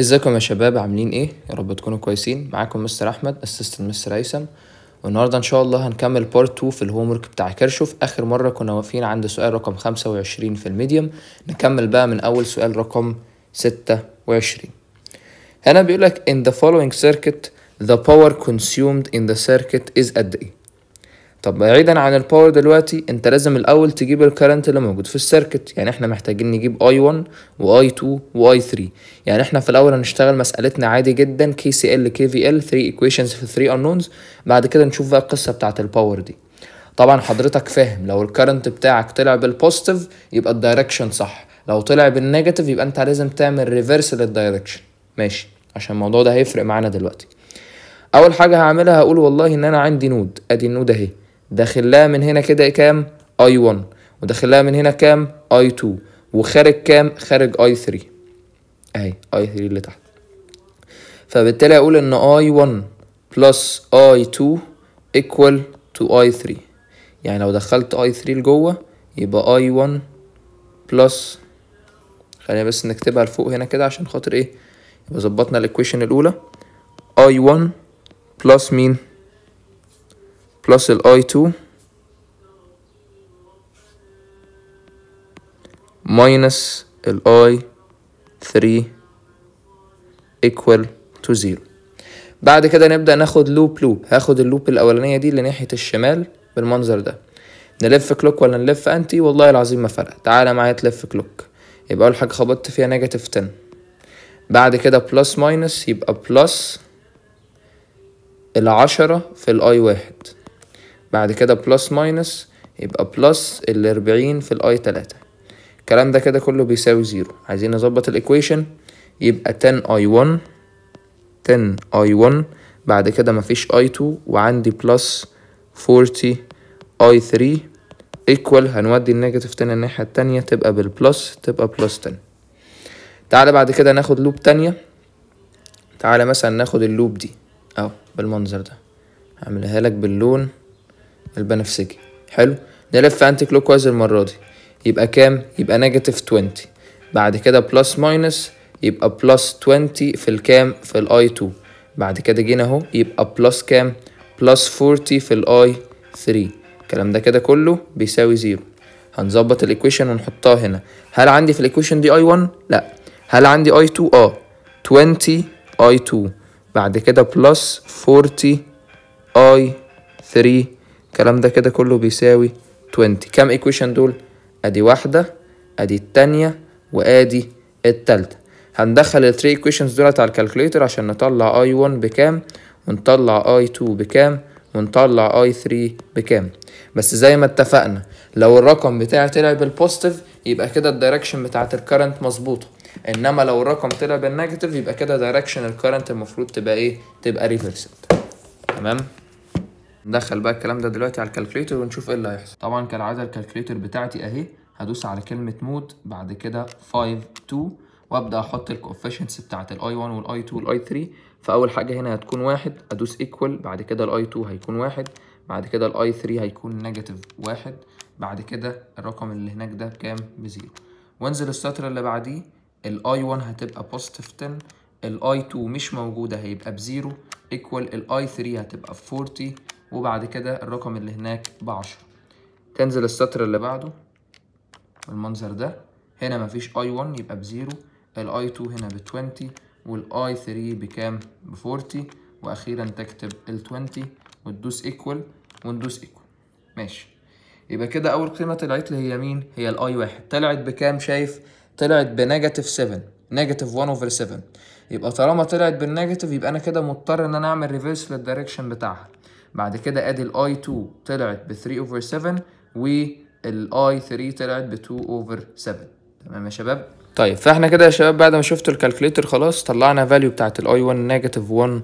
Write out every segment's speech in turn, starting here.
ازيكم يا شباب عاملين ايه يا رب تكونوا كويسين معاكم مستر احمد اسيستنت مستر هيثم والنهارده ان شاء الله هنكمل بارت 2 في الهوم ورك بتاع كرشوف اخر مره كنا واقفين عند سؤال رقم 25 في الميديوم نكمل بقى من اول سؤال رقم 26 هنا بيقول لك in the following circuit the power consumed in the circuit is قد ايه طب بعيدا عن الباور دلوقتي انت لازم الاول تجيب الكرنت اللي موجود في السيركت يعني احنا محتاجين نجيب اي 1 واي 2 واي 3 يعني احنا في الاول هنشتغل مسالتنا عادي جدا كي سي ال كي في ال 3 ايكويشنز في 3 انونز بعد كده نشوف بقى القصه بتاعه الباور دي طبعا حضرتك فاهم لو الكرنت بتاعك طلع بالبوزيتيف يبقى الدايركشن صح لو طلع بالنيجاتيف يبقى انت لازم تعمل ريفرس للدايركشن ماشي عشان الموضوع ده هيفرق معانا دلوقتي اول حاجه هعملها هقول والله ان انا عندي نود ادي النود اهي داخل لها من هنا كده كام i 1 وداخل لها من هنا كام i 2 وخارج كام خارج i 3 اهي i 3 اللي تحت فبالتالي اقول ان i 1 بلس i 2 equal to i 3 يعني لو دخلت i 3 لجوه يبقى i 1 بلس خلينا بس نكتبها لفوق هنا كده عشان خاطر ايه يبقى ظبطنا الايكويشن الاولى i 1 بلس مين بلس الاي 2 ماينس الاي 3 ايكوال تو زيرو بعد كده نبدأ ناخد لوب لوب هاخد اللوب الأولانية دي لناحية الشمال بالمنظر ده نلف كلوك ولا نلف انتي والله العظيم ما فرق تعالى معايا تلف كلوك يبقى أول حاجة خبطت فيها نيجاتيف 10 بعد كده بلس ماينس يبقى بلس العشرة في الآي واحد بعد كده بلس ماينس يبقى بلس الأربعين في الأي تلاتة الكلام ده كده كله بيساوي زيرو عايزين نظبط الإيكويشن يبقى 10 أي 1 10 أي 1 بعد كده مفيش أي 2 وعندي بلس 40 أي 3 ايكوال هنودي النيجاتيف تن الناحية التانية تبقى بالبلس تبقى بلس 10 تعالى بعد كده ناخد لوب تانية تعالى مثلا ناخد اللوب دي اهو بالمنظر ده هعملها لك باللون البنفسجي حلو نلف انتي كلوك وايز المره دي يبقى كام يبقى نيجاتيف 20 بعد كده بلس ماينس يبقى بلس 20 في الكام في الاي 2 بعد كده جينا اهو يبقى بلس كام بلس 40 في الاي 3 الكلام ده كده كله بيساوي زيرو هنظبط الايكويشن ونحطها هنا هل عندي في الايكويشن دي اي 1 لا هل عندي اي 2 اه 20 اي 2 بعد كده بلس 40 اي 3 الكلام ده كده كله بيساوي 20 كام ايكويشن دول ادي واحدة ادي التانية وادي التالتة هندخل التري ايكويشنز دولت على الكالكوليتر عشان نطلع اي 1 بكام ونطلع اي 2 بكام ونطلع اي 3 بكام بس زي ما اتفقنا لو الرقم بتاعي طلع بالبوزيتيف يبقى كده الدايركشن بتاعت الكرنت مظبوطه انما لو الرقم طلع بالنيجاتيف يبقى كده دايركشن الكرنت المفروض تبقى ايه تبقى ريفرسد تمام ندخل بقى الكلام ده دلوقتي على الكالكوليتر ونشوف ايه اللي هيحصل طبعا كالعاده الكالكوليتر بتاعتي اهي هدوس على كلمه مود بعد كده 5 2 وابدا احط الكوفيشنتس بتاعت الاي 1 والاي 2 والاي 3 فاول حاجه هنا هتكون واحد ادوس ايكوال بعد كده الاي 2 هيكون واحد بعد كده الاي 3 هيكون نيجاتيف واحد بعد كده الرقم اللي هناك ده بكام بزيرو وانزل السطر اللي بعديه الاي 1 هتبقى بوزيتيف 10 الاي 2 مش موجوده هيبقى بزيرو ايكوال الاي 3 هتبقى 40 وبعد كده الرقم اللي هناك ب 10 تنزل السطر اللي بعده المنظر ده هنا مفيش اي 1 يبقى بزيرو الاي 2 هنا ب 20 والاي 3 بكام ب 40 واخيرا تكتب ال 20 وتدوس ايكوال وندوس ايكوال ماشي يبقى كده اول قيمه طلعت لي هي مين هي الاي 1 طلعت بكام شايف طلعت بنيجاتيف 7 نيجاتيف 1 اوفر 7 يبقى طالما طلعت بالنيجاتيف يبقى انا كده مضطر ان انا اعمل ريفيرس للدايركشن بتاعها بعد كده ادي الاي 2 طلعت ب 3 اوفر 7 والاي 3 طلعت ب 2 اوفر 7 تمام يا شباب طيب فاحنا كده يا شباب بعد ما شفتوا الكالكوليتر خلاص طلعنا فاليو بتاعت الاي 1 نيجاتيف 1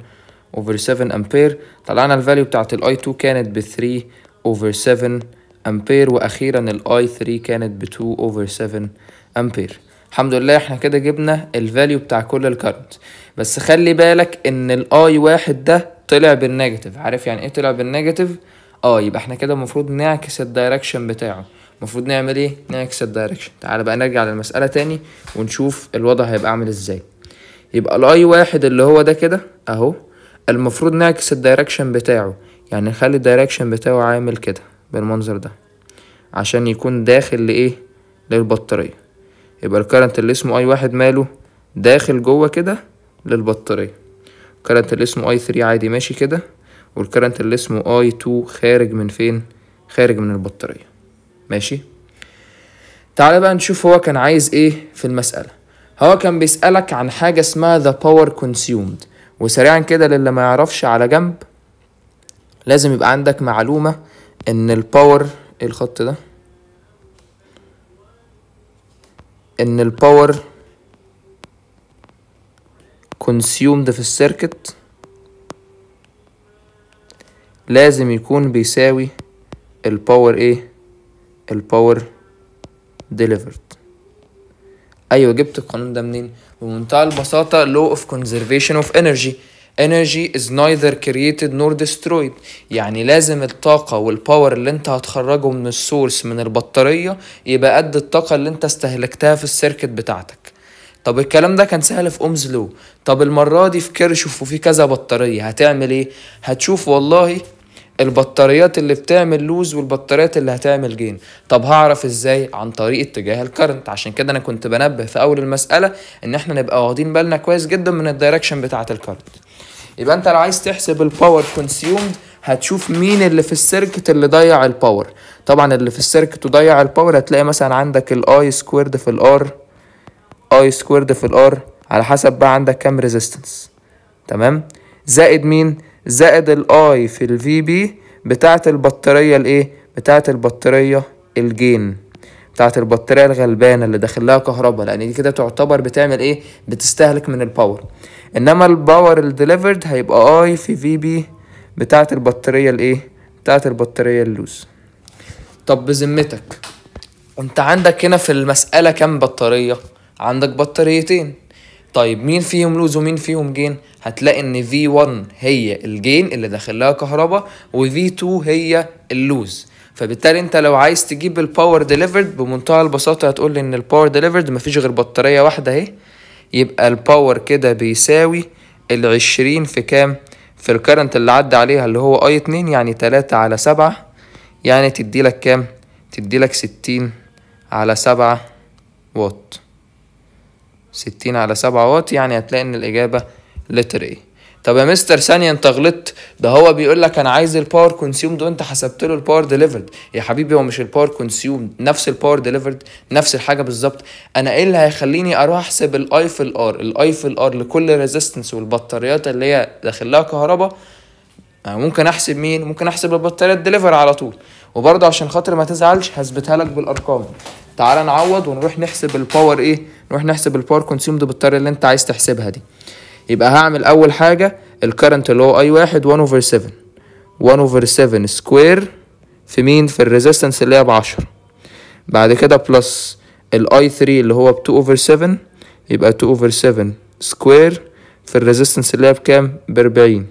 اوفر 7 امبير طلعنا الفاليو بتاعت الاي 2 كانت ب 3 اوفر 7 امبير واخيرا الاي 3 كانت ب 2 اوفر 7 امبير الحمد لله احنا كده جبنا الفاليو بتاع كل الكارنت بس خلي بالك ان الاي واحد ده طلع بالنيجاتيف عارف يعني ايه طلع بالنيجاتيف اه يبقى احنا كده المفروض نعكس الدايركشن بتاعه المفروض نعمل ايه نعكس الدايركشن تعال بقى نرجع للمساله تاني ونشوف الوضع هيبقى عامل ازاي يبقى الاي واحد اللي هو ده كده اهو المفروض نعكس الدايركشن بتاعه يعني نخلي الدايركشن بتاعه عامل كده بالمنظر ده عشان يكون داخل لايه للبطاريه يبقى الكرنت اللي اسمه اي واحد ماله داخل جوه كده للبطاريه current اللي اسمه i3 عادي ماشي كده والكرنت اللي اسمه i2 خارج من فين خارج من البطارية ماشي تعالى بقى نشوف هو كان عايز ايه في المسألة هو كان بيسألك عن حاجة اسمها the power consumed وسريعا كده للي ما يعرفش على جنب لازم يبقى عندك معلومة ان الباور ايه الخط ده ان الباور consumed في السيركت لازم يكون بيساوي الباور ايه الباور delivered ايوه جبت القانون ده منين بمنتهى البساطه law of conservation of energy energy is neither created nor destroyed يعني لازم الطاقة والباور اللي انت هتخرجه من السورس من البطارية يبقى قد الطاقة اللي انت استهلكتها في السيركت بتاعتك طب الكلام ده كان سهل في لو طب المرة دي في كرشوف وفي كذا بطارية هتعمل ايه هتشوف والله البطاريات اللي بتعمل لوز والبطاريات اللي هتعمل جين طب هعرف ازاي عن طريق اتجاه الكرنت عشان كده انا كنت بنبه في اول المساله ان احنا نبقى واخدين بالنا كويس جدا من الدايركشن بتاعه الكرنت يبقى انت لو عايز تحسب الباور كونسيومد هتشوف مين اللي في السيركت اللي ضيع الباور طبعا اللي في السيركت وضيع الباور هتلاقي مثلا عندك الاي سكويرد في الار اي سكويرد في الار على حسب بقى عندك كام ريزيستنس تمام زائد مين زائد الاي في الفي بي بتاعه البطاريه الايه بتاعه البطاريه الجين بتاعه البطاريه الغلبانه اللي داخل لها كهرباء لان دي كده تعتبر بتعمل ايه بتستهلك من الباور انما الباور الديليفرد هيبقى اي في في بي بتاعه البطاريه الايه بتاعه البطاريه اللوز طب بذمتك انت عندك هنا في المساله كام بطاريه عندك بطاريتين طيب مين فيهم لوز ومين فيهم جين هتلاقي ان في 1 هي الجين اللي داخل لها كهرباء وفي 2 هي اللوز فبالتالي انت لو عايز تجيب الباور ديليفرد بمنتهى البساطه هتقول ان الباور ديليفرد مفيش غير بطاريه واحده اهي يبقى الباور كده بيساوي العشرين في كام في الكرنت اللي عدى عليها اللي هو اي اتنين يعني تلاتة على سبعة يعني تديلك كام تديلك ستين على سبعة واط 60 على 7 واط يعني هتلاقي ان الاجابة لتر ايه طب يا مستر ثانية انت غلطت ده هو بيقول لك انا عايز الباور كونسيومد وانت حسبت له الباور ديليفرد يا حبيبي هو مش الباور كونسيومد نفس الباور ديليفرد نفس الحاجة بالظبط انا ايه اللي هيخليني اروح احسب الاي في الار الاي في الار لكل ريزيستنس والبطاريات اللي هي داخل لها كهرباء ممكن احسب مين ممكن احسب البطاريات ديليفر على طول وبرده عشان خاطر ما تزعلش هثبتها لك بالارقام تعال نعوض ونروح نحسب الباور ايه نروح نحسب الباور كونسيومد بالطريقه اللي انت عايز تحسبها دي يبقى هعمل اول حاجه الكرنت اللي هو اي واحد 1 اوفر 7 1 اوفر 7 سكوير في مين في الريزيستنس اللي هي ب 10 بعد كده بلس الاي 3 اللي هو ب 2 اوفر 7 يبقى 2 اوفر 7 سكوير في الريزيستنس اللي هي بكام ب 40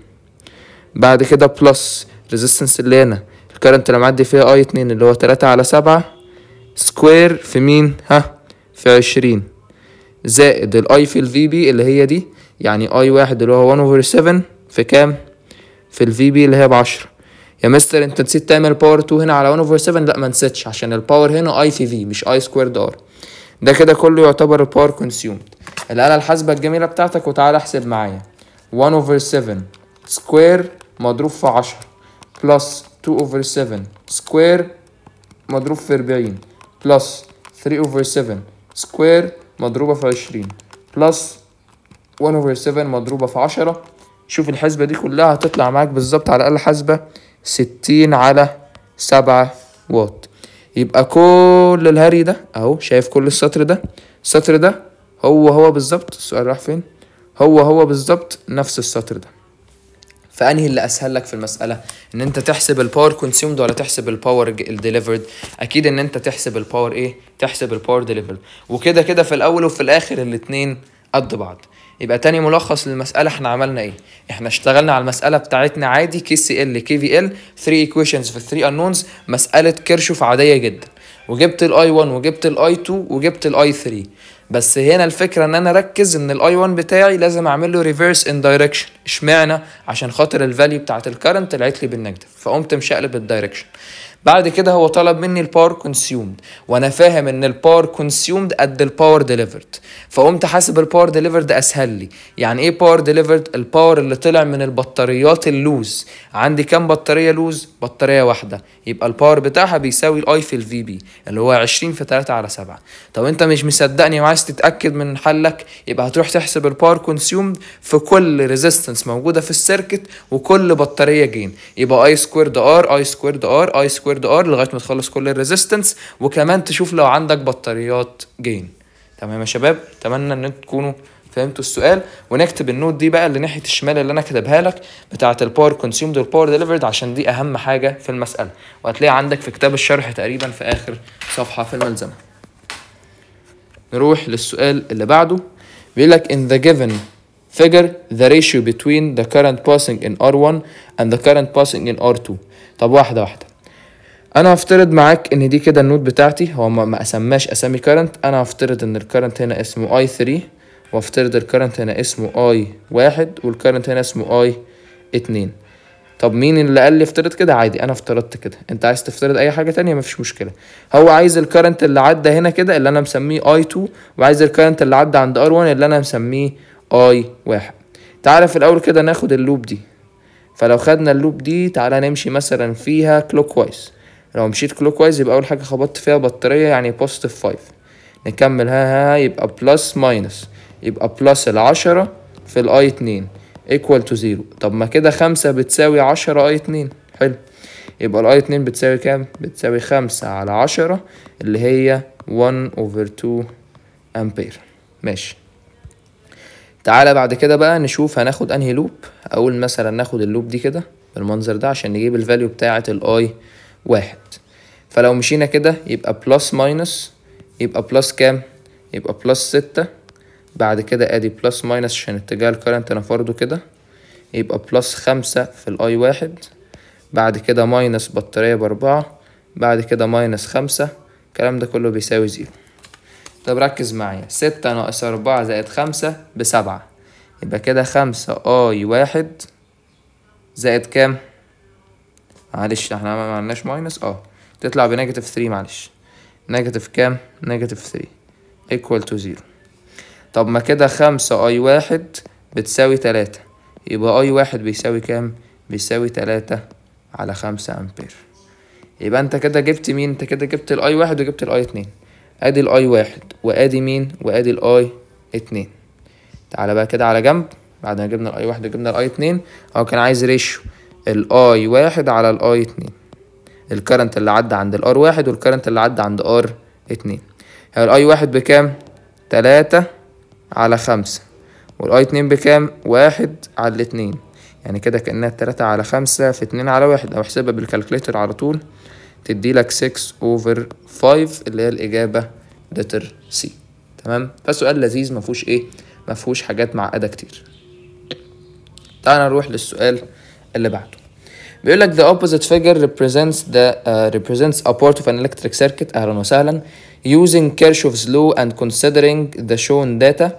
بعد كده بلس ريزيستنس اللي هنا الكرنت اللي معدي فيها اي اتنين اللي هو تلاتة على سبعة سكوير في مين ها في عشرين زائد الاي في الفي بي اللي هي دي يعني اي واحد اللي هو 1 اوفر 7 في كام في الفي بي اللي هي بعشرة يا مستر انت نسيت تعمل باور 2 هنا على 1 اوفر 7 لا ما نسيتش عشان الباور هنا اي في في مش اي سكوير دار ده كده كله يعتبر الباور كونسيومد الآلة الحاسبة الجميلة بتاعتك وتعالى احسب معايا 1 اوفر 7 سكوير مضروب في 10 بلس 2 over 7 سكوير مضروب في 40 بلس 3 over 7 سكوير مضروبة في 20 بلس 1 over 7 مضروبة في 10 شوف الحسبة دي كلها هتطلع معاك بالظبط على الأقل حسبة 60 على 7 واط يبقى كل الهري ده اهو شايف كل السطر ده السطر ده هو هو بالظبط السؤال راح فين هو هو بالظبط نفس السطر ده فانهي اللي اسهل لك في المساله ان انت تحسب الباور كونسيومد ولا تحسب الباور ديليفرد اكيد ان انت تحسب الباور ايه تحسب الباور ديليفرد وكده كده في الاول وفي الاخر الاثنين قد بعض يبقى تاني ملخص للمسألة احنا عملنا ايه؟ احنا اشتغلنا على المسألة بتاعتنا عادي كي سي ال كي في ال 3 ايكويشنز في 3 انونز مسألة كيرشوف عادية جدا وجبت الاي 1 وجبت الاي 2 وجبت الاي 3 بس هنا الفكره ان انا اركز ان الاي 1 بتاعي لازم اعمل له ريفرس ان دايركشن اشمعنى عشان خاطر الفاليو بتاعه الكرنت طلعت لي بالنيجاتيف فقمت مشقلب الدايركشن بعد كده هو طلب مني الباور كونسيومد وانا فاهم ان الباور كونسيومد قد الباور ديليفرد فقمت حاسب الباور ديليفرد اسهل لي يعني ايه باور ديليفرد الباور اللي طلع من البطاريات اللوز عندي كام بطاريه لوز بطاريه واحده يبقى الباور بتاعها بيساوي الاي في الفي بي اللي هو 20 في 3 على 7 طب انت مش مصدقني وعايز تتاكد من حلك يبقى هتروح تحسب الباور كونسيومد في كل ريزيستنس موجوده في السيركت وكل بطاريه جين يبقى اي سكويرد ار اي سكويرد ار اي سكويرد سكويرد ار لغايه ما تخلص كل الريزيستنس وكمان تشوف لو عندك بطاريات جين تمام يا شباب اتمنى ان انتوا تكونوا فهمتوا السؤال ونكتب النوت دي بقى اللي ناحيه الشمال اللي انا كاتبها لك بتاعه الباور كونسيومد والباور ديليفرد عشان دي اهم حاجه في المساله وهتلاقيها عندك في كتاب الشرح تقريبا في اخر صفحه في الملزمه نروح للسؤال اللي بعده بيقول لك in the given figure the ratio between the current passing in R1 and the current passing in R2 طب واحدة واحدة انا هفترض معاك ان دي كده النود بتاعتي هو ما اسماش اسامي كارنت انا هفترض ان الكارنت هنا اسمه اي 3 وافترض الكارنت هنا اسمه اي واحد والكارنت هنا اسمه اي اتنين طب مين اللي قال لي افترض كده عادي انا افترضت كده انت عايز تفترض اي حاجه تانية مفيش مشكله هو عايز الكارنت اللي عدى هنا كده اللي انا مسميه اي 2 وعايز الكارنت اللي عدى عند ار 1 اللي انا مسميه اي واحد تعالى في الاول كده ناخد اللوب دي فلو خدنا اللوب دي تعالى نمشي مثلا فيها كلوك وايز لو مشيت كلوك وايز يبقى اول حاجه خبطت فيها بطاريه يعني بوزيتيف 5 نكمل ها ها يبقى بلس ماينس يبقى بلس العشرة في الاي اتنين ايكوال تو زيرو طب ما كده خمسة بتساوي عشرة اي اتنين حلو يبقى الاي اتنين بتساوي كام بتساوي خمسة على عشرة اللي هي 1 اوفر 2 امبير ماشي تعالى بعد كده بقى نشوف هناخد انهي لوب اقول مثلا ناخد اللوب دي كده بالمنظر ده عشان نجيب الفاليو بتاعة الاي واحد فلو مشينا كده يبقى بلس ماينس يبقى بلس كام يبقى بلس ستة بعد كده ادي بلس ماينس عشان اتجاه الكرنت انا فرضه كده يبقى بلس خمسة في الاي واحد بعد كده ماينس بطارية باربعة بعد كده ماينس خمسة الكلام ده كله بيساوي زيرو طب ركز معايا ستة ناقص أربعة زائد خمسة بسبعة يبقى كده خمسة اي واحد زائد كام معلش احنا ما عملناش ماينس اه تطلع بنيجاتيف 3 معلش نيجاتيف كام نيجاتيف 3 ايكوال تو زيرو طب ما كده 5 اي واحد بتساوي 3 يبقى اي واحد بيساوي كام بيساوي 3 على 5 امبير يبقى انت كده جبت مين انت كده جبت الاي واحد وجبت الاي اتنين ادي الاي واحد وادي مين وادي الاي اتنين تعالى بقى كده على جنب بعد ما جبنا الاي واحد وجبنا الاي اتنين هو كان عايز ريشيو الاي واحد على الاي اتنين الكرنت اللي عدى عند الار واحد والكرنت اللي عدى عند ار اتنين يعني الاي واحد بكام تلاتة على خمسة والاي اتنين بكام واحد على الاتنين يعني كده كأنها تلاتة على خمسة في اتنين على واحد او احسبها بالكالكليتر على طول تدي لك 6 اوفر 5 اللي هي الاجابة لتر سي تمام فسؤال لذيذ مفهوش ايه مفهوش حاجات معقدة كتير تعال نروح للسؤال اللي بعده بيقول لك the opposite figure represents the uh, represents a part of an electric circuit اهلا وسهلا using Kirchhoff's law and considering the shown data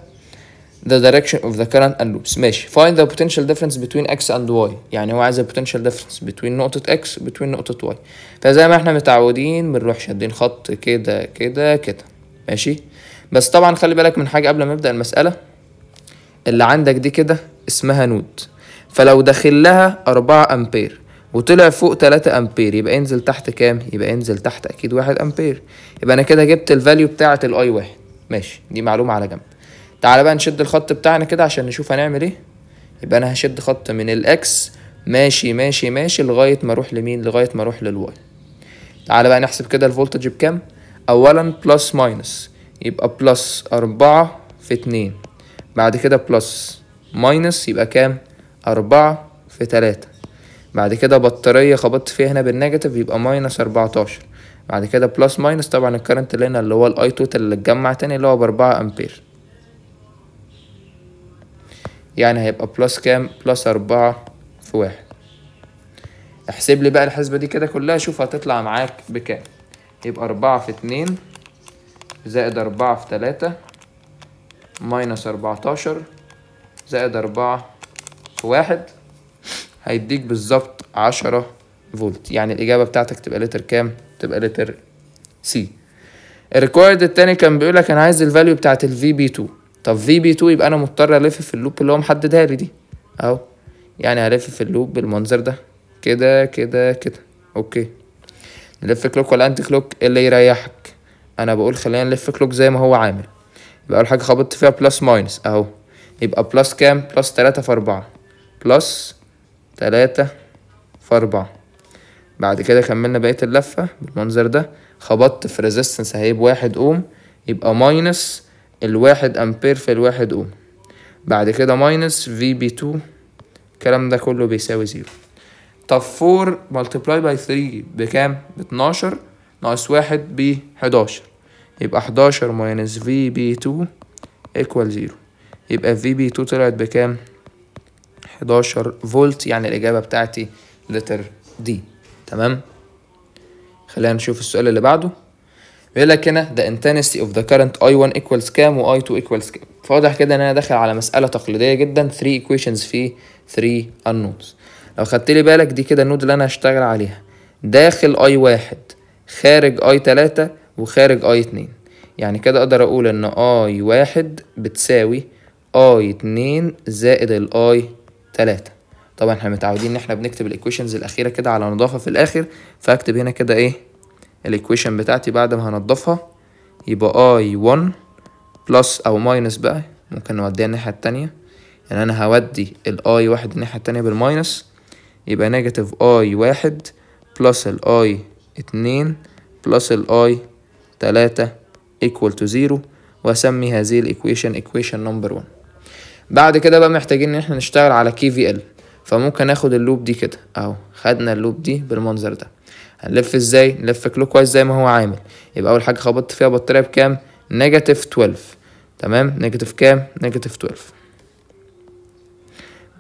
the direction of the current and loops ماشي find the potential difference between x and y يعني هو عايز ال potential difference between نقطة x between نقطة y فزي ما احنا متعودين بنروح شادين خط كده كده كده ماشي بس طبعا خلي بالك من حاجة قبل ما نبدأ المسألة اللي عندك دي كده اسمها نود فلو داخل لها 4 امبير وطلع فوق 3 امبير يبقى ينزل تحت كام يبقى ينزل تحت اكيد 1 امبير يبقى انا كده جبت الفاليو بتاعه الاي 1 ماشي دي معلومه على جنب تعال بقى نشد الخط بتاعنا كده عشان نشوف هنعمل ايه يبقى انا هشد خط من الاكس ماشي ماشي ماشي لغايه ما اروح لمين لغايه ما اروح للواي تعال بقى نحسب كده الفولتج بكام اولا بلس ماينس يبقى بلس أربعة في اتنين بعد كده بلس ماينس يبقى كام أربعة في تلاتة بعد كده بطارية خبطت فيها هنا بالنيجاتيف يبقى ماينس أربعتاشر بعد كده بلس ماينس طبعا الكرنت اللي هنا اللي هو الاي توتال اللي اتجمع تاني اللي هو بأربعة أمبير يعني هيبقى بلس كام بلس أربعة في واحد احسب لي بقى الحسبة دي كده كلها شوف هتطلع معاك بكام يبقى أربعة في اتنين زائد أربعة في تلاتة ماينس أربعتاشر زائد أربعة في واحد هيديك بالظبط عشرة فولت يعني الإجابة بتاعتك تبقى لتر كام؟ تبقى لتر سي الريكوايرد التاني كان بيقولك أنا عايز الفاليو بتاعت الفي بي تو طب في بي تو يبقى أنا مضطر ألف في اللوب اللي هو محددها لي دي أهو يعني هلف في اللوب بالمنظر ده كده كده كده أوكي نلف كلوك ولا أنت كلوك اللي يريحك أنا بقول خلينا نلف كلوك زي ما هو عامل يبقى أول حاجة خبطت فيها بلس ماينس أهو يبقى بلس كام؟ بلس تلاتة في أربعة بلس تلاتة في أربعة بعد كده كملنا بقية اللفة بالمنظر ده خبطت في ريزيستنس هيبقى واحد أوم يبقى ماينس الواحد أمبير في الواحد أوم بعد كده ماينس في بي تو الكلام ده كله بيساوي زيرو طب فور ملتبلاي باي ثري بكام؟ باتناشر ناقص واحد بحداشر يبقى حداشر ماينس في بي تو ايكوال زيرو يبقى في بي تو طلعت بكام؟ 11 فولت يعني الإجابة بتاعتي لتر دي تمام خلينا نشوف السؤال اللي بعده بيقول لك هنا the intensity of the current I1 equals كام و I2 equals كام فواضح كده ان انا داخل على مسألة تقليدية جدا 3 equations في 3 unknowns لو خدت لي بالك دي كده النود اللي انا هشتغل عليها داخل I1 خارج I3 وخارج I2 يعني كده اقدر اقول ان I1 بتساوي I2 زائد ال I 3 طبعا احنا متعودين ان احنا بنكتب الايكويشنز الاخيره كده على نظافه في الاخر فاكتب هنا كده ايه الايكويشن بتاعتي بعد ما هنضفها يبقى اي 1 بلس او ماينس بقى ممكن نوديها الناحيه التانية يعني انا هودي الاي واحد الناحيه التانية بالماينس يبقى نيجاتيف اي واحد بلس الاي اتنين بلس الاي تلاتة equal to zero واسمي هذه الايكويشن equation number one بعد كده بقى محتاجين ان احنا نشتغل على كي في ال فممكن ناخد اللوب دي كده اهو خدنا اللوب دي بالمنظر ده هنلف ازاي نلف كلوك وايز زي ما هو عامل يبقى اول حاجه خبطت فيها بطاريه بكام نيجاتيف 12 تمام نيجاتيف كام نيجاتيف 12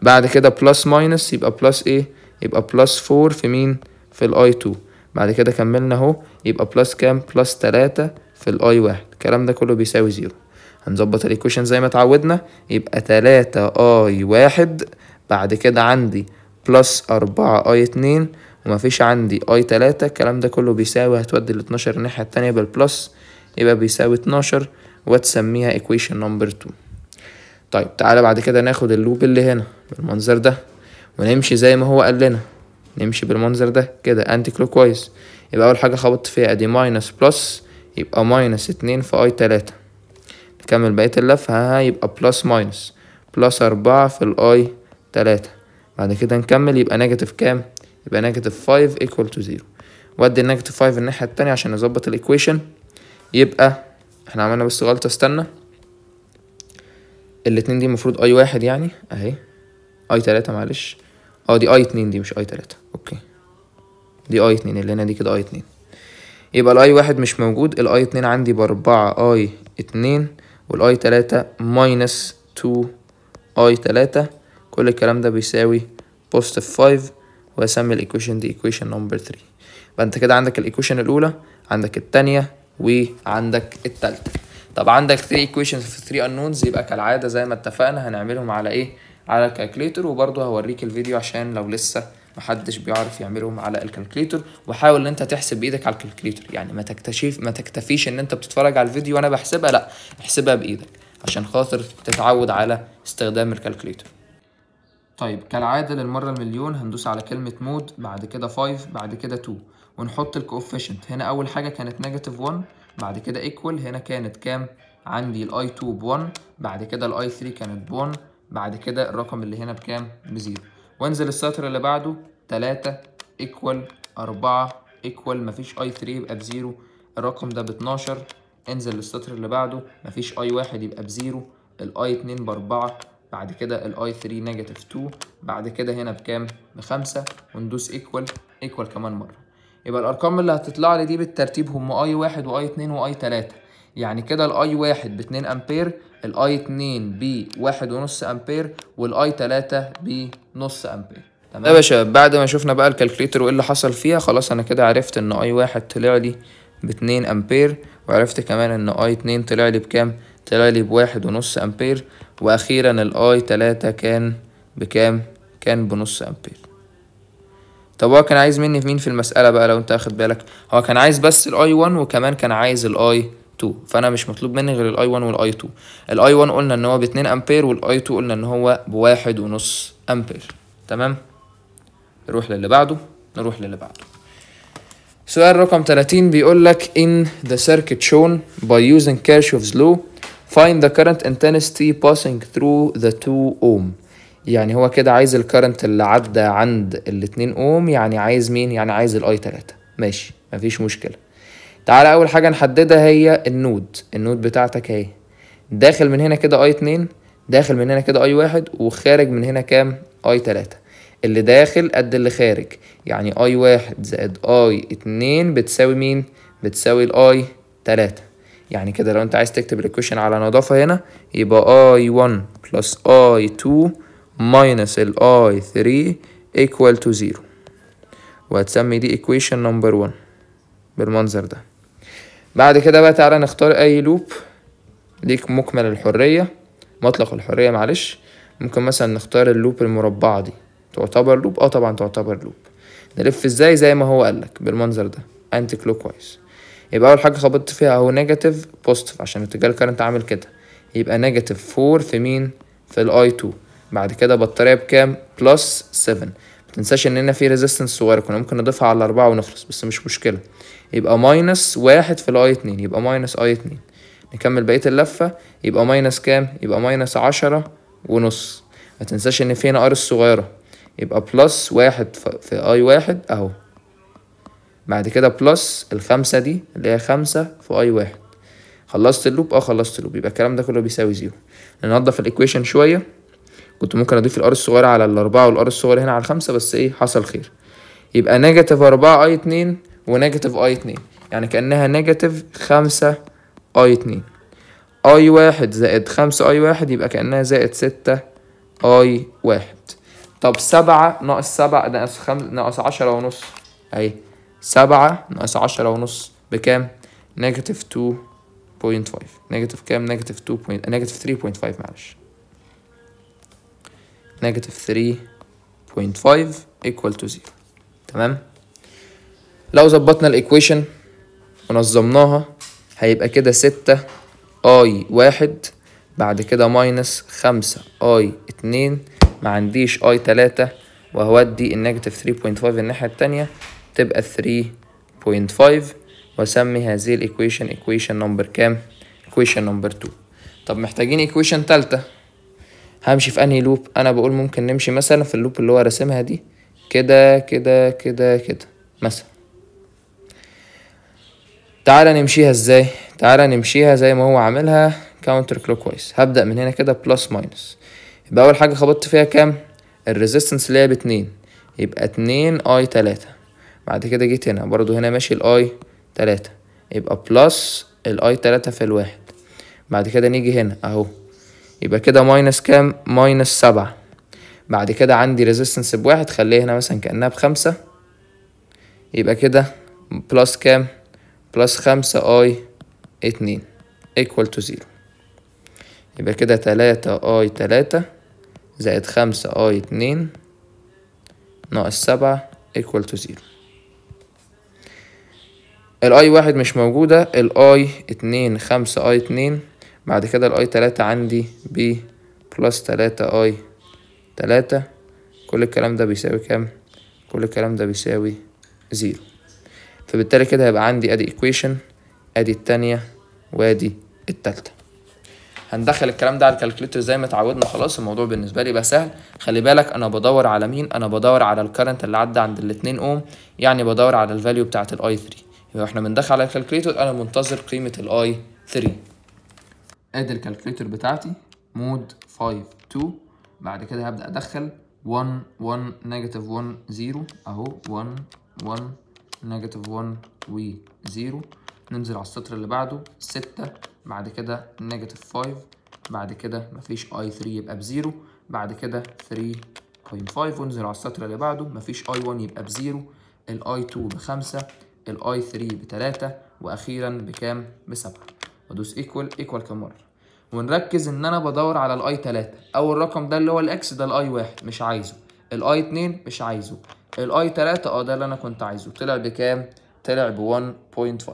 بعد كده بلس ماينس يبقى بلس ايه يبقى بلس 4 في مين في الاي 2 بعد كده كملنا اهو يبقى بلس كام بلس 3 في الاي 1 الكلام ده كله بيساوي زيرو هنظبط الايكويشن زي ما اتعودنا يبقى تلاتة اي واحد بعد كده عندي بلس أربعة اي اتنين ومفيش عندي اي تلاتة الكلام ده كله بيساوي هتودي الاتناشر الناحية التانية بالبلس يبقى بيساوي اتناشر وتسميها ايكويشن نمبر تو طيب تعالى بعد كده ناخد اللوب اللي هنا بالمنظر ده ونمشي زي ما هو قال لنا نمشي بالمنظر ده كده انتي كلوك يبقى اول حاجة خبطت فيها ادي ماينس بلس يبقى ماينس اتنين في اي تلاتة نكمل بقية اللفة هيبقى بلس ماينس بلس أربعة في الأي تلاتة بعد كده نكمل يبقى نيجاتيف كام؟ يبقى نيجاتيف فايف ايكوال تو زيرو وأدي النيجاتيف فايف الناحية التانية عشان نظبط الإيكويشن يبقى احنا عملنا بس غلطة استنى الاتنين دي المفروض أي واحد يعني أهي أي تلاتة معلش اه دي أي اتنين دي مش أي تلاتة أوكي دي أي اتنين اللي هنا دي كده أي اتنين يبقى الأي واحد مش موجود الأي اتنين عندي بأربعة أي اتنين والاي 3 ماينس 2 اي 3 كل الكلام ده بيساوي بوزيتيف 5 واسمي الايكويشن دي ايكويشن نمبر 3 يبقى انت كده عندك الايكويشن الاولى عندك الثانيه وعندك الثالثه طب عندك 3 ايكويشنز في 3 انونز يبقى كالعاده زي ما اتفقنا هنعملهم على ايه على الكالكليتر وبرضه هوريك الفيديو عشان لو لسه محدش بيعرف يعملهم على الكالكليتر وحاول ان انت تحسب بايدك على الكالكليتر يعني ما تكتشف ما تكتفيش ان انت بتتفرج على الفيديو وانا بحسبها لا احسبها بايدك عشان خاطر تتعود على استخدام الكالكليتر طيب كالعادة للمرة المليون هندوس على كلمة مود بعد كده 5 بعد كده 2 ونحط الكوفيشنت هنا أول حاجة كانت نيجاتيف 1 بعد كده ايكوال هنا كانت كام عندي الاي 2 ب 1 بعد كده الاي 3 كانت ب 1 بعد كده الرقم اللي هنا بكام بزيرو وانزل السطر اللي بعده 3 ايكوال 4 ايكوال مفيش اي 3 يبقى بزيرو الرقم ده ب 12 انزل للسطر اللي بعده مفيش اي 1 يبقى بزيرو الاي 2 ب 4 بعد كده الاي 3 نيجاتيف 2 بعد كده هنا بكام ب 5 وندوس ايكوال ايكوال كمان مره يبقى الارقام اللي هتطلع لي دي بالترتيب هم اي 1 واي 2 واي 3 يعني كده الاي 1 ب 2 امبير الاي 2 ب 1.5 امبير والاي 3 ب نص امبير تمام يا باشا بعد ما شفنا بقى الكالكليتر وايه اللي حصل فيها خلاص انا كده عرفت ان اي واحد طلع لي باتنين امبير وعرفت كمان ان اي اتنين طلع لي بكام طلع لي بواحد ونص امبير واخيرا الاي تلاتة كان بكام كان بنص امبير طب هو كان عايز مني مين في المسألة بقى لو انت اخد بالك هو كان عايز بس الاي 1 وكمان كان عايز الاي 2 فانا مش مطلوب مني غير الاي 1 والاي 2 الاي 1 قلنا ان هو ب 2 امبير والاي 2 قلنا ان هو بواحد ونص امبير تمام نروح للي بعده نروح للي بعده سؤال رقم 30 بيقول لك in the circuit shown by using Kirchhoff's law find the current intensity passing through the 2 ohm يعني هو كده عايز الكرنت اللي عدى عند ال 2 اوم يعني عايز مين يعني عايز الاي 3 ماشي مفيش مشكله تعالى اول حاجه نحددها هي النود النود بتاعتك اهي داخل من هنا كده اي 2 داخل من هنا كده اي 1 وخارج من هنا كام اي 3 اللي داخل قد اللي خارج يعني اي 1 زائد اي 2 بتساوي مين بتساوي الاي 3 يعني كده لو انت عايز تكتب الايكويشن على نظافة هنا يبقى اي 1 بلس اي 2 ماينس الاي 3 ايكوال تو 0 وهتسمي دي ايكويشن نمبر 1 بالمنظر ده بعد كده بقى تعالى نختار اي لوب ليك مكمل الحرية مطلق الحرية معلش ممكن مثلا نختار اللوب المربعة دي تعتبر لوب اه طبعا تعتبر لوب نلف ازاي زي ما هو قالك بالمنظر ده انتي كلوك وايز يبقى اول حاجة خبطت فيها اهو نيجاتيف بوزيتيف عشان اتجاه الكارنت عامل كده يبقى نيجاتيف فور في مين في الاي 2 بعد كده بطارية بكام بلس سفن متنساش ان هنا في ريزيستنس صغيرة كنا ممكن نضيفها على الأربعة ونخلص بس مش مشكلة يبقى ماينس واحد في الأي اتنين يبقى ماينس أي اتنين نكمل بقية اللفة يبقى ماينس كام يبقى ماينس عشرة ونص متنساش ان في هنا ار الصغيرة يبقى بلس واحد في اي واحد اهو بعد كده بلس الخمسة دي اللي هي خمسة في اي واحد خلصت اللوب اه خلصت اللوب يبقى الكلام ده كله بيساوي زيرو ننضف الايكويشن شوية كنت ممكن اضيف الار الصغير على الاربعة والار الصغير هنا على الخمسة بس ايه حصل خير يبقى نيجاتيف اربعة اي اتنين ونيجاتيف اي اتنين يعني كأنها نيجاتيف خمسة اي اتنين اي واحد زائد خمسة اي واحد يبقى كأنها زائد ستة اي واحد طب سبعة ناقص سبعة ناقص خمسة ناقص عشرة ونص اهي سبعة ناقص عشرة ونص بكام؟ نيجاتيف 2.5 نيجاتيف كام؟ نيجاتيف 2. نيجاتيف 3.5 معلش negative 3.5 equal to 0 تمام لو ظبطنا الايكويشن ونظمناها هيبقى كده 6 اي واحد بعد كده ماينس 5 اي 2 ما عنديش اي 3 وهودي النيجاتيف 3.5 الناحية الثانيه تبقى 3.5 واسمي هذه الايكويشن ايكويشن نمبر كام؟ ايكويشن نمبر 2 طب محتاجين ايكويشن ثالثه همشي في انهي لوب انا بقول ممكن نمشي مثلا في اللوب اللي هو راسمها دي كده كده كده كده مثلا تعالى نمشيها ازاي تعالى نمشيها زي ما هو عاملها كاونتر كلوك وايز هبدا من هنا كده بلس ماينس يبقى اول حاجه خبطت فيها كام الريزيستنس اللي هي باتنين يبقى اتنين اي تلاتة بعد كده جيت هنا برضو هنا ماشي الاي تلاتة يبقى بلس الاي تلاتة في الواحد بعد كده نيجي هنا اهو يبقى كده ماينس كام ماينس سبعة بعد كده عندي ريزيستنس بواحد خليه هنا مثلا كأنها بخمسة يبقى كده بلس كام بلس خمسة اي اتنين ايكوال تو زيرو يبقى كده تلاتة اي تلاتة زائد خمسة اي اتنين ناقص سبعة ايكوال تو زيرو الاي واحد مش موجودة الاي اتنين خمسة اي اتنين بعد كده الاي تلاتة عندي ب بلس تلاتة اي تلاتة كل الكلام ده بيساوي كام كل الكلام ده بيساوي زيرو فبالتالي كده هيبقى عندي ادي equation ادي التانية وادي التالتة هندخل الكلام ده على الكالكوليتر زي ما اتعودنا خلاص الموضوع بالنسبه لي بقى سهل خلي بالك انا بدور على مين انا بدور على الكرنت اللي عدى عند الاتنين اوم يعني بدور على الفاليو بتاعه الاي 3 يبقى احنا بندخل على الكالكوليتر انا منتظر قيمه الاي 3 ادي الكالكوليتر بتاعتي مود 5 2 بعد كده هبدا ادخل 1 1 نيجاتيف 1 0 اهو 1 1 نيجاتيف 1 و 0 ننزل على السطر اللي بعده 6 بعد كده نيجاتيف 5 بعد كده مفيش اي 3 يبقى بزيرو بعد كده 3.5 وانزل على السطر اللي بعده مفيش اي 1 يبقى بزيرو الاي 2 بخمسة الاي 3 بتلاتة واخيرا بكام بسبعة وادوس ايكوال ايكوال كام مره ونركز ان انا بدور على الاي 3 اول رقم ده اللي هو الاكس ده الاي 1 مش عايزه الاي 2 مش عايزه الاي 3 اه ده اللي انا كنت عايزه طلع بكام طلع ب 1.5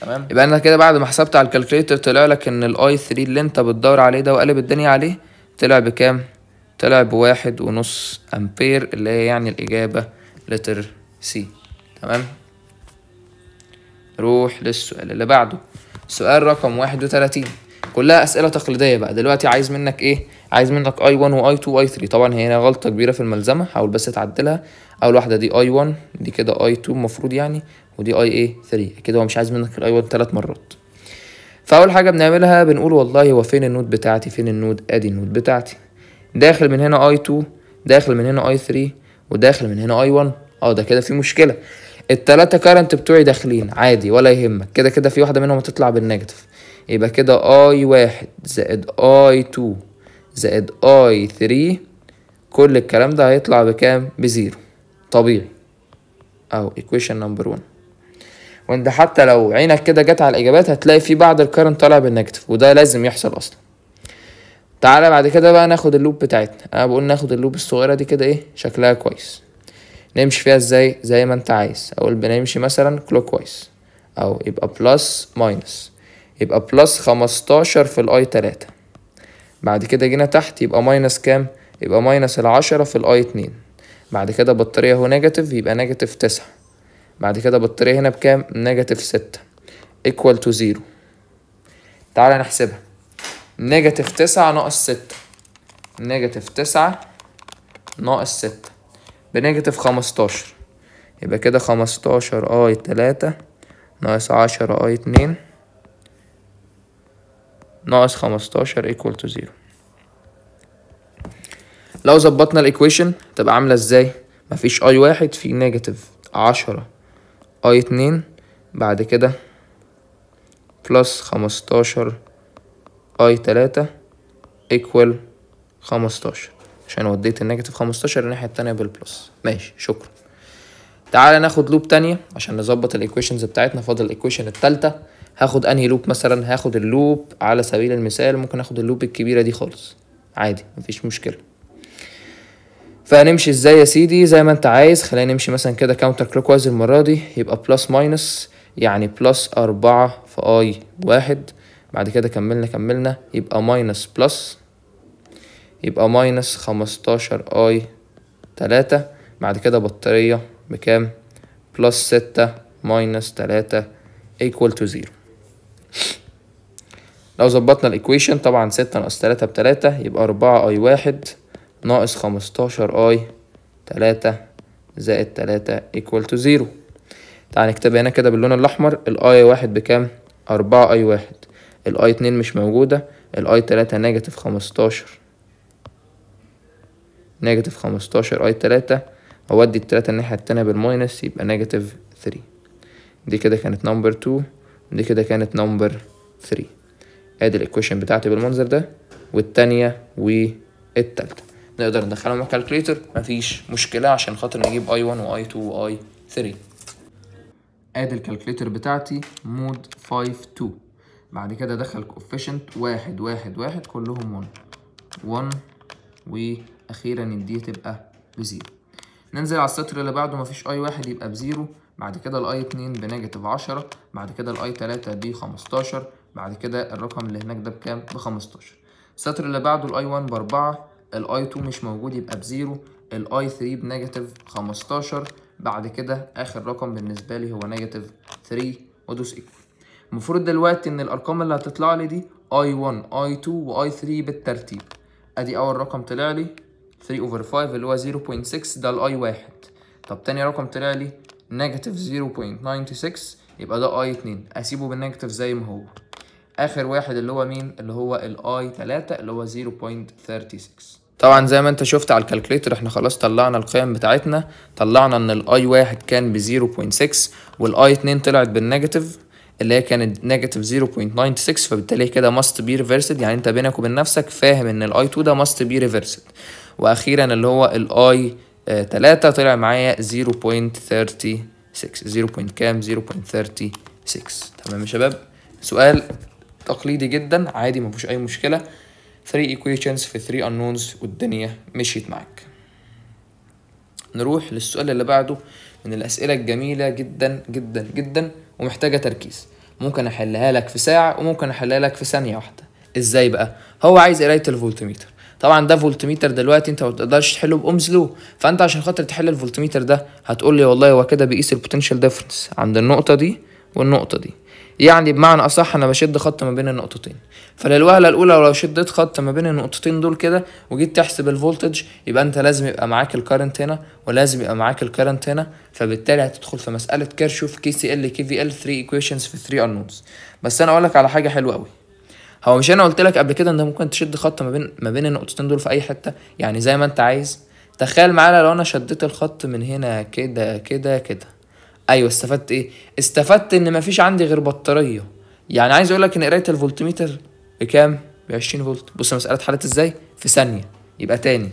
تمام يبقى انا كده بعد ما حسبت على الكالكليتر طلع لك ان الاي 3 اللي انت بتدور عليه ده وقلب الدنيا عليه طلع بكام طلع بواحد ونص امبير اللي هي يعني الاجابه لتر سي تمام نروح للسؤال اللي بعده سؤال رقم 31 كلها اسئله تقليديه بقى دلوقتي عايز منك ايه عايز منك i 1 i 2 i 3 طبعا هي هنا غلطه كبيره في الملزمه حاول بس تعدلها اول واحده دي i 1 دي كده i 2 المفروض يعني ودي I 3 كده هو مش عايز منك i 1 ثلاث مرات فاول حاجه بنعملها بنقول والله هو فين النود بتاعتي فين النود ادي النود بتاعتي داخل من هنا i 2 داخل من هنا i 3 وداخل من هنا i 1 اه ده كده في مشكله التلاتة كارنت بتوعي داخلين عادي ولا يهمك كده كده في واحدة منهم هتطلع بالنيجاتيف يبقى كده اي واحد زائد اي تو زائد اي ثري كل الكلام ده هيطلع بكام بزيرو طبيعي او equation نمبر 1 وانت حتى لو عينك كده جت على الاجابات هتلاقي في بعض الكارنت طالع بالنيجاتيف وده لازم يحصل اصلا تعالى بعد كده بقى ناخد اللوب بتاعتنا انا بقول ناخد اللوب الصغيره دي كده ايه شكلها كويس نمشي فيها ازاي زي ما انت عايز اقول بنمشي مثلا كلوك وايز او يبقى بلس ماينس يبقى بلس خمستاشر في الاي تلاتة بعد كده جينا تحت يبقى ماينس كام يبقى ماينس العشرة في الاي اتنين بعد كده بطارية هو نيجاتيف يبقى نيجاتيف تسعة بعد كده بطارية هنا بكام نيجاتيف ستة ايكوال تو زيرو تعالى نحسبها نيجاتيف تسعة ناقص ستة نيجاتيف تسعة ناقص ستة بنيجاتيف خمستاشر يبقى كده خمستاشر اي تلاتة ناقص عشرة اي اتنين ناقص خمستاشر ايكوال تو زيرو لو ظبطنا الايكويشن تبقى عاملة ازاي مفيش اي واحد في نيجاتيف عشرة اي اتنين بعد كده بلس خمستاشر اي تلاتة ايكوال خمستاشر عشان وديت النيجاتيف 15 الناحية التانية بالبلس ماشي شكرا تعالى ناخد لوب تانية عشان نظبط الايكويشنز بتاعتنا فاضل الايكويشن التالتة هاخد انهي لوب مثلا هاخد اللوب على سبيل المثال ممكن اخد اللوب الكبيرة دي خالص عادي مفيش مشكلة فهنمشي ازاي يا سيدي زي ما انت عايز خلينا نمشي مثلا كده كاونتر كلوك وايز المرة دي يبقى بلس ماينس يعني بلس أربعة في اي واحد بعد كده كملنا كملنا يبقى ماينس بلس يبقى ماينس خمستاشر اي تلاتة بعد كده بطارية بكام بلس ستة ماينس تلاتة ايكوال تو زيرو لو ظبطنا الايكويشن طبعا ستة ناقص تلاتة بتلاتة يبقى أربعة اي واحد ناقص خمستاشر اي تلاتة زائد تلاتة ايكوال تو زيرو تعال نكتب هنا كده باللون الأحمر الاي واحد بكام أربعة اي واحد الاي اتنين مش موجودة الاي تلاتة نيجاتيف خمستاشر نيجاتيف خمستاشر اي تلاتة وأودي التلاتة الناحية التانية بالماينس يبقى نيجاتيف ثري دي كده كانت نمبر تو دي كده كانت نمبر ثري ادي الايكويشن بتاعتي بالمنظر ده والتانية والتالتة نقدر ندخلهم الكالكوليتر مفيش مشكلة عشان خاطر نجيب اي 1 واي 2 واي 3 ادي الكالكوليتر بتاعتي مود 5 2 بعد كده دخل كوفيشنت واحد واحد واحد كلهم 1 1 و اخيرا ان دي تبقى بزيرو ننزل على السطر اللي بعده مفيش اي واحد يبقى بزيرو بعد كده الاي 2 بنيجاتيف 10 بعد كده الاي 3 ب 15 بعد كده الرقم اللي هناك ده بكام ب 15 السطر اللي بعده الاي 1 ب 4 الاي 2 مش موجود يبقى بزيرو الاي 3 بنيجاتيف 15 بعد كده اخر رقم بالنسبه لي هو نيجاتيف 3 ودوس ايكو المفروض دلوقتي ان الارقام اللي هتطلع لي دي اي 1 اي 2 واي 3 بالترتيب ادي اول رقم طلع لي 3 over 5 اللي هو 0.6 ده الاي واحد طب تاني رقم طلع لي نيجاتيف 0.96 يبقى ده اي 2 اسيبه بالنيجاتيف زي ما هو اخر واحد اللي هو مين اللي هو الاي 3 اللي هو 0.36 طبعا زي ما انت شفت على الكالكليتر احنا خلاص طلعنا القيم بتاعتنا طلعنا ان الاي واحد كان ب 0.6 والاي 2 طلعت بالنيجاتيف اللي هي كانت نيجاتيف 0.96 فبالتالي كده ماست بي ريفرسد يعني انت بينك وبين نفسك فاهم ان الاي 2 ده ماست بي ريفرسد واخيرا اللي هو الاي آه، 3 طلع معايا 0.36 0. كام 0.36 تمام يا شباب سؤال تقليدي جدا عادي فيهوش اي مشكله 3 equations في 3 unknowns والدنيا مشيت معاك نروح للسؤال اللي بعده من الاسئله الجميله جدا جدا جدا ومحتاجه تركيز ممكن احلها لك في ساعه وممكن احلها لك في ثانيه واحده ازاي بقى هو عايز قرايه الفولتميتر طبعا ده فولتميتر دلوقتي انت ما تقدرش تحله باومز لو فانت عشان خاطر تحل الفولتميتر ده هتقول لي والله هو كده بيقيس البوتنشال ديفرنس عند النقطه دي والنقطه دي يعني بمعنى اصح انا بشد خط ما بين النقطتين فللوهله الاولى لو شديت خط ما بين النقطتين دول كده وجيت تحسب الفولتج يبقى انت لازم يبقى معاك الكارنت هنا ولازم يبقى معاك الكارنت هنا فبالتالي هتدخل في مساله كيرشوف كي سي ال كي في ال 3 ايكويشنز في 3 انونز بس انا اقول لك على حاجه حلوه قوي هو مش انا قلت لك قبل كده انت ممكن تشد خط ما بين ما بين النقطتين دول في اي حته يعني زي ما انت عايز تخيل معانا لو انا شديت الخط من هنا كده كده كده ايوه استفدت ايه استفدت ان مفيش عندي غير بطاريه يعني عايز اقول لك ان قرايه الفولتميتر بكام ب 20 فولت بص المساله اتحلت ازاي في ثانيه يبقى تاني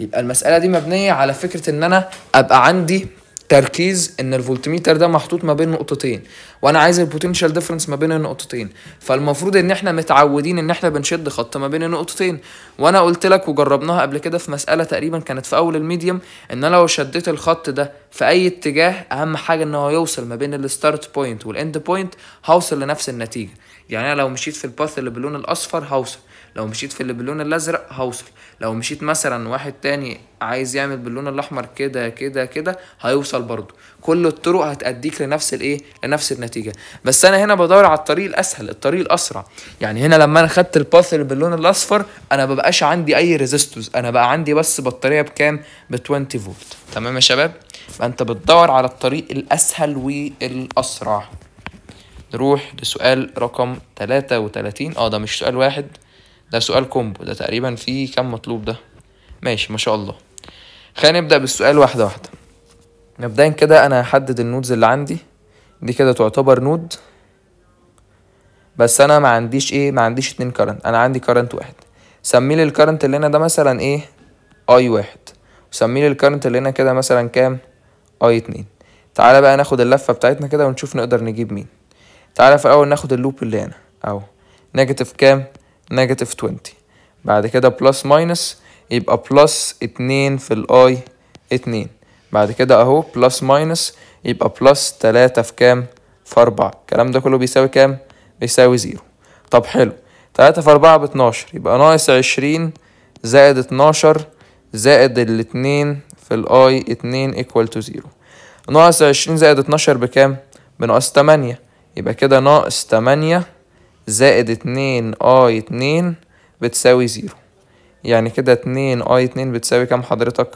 يبقى المساله دي مبنيه على فكره ان انا ابقى عندي تركيز ان الفولتميتر ده محطوط ما بين نقطتين وانا عايز البوتنشال ديفرنس ما بين النقطتين فالمفروض ان احنا متعودين ان احنا بنشد خط ما بين النقطتين وانا قلت لك وجربناها قبل كده في مساله تقريبا كانت في اول الميديم ان انا لو شديت الخط ده في اي اتجاه اهم حاجه ان هو يوصل ما بين الستارت بوينت والاند بوينت هوصل لنفس النتيجه يعني انا لو مشيت في الباث اللي باللون الاصفر هوصل لو مشيت في اللي باللون الازرق هوصل لو مشيت مثلا واحد تاني عايز يعمل باللون الاحمر كده كده كده هيوصل برضو كل الطرق هتأديك لنفس الايه لنفس النتيجه بس انا هنا بدور على الطريق الاسهل الطريق الاسرع يعني هنا لما انا خدت الباث اللي باللون الاصفر انا مبقاش عندي اي ريزيستوز انا بقى عندي بس بطاريه بكام ب 20 فولت تمام يا شباب فانت بتدور على الطريق الاسهل والاسرع نروح لسؤال رقم 33 اه ده مش سؤال واحد ده سؤال كومبو ده تقريبا فيه كام مطلوب ده ماشي ما شاء الله خلينا نبدا بالسؤال واحده واحده مبدئيا كده انا هحدد النودز اللي عندي دي كده تعتبر نود بس انا ما عنديش ايه ما عنديش اتنين كارنت انا عندي كارنت واحد سمي لي الكارنت اللي هنا ده مثلا ايه اي واحد وسمي لي الكارنت اللي هنا كده مثلا كام اي اتنين تعالى بقى ناخد اللفه بتاعتنا كده ونشوف نقدر نجيب مين تعالى في الاول ناخد اللوب اللي هنا اهو نيجاتيف كام نيجاتيف 20 بعد كده بلس ماينس يبقى بلس اتنين في الاي اتنين بعد كده اهو بلس ماينس يبقى بلس تلاتة في كام في أربعة الكلام ده كله بيساوي كام بيساوي زيرو طب حلو تلاتة في أربعة باتناشر يبقى ناقص عشرين زائد اتناشر زائد الاتنين في الاي اتنين ايكوال تو زيرو ناقص عشرين زائد اتناشر بكام بناقص تمانية يبقى كده ناقص تمانية زائد اتنين اي اتنين بتساوي زيرو يعني كده اتنين اي اتنين بتساوي كام حضرتك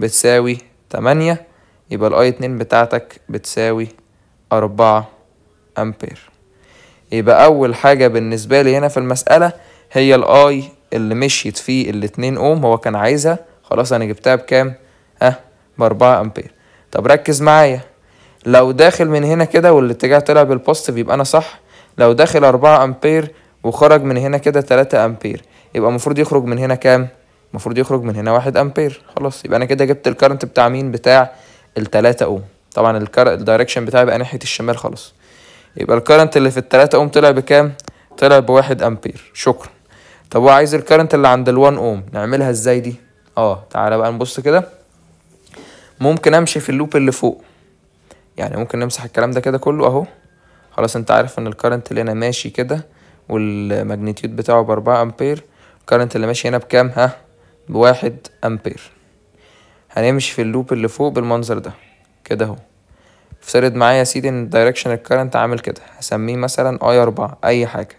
بتساوي تمانية يبقى الاي اتنين بتاعتك بتساوي اربعة امبير يبقى اول حاجة بالنسبة لي هنا في المسألة هي الاي اللي مشيت فيه الاتنين اوم هو كان عايزها خلاص انا جبتها بكام ها أه باربعة امبير طب ركز معايا لو داخل من هنا كده والاتجاه طلع بالبوزيتيف يبقى انا صح لو داخل أربعة أمبير وخرج من هنا كده تلاتة أمبير يبقى المفروض يخرج من هنا كام؟ المفروض يخرج من هنا واحد أمبير خلاص يبقى أنا كده جبت الكرنت بتاع مين؟ بتاع التلاتة أوم طبعا الدايركشن بتاعي بقى ناحية الشمال خلاص يبقى الكرنت اللي في التلاتة أوم طلع بكام؟ طلع بواحد أمبير شكرا طب هو عايز الكرنت اللي عند الوان أوم نعملها ازاي دي؟ اه تعالى بقى نبص كده ممكن امشي في اللوب اللي فوق يعني ممكن نمسح الكلام ده كده كله اهو خلاص انت عارف ان الكرنت اللي هنا ماشي كده والماجنتيود بتاعه بأربعة امبير الكرنت اللي ماشي هنا بكام ها بواحد امبير هنمشي في اللوب اللي فوق بالمنظر ده كده اهو افترض معايا يا سيدي ان الدايركشن الكرنت عامل كده هسميه مثلا اي اربعة اي حاجة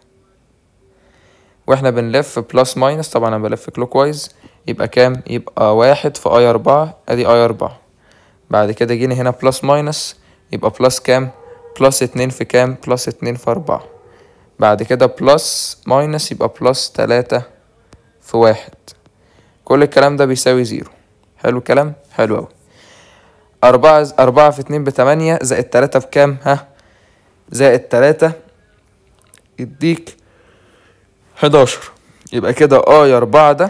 واحنا بنلف بلس ماينس طبعا انا بلف كلوك وايز يبقى كام يبقى واحد في اي اربعة ادي اي اربعة بعد كده جينا هنا بلس ماينس يبقى بلس كام بلس اتنين في كام بلس اتنين في أربعة بعد كده بلس ماينس يبقى بلس تلاتة في واحد كل الكلام ده بيساوي زيرو حلو الكلام حلو أوي أربعة أربعة في اتنين بتمانية زائد تلاتة بكام ها زائد تلاتة يديك حداشر يبقى كده اي أربعة ده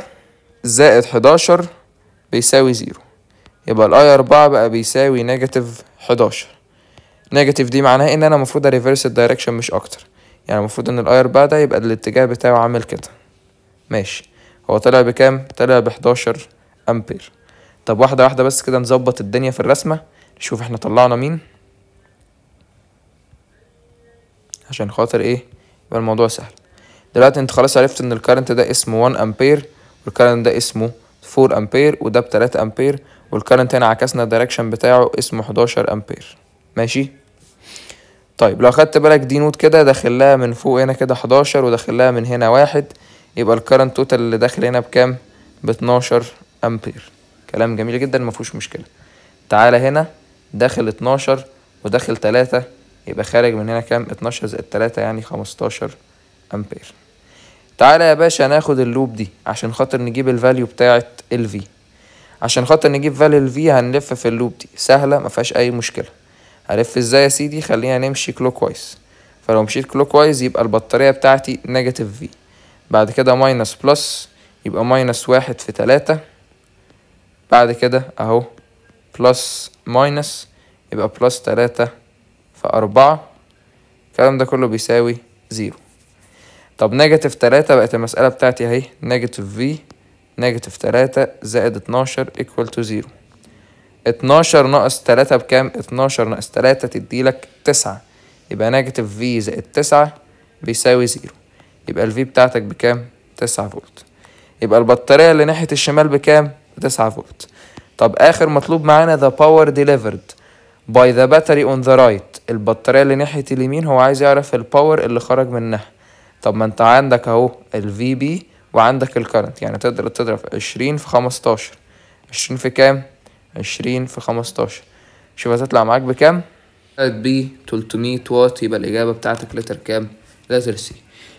زائد حداشر بيساوي زيرو يبقى الاي أربعة بقى بيساوي نيجاتيف حداشر نيجاتيف دي معناها ان انا المفروض اريفرس الدايركشن مش اكتر يعني المفروض ان الاير بقى ده يبقى الاتجاه بتاعه عامل كده ماشي هو طلع بكام طلع ب 11 امبير طب واحده واحده بس كده نظبط الدنيا في الرسمه نشوف احنا طلعنا مين عشان خاطر ايه يبقى الموضوع سهل دلوقتي انت خلاص عرفت ان الكارنت ده اسمه 1 امبير والكارنت ده اسمه 4 امبير وده ب 3 امبير والكارنت هنا عكسنا الدايركشن بتاعه اسمه 11 امبير ماشي طيب لو خدت بالك دي نوت كده داخل لها من فوق هنا كده 11 وداخل لها من هنا واحد يبقى الكرنت توتال اللي داخل هنا بكام ب 12 امبير كلام جميل جدا مفهوش مشكله تعالى هنا داخل 12 وداخل 3 يبقى خارج من هنا كام 12 زائد 3 يعني 15 امبير تعالى يا باشا ناخد اللوب دي عشان خاطر نجيب الفاليو بتاعه ال في عشان خاطر نجيب فاليو ال في هنلف في اللوب دي سهله مفيهاش اي مشكله هلف ازاي يا سيدي خلينا نمشي كلوك وايز فلو مشيت كلوك وايز يبقى البطارية بتاعتي نيجاتيف في بعد كده ماينس بلس يبقى ماينس واحد في تلاتة بعد كده اهو بلس ماينس يبقى بلس تلاتة في أربعة الكلام ده كله بيساوي زيرو طب نيجاتيف تلاتة بقت المسألة بتاعتي اهي نيجاتيف في نيجاتيف تلاتة زائد اتناشر ايكوال تو زيرو 12 ناقص 3 بكام 12 ناقص 3 تديلك 9 يبقى نيجاتيف في زائد 9 بيساوي 0 يبقى الفي بتاعتك بكام 9 فولت يبقى البطارية اللي ناحية الشمال بكام 9 فولت طب آخر مطلوب معانا ذا باور ديليفرد باي ذا باتري اون ذا رايت البطارية اللي ناحية اليمين هو عايز يعرف الباور اللي خرج منها طب ما انت عندك اهو الفي بي وعندك الكرنت يعني تقدر تضرب 20 في 15 20 في كام عشرين في خمستاشر شوف هتطلع معاك بكام بي 300 واط يبقى الإجابة بتاعتك لتر كام لتر سي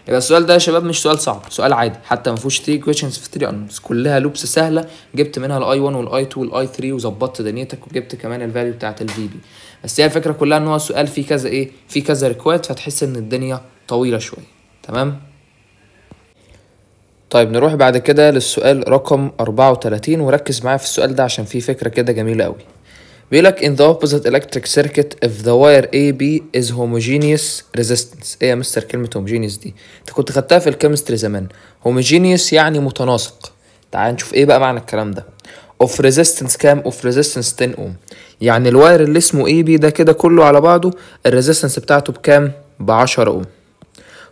يبقى السؤال ده يا شباب مش سؤال صعب سؤال عادي حتى ما فيهوش 3 كويشنز في 3 انس كلها لوبس سهله جبت منها الاي 1 والاي 2 والاي 3 وظبطت دنيتك وجبت كمان الفاليو بتاعت الفي بي بس هي الفكره كلها ان هو سؤال فيه كذا ايه فيه كذا ريكوات فتحس ان الدنيا طويله شويه تمام طيب نروح بعد كده للسؤال رقم 34 وركز معايا في السؤال ده عشان فيه فكرة كده جميلة قوي بيقول ان in the opposite electric circuit if the wire AB is homogeneous resistance ايه يا مستر كلمة homogeneous دي انت كنت خدتها في الكيمستري زمان homogeneous يعني متناسق تعال نشوف ايه بقى معنى الكلام ده of resistance كام of resistance 10 ohm يعني الواير اللي اسمه اي بي ده كده كله على بعضه الريزيستنس بتاعته بكام ب 10 ohm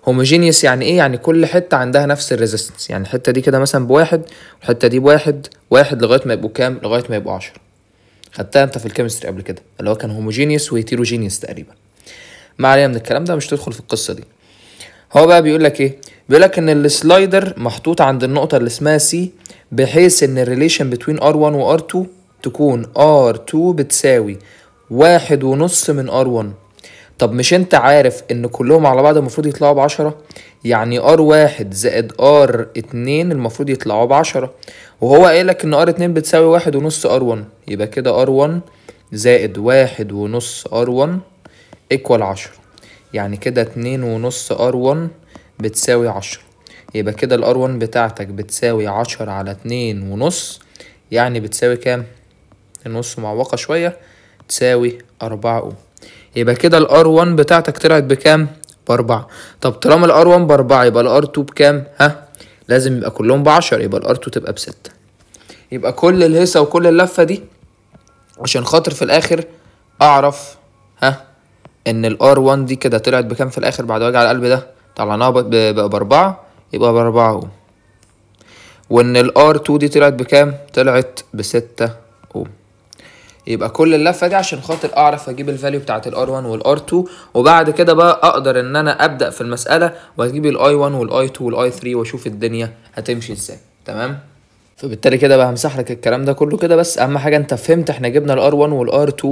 هوموجينيوس يعني ايه يعني كل حته عندها نفس الريزيستنس يعني الحته دي كده مثلا بواحد والحته دي بواحد واحد لغايه ما يبقوا كام لغايه ما يبقوا عشرة خدتها انت في الكيمستري قبل كده اللي هو كان هوموجينيوس وهيتيروجينيوس تقريبا ما علينا من الكلام ده مش تدخل في القصه دي هو بقى بيقول لك ايه بيقول لك ان السلايدر محطوط عند النقطه اللي اسمها سي بحيث ان الريليشن بين ار1 وار2 تكون ار2 بتساوي واحد ونص من ار1 طب مش انت عارف ان كلهم على بعض المفروض يطلعوا بعشرة يعني ار واحد زائد ار اتنين المفروض يطلعوا بعشرة وهو قايلك ان ار اتنين بتساوي واحد ونص ار ون يبقى كده ار ون زائد واحد ونص ار ون ايكوال عشرة يعني كده اتنين ونص ار ون بتساوي عشرة يبقى كده الار ون بتاعتك بتساوي عشرة على اتنين ونص يعني بتساوي كام؟ النص معوقة شوية تساوي أربعة أوم يبقى كده الار 1 بتاعتك طلعت بكام باربعة طب طالما الار 1 باربعة يبقى الار 2 بكام ها لازم يبقى كلهم بعشر يبقى الار 2 تبقى بستة يبقى كل الهيصة وكل اللفة دي عشان خاطر في الاخر اعرف ها ان الار 1 دي كده طلعت بكام في الاخر بعد وجع القلب ده طلعناها بقى باربعة يبقى باربعة وان الار 2 دي طلعت بكام طلعت بستة يبقى كل اللفه دي عشان خاطر اعرف اجيب الفاليو بتاعت الار1 والار2 وبعد كده بقى اقدر ان انا ابدا في المساله واجيب الاي1 والاي2 والاي3 واشوف الدنيا هتمشي ازاي تمام فبالتالي كده بقى همسح لك الكلام ده كله كده بس اهم حاجه انت فهمت احنا جبنا الار1 والار2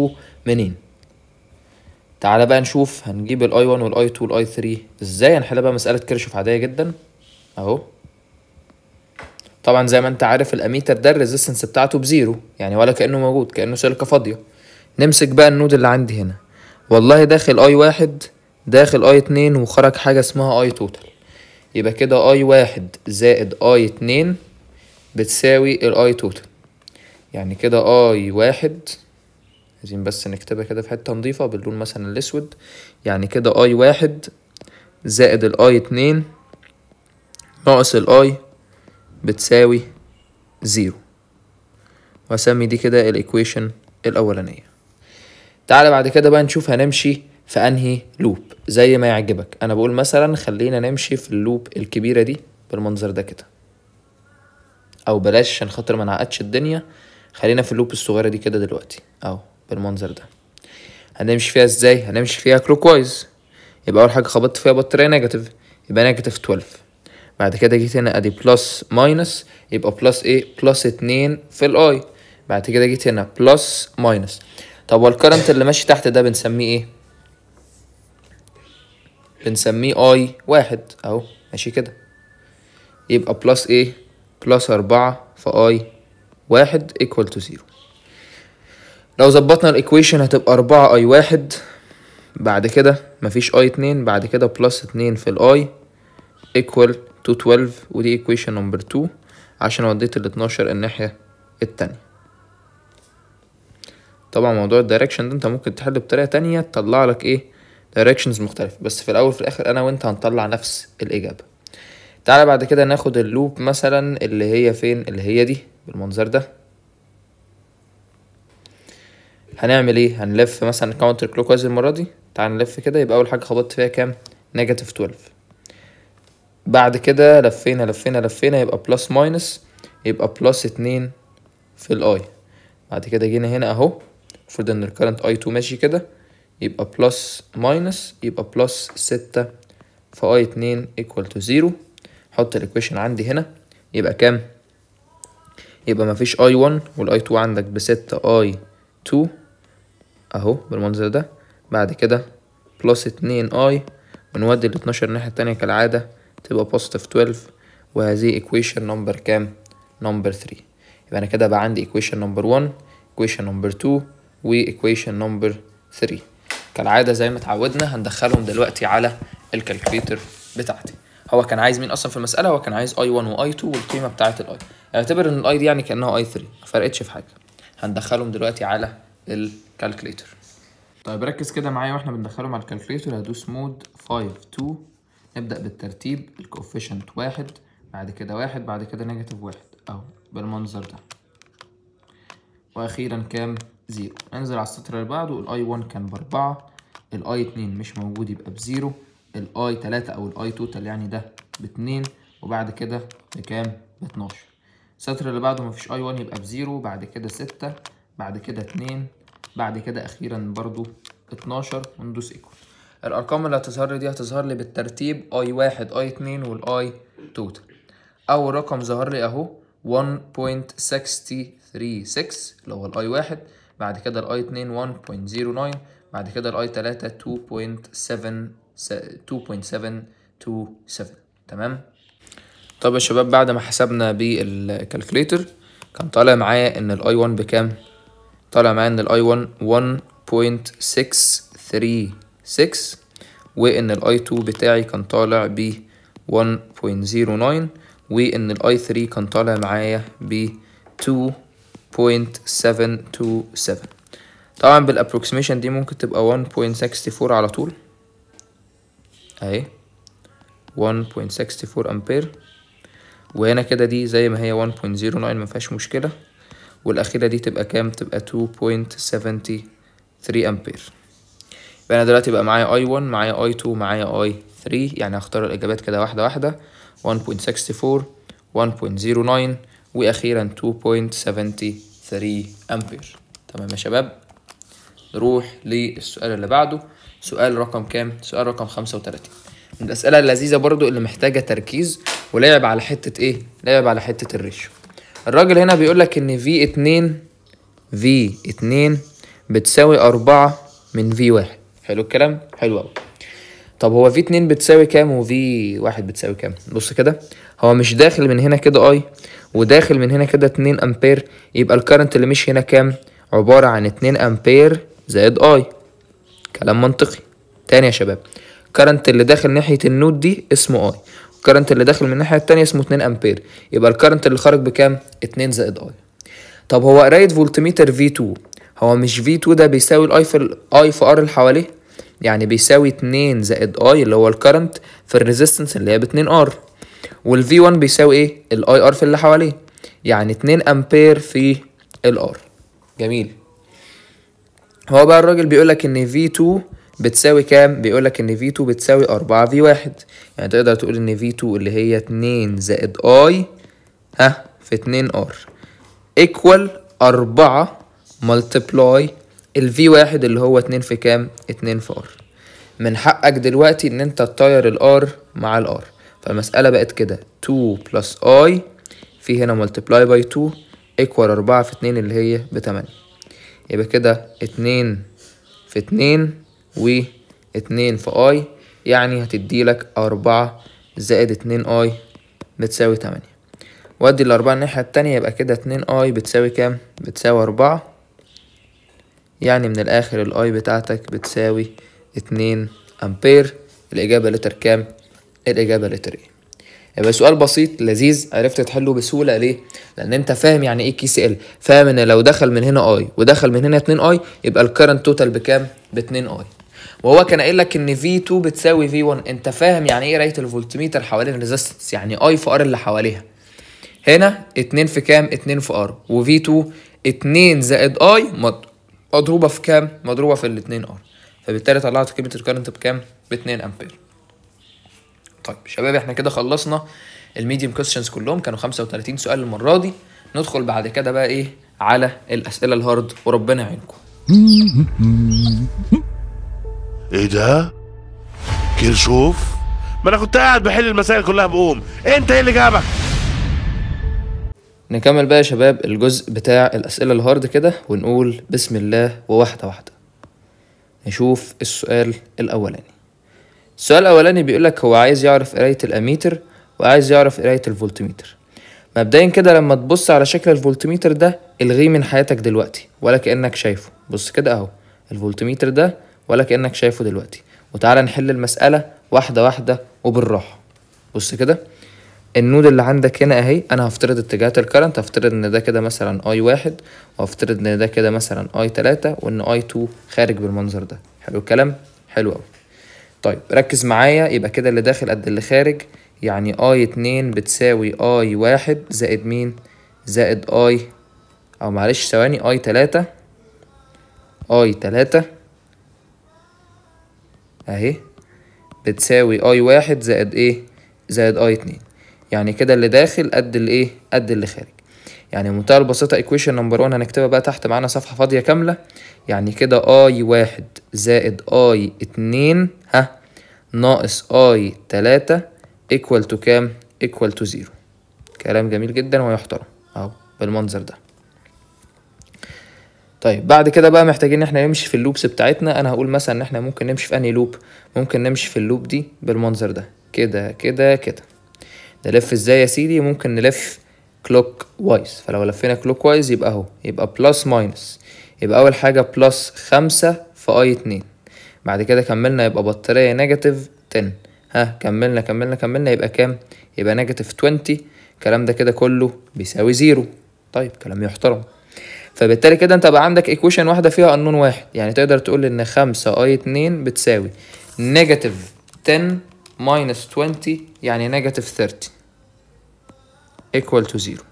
منين تعالى بقى نشوف هنجيب الاي1 والاي2 والاي3 ازاي هنحل بقى مساله كيرشوف عاديه جدا اهو طبعا زي ما انت عارف الاميتر ده الريزيستنس بتاعته بزيرو يعني ولا كانه موجود كانه سلكه فاضيه نمسك بقى النود اللي عندي هنا والله داخل اي واحد داخل اي اتنين وخرج حاجه اسمها اي توتال يبقى كده اي واحد زائد اي اتنين بتساوي الاي توتال يعني كده اي واحد عايزين بس نكتبها كده في حته نضيفه باللون مثلا الاسود يعني كده اي واحد زائد الاي اتنين ناقص الاي بتساوي زيرو واسمي دي كده الايكويشن الاولانيه تعالى بعد كده بقى نشوف هنمشي في انهي لوب زي ما يعجبك انا بقول مثلا خلينا نمشي في اللوب الكبيره دي بالمنظر ده كده او بلاش عشان خاطر ما نعقدش الدنيا خلينا في اللوب الصغيره دي كده دلوقتي اهو بالمنظر ده هنمشي فيها ازاي هنمشي فيها كلوكوايز يبقى اول حاجه خبطت فيها بطاريه نيجاتيف يبقى نيجاتيف 12 بعد كده جيت هنا ادي بلس ماينس يبقى بلس ايه بلس اتنين في الاي بعد كده جيت هنا بلس ماينس طب والكرنت اللي ماشي تحت ده بنسميه ايه بنسميه اي واحد اهو ماشي كده يبقى بلس ايه بلس اربعة في اي واحد ايكوال تو زيرو لو ظبطنا الايكويشن هتبقى اربعة اي واحد بعد كده مفيش اي اتنين بعد كده بلس اتنين في الاي ايكوال 212 ودي ايكويشن نمبر 2 عشان وديت ال 12 الناحية التانية طبعا موضوع الدايركشن ده انت ممكن تحل بطريقة تانية تطلع لك ايه دايركشنز مختلفة بس في الاول في الاخر انا وانت هنطلع نفس الاجابة تعالى بعد كده ناخد اللوب مثلا اللي هي فين اللي هي دي بالمنظر ده هنعمل ايه هنلف مثلا كاونتر كلوك المرة دي تعالى نلف كده يبقى اول حاجة خبطت فيها كام نيجاتيف 12 بعد كده لفينا لفينا لفينا يبقى بلس ماينس يبقى بلس اتنين في الاي بعد كده جينا هنا اهو المفروض ان الكرنت اي 2 ماشي كده يبقى بلس ماينس يبقى بلس ستة في اي اتنين ايكوال تو زيرو حط الايكويشن عندي هنا يبقى كام يبقى مفيش اي 1 والاي 2 عندك بستة اي 2 اهو بالمنظر ده بعد كده بلس اتنين اي ونودي ال 12 الناحية التانية كالعادة تبقى positive 12 وهذه equation number كام number 3 يبقى انا كده بقى عندي equation number 1 equation number 2 وايكويشن نمبر number 3 كالعاده زي ما اتعودنا هندخلهم دلوقتي على الكالكوليتر بتاعتي هو كان عايز مين اصلا في المساله هو كان عايز i1 واي 2 والقيمه بتاعه الاي اعتبر ان الاي دي يعني كانها i3 ما فرقتش في حاجه هندخلهم دلوقتي على الكالكوليتر طيب ركز كده معايا واحنا بندخلهم على الكالكوليتر هدوس مود 5 2 نبدأ بالترتيب الكوفيشنت واحد بعد كده واحد بعد كده نيجاتيف واحد أهو بالمنظر ده وأخيرا كام زيرو ننزل على السطر اللي بعده الأي 1 كان بأربعة الأي 2 مش موجود يبقى بزيرو الأي 3 أو الأي توتال يعني ده باتنين وبعد كده بكام باتناشر السطر اللي بعده مفيش أي 1 يبقى بزيرو بعد كده ستة بعد كده اتنين بعد كده أخيرا برضو اتناشر وندوس إيكوال الارقام اللي هتظهر لي دي هتظهر لي بالترتيب I1 I2 وال I توتال اول رقم ظهر لي اهو 1.636 اللي هو I1 بعد كده i 2 1.09 بعد كده i 3 2.727 تمام طب يا شباب بعد ما حسبنا بالكالكليتر كان طالع معايا ان i 1 بكام طالع معايا ان i 1 1.636 6 وان الاي 2 بتاعي كان طالع ب 1.09 وان الاي 3 كان طالع معايا ب 2.727 طبعا بالابروكسيميشن دي ممكن تبقى 1.64 على طول اهي 1.64 امبير وهنا كده دي زي ما هي 1.09 ما فيهاش مشكله والاخيره دي تبقى كام تبقى 2.73 امبير يبقى انا دلوقتي بقى معايا اي 1 معايا اي 2 معايا اي 3 يعني هختار الاجابات كده واحده واحده 1.64 1.09 واخيرا 2.73 امبير تمام يا شباب نروح للسؤال اللي بعده سؤال رقم كام سؤال رقم 35 من الاسئله اللذيذه برضو اللي محتاجه تركيز ولعب على حته ايه لعب على حته الريشيو الراجل هنا بيقول لك ان في 2 في 2 بتساوي 4 من في 1 حلو الكلام حلو قوي طب هو في اتنين بتساوي كام وفي واحد بتساوي كام بص كده هو مش داخل من هنا كده اي وداخل من هنا كده اتنين امبير يبقى الكرنت اللي مش هنا كام عبارة عن اتنين امبير زائد اي كلام منطقي تاني يا شباب الكرنت اللي داخل ناحية النود دي اسمه اي الكرنت اللي داخل من الناحية التانية اسمه اتنين امبير يبقى الكرنت اللي خارج بكام اتنين زائد اي طب هو قراية فولتميتر في 2 هو مش في 2 ده بيساوي الاي في الاي في ار اللي حواليه يعني بيساوي 2 زائد اي اللي هو الكرنت في الريزيستنس اللي هي ب 2 ار والفي 1 بيساوي ايه الاي ار في اللي حواليه يعني 2 امبير في الار جميل هو بقى الراجل بيقول لك ان في 2 بتساوي كام بيقول لك ان في 2 بتساوي 4 في 1 يعني تقدر تقول ان في 2 اللي هي 2 زائد اي ها في 2 ار ايكوال 4 ملتبلاي ال v واحد اللي هو اتنين في كام اتنين في R من حقك دلوقتي ان انت تطير ال R مع ال R فالمسألة بقت كده 2 plus I في هنا multiply by 2 equal 4 في 2 اللي هي ب 8 يبقى كده 2 في 2 و 2 في I يعني هتديلك 4 زائد 2 I بتساوي 8 وادي الأربعة الناحية التانية يبقى كده 2 I بتساوي كام؟ بتساوي 4 يعني من الآخر الأي بتاعتك بتساوي اتنين أمبير الإجابة لتر كام؟ الإجابة لتر إيه يبقى سؤال بسيط لذيذ عرفت تحله بسهوله ليه؟ لان انت فاهم يعني ايه كي سي ال فاهم ان لو دخل من هنا اي ودخل من هنا 2 اي يبقى الكرنت توتال بكام؟ ب 2 اي وهو كان قايل لك ان في 2 بتساوي في 1 انت فاهم يعني ايه رايه الفولتميتر حوالين الريزستنس يعني اي في ار اللي حواليها هنا 2 في كام 2 في ار وفي 2 2 زائد اي مضروبه في كام مضروبه في الاتنين ار فبالتالي طلعت قيمه الكرنت بكام باتنين امبير طيب شباب احنا كده خلصنا الميديم كويستشنز كلهم كانوا 35 سؤال المره دي ندخل بعد كده بقى ايه على الاسئله الهارد وربنا يعينكم ايه ده كيرشوف ما انا كنت قاعد بحل المسائل كلها بقوم انت ايه اللي جابك نكمل بقى يا شباب الجزء بتاع الأسئلة الهارد كده ونقول بسم الله وواحدة واحدة نشوف السؤال الأولاني السؤال الأولاني بيقولك هو عايز يعرف قراية الأميتر وعايز يعرف قراية الفولتميتر مبدئيا كده لما تبص على شكل الفولتميتر ده الغيه من حياتك دلوقتي ولا كأنك شايفه بص كده أهو الفولتميتر ده ولا كأنك شايفه دلوقتي وتعالى نحل المسألة واحدة واحدة وبالراحة بص كده النود اللي عندك هنا اهي انا هفترض اتجاهات الكرنت هفترض ان ده كده مثلا اي واحد وهفترض ان ده كده مثلا اي تلاتة وان اي تو خارج بالمنظر ده حلو الكلام حلو قوي طيب ركز معايا يبقى كده اللي داخل قد اللي خارج يعني اي اتنين بتساوي اي واحد زائد مين زائد اي او معلش ثواني اي تلاتة اي تلاتة اهي بتساوي اي واحد زائد ايه زائد اي اتنين يعني كده اللي داخل قد الايه قد اللي خارج يعني بمنتهى البساطة ايكويشن نمبر 1 هنكتبها بقى تحت معانا صفحة فاضية كاملة يعني كده اي واحد زائد اي اتنين ها ناقص اي تلاتة ايكوال تو كام ايكوال تو زيرو كلام جميل جدا ويحترم اهو بالمنظر ده طيب بعد كده بقى محتاجين ان احنا نمشي في اللوبس بتاعتنا انا هقول مثلا ان احنا ممكن نمشي في انهي لوب ممكن نمشي في اللوب دي بالمنظر ده كده كده كده نلف ازاي يا سيدي ممكن نلف كلوك وايز فلو لفينا كلوك وايز يبقى اهو يبقى بلس ماينس يبقى اول حاجه بلس خمسة في اي اتنين بعد كده كملنا يبقى بطاريه نيجاتيف 10 ها كملنا كملنا كملنا يبقى كام يبقى نيجاتيف 20 الكلام ده كده كله بيساوي زيرو طيب كلام يحترم فبالتالي كده انت بقى عندك ايكويشن واحده فيها انون واحد يعني تقدر تقول ان 5 اي 2 بتساوي نيجاتيف 10 ماينس 20 يعني نيجاتيف 30 equal to 0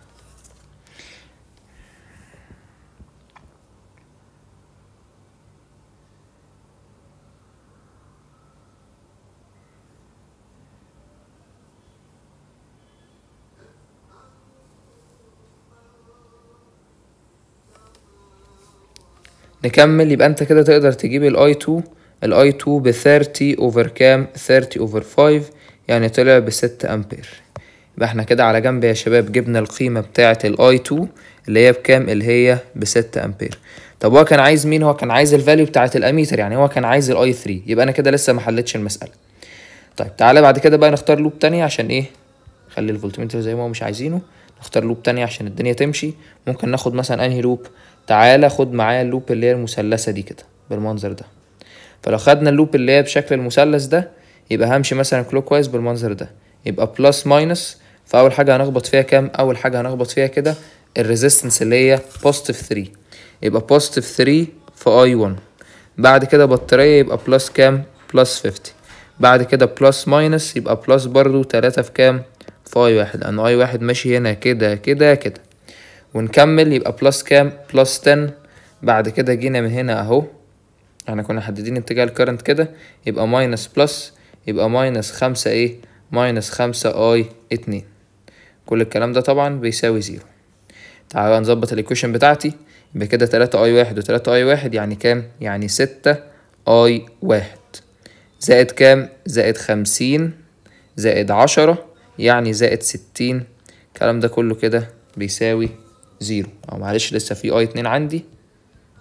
نكمل يبقى انت كده تقدر تجيب الاي 2 الاي 2 ب 30 اوفر كام 30 اوفر 5 يعني طلع ب 6 امبير يبقى احنا كده على جنب يا شباب جبنا القيمة بتاعة الاي 2 اللي هي بكام اللي هي بستة امبير طب هو كان عايز مين هو كان عايز الفاليو بتاعة الاميتر يعني هو كان عايز الاي 3 يبقى انا كده لسه ما حلتش المسألة طيب تعالى بعد كده بقى نختار لوب تاني عشان ايه خلي الفولتمتر زي ما هو مش عايزينه نختار لوب تاني عشان الدنيا تمشي ممكن ناخد مثلا انهي لوب تعالى خد معايا اللوب اللي هي المثلثة دي كده بالمنظر ده فلو خدنا اللوب اللي هي بشكل المثلث ده يبقى همشي مثلا كلوك وايز بالمنظر ده يبقى بلس ماينس فاول حاجه هنخبط فيها كام اول حاجه هنخبط فيها كده الريزيستنس اللي هي بوزيتيف 3 يبقى بوزيتيف 3 في اي 1 بعد كده بطاريه يبقى بلس كام بلس 50 بعد كده بلس ماينس يبقى بلس برضو 3 في كام في اي 1 لان اي 1 ماشي هنا كده كده كده ونكمل يبقى بلس كام بلس 10 بعد كده جينا من هنا اهو احنا كنا حددين اتجاه الكرنت كده يبقى ماينس بلس يبقى ماينس 5 ايه ماينس 5 اي 2 كل الكلام ده طبعا بيساوي زيرو تعالى بقى نظبط الايكويشن بتاعتي يبقى كده تلاتة اي واحد وتلاتة اي واحد يعني كام يعني ستة اي واحد زائد كام زائد خمسين زائد عشرة يعني زائد ستين الكلام ده كله كده بيساوي زيرو او معلش لسه في اي اتنين عندي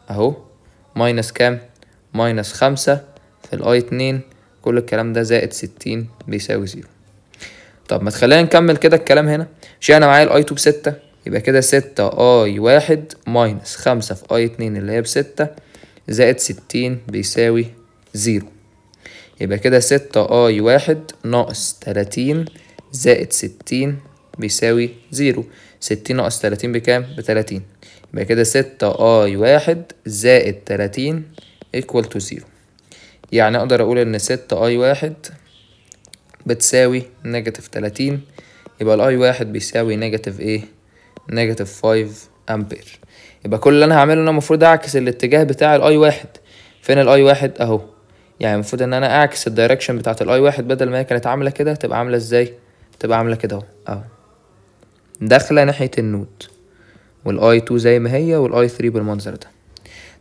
اهو ماينس كام ماينس خمسة في الاي اتنين كل الكلام ده زائد ستين بيساوي زيرو طب ما تخلينا نكمل كده الكلام هنا مش انا معايا الاي 2 بستة يبقى كده 6 اي واحد ماينس خمسة في اي اتنين اللي هي بستة زائد ستين بيساوي زيرو يبقى كده 6 اي واحد ناقص تلاتين زائد ستين بيساوي زيرو ستين ناقص تلاتين بكام؟ بتلاتين يبقى كده 6 اي واحد زائد تلاتين ايكوال تو زيرو يعني اقدر اقول ان 6 اي واحد بتساوي نيجاتيف تلاتين يبقى الاي واحد بيساوي نيجاتيف ايه نيجاتيف فايف امبير يبقى كل اللي انا هعمله ان انا المفروض اعكس الاتجاه بتاع الاي واحد فين الاي واحد اهو يعني المفروض ان انا اعكس الدايركشن بتاعت الاي واحد بدل ما هي كانت عامله كده تبقى عامله ازاي تبقى عامله كده اهو اهو داخله ناحيه النود والاي 2 زي ما هي والاي 3 بالمنظر ده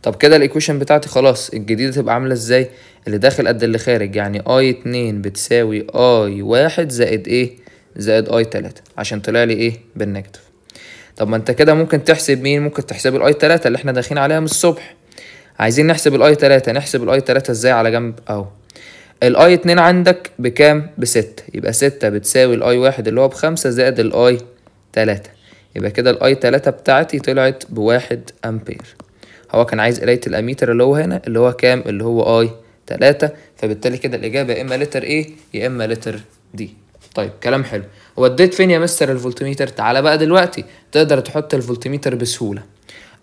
طب كده الايكويشن بتاعتي خلاص الجديده تبقى عامله ازاي اللي داخل قد اللي خارج يعني اي اتنين بتساوي اي واحد زائد ايه زائد اي تلاتة عشان طلع لي ايه بالنيجاتيف طب ما انت كده ممكن تحسب مين ممكن تحسب الاي تلاتة اللي احنا داخلين عليها من الصبح عايزين نحسب الاي تلاتة نحسب الاي تلاتة ازاي على جنب اهو الاي اتنين عندك بكام بستة يبقى ستة بتساوي الاي واحد اللي هو بخمسة زائد الاي تلاتة يبقى كده الاي تلاتة بتاعتي طلعت بواحد امبير هو كان عايز قرايه الاميتر اللي هو هنا اللي هو كام اللي هو اي 3 فبالتالي كده الاجابه يا اما لتر ايه يا اما لتر دي طيب كلام حلو وديت فين يا مستر الفولتميتر تعالى بقى دلوقتي تقدر تحط الفولتميتر بسهوله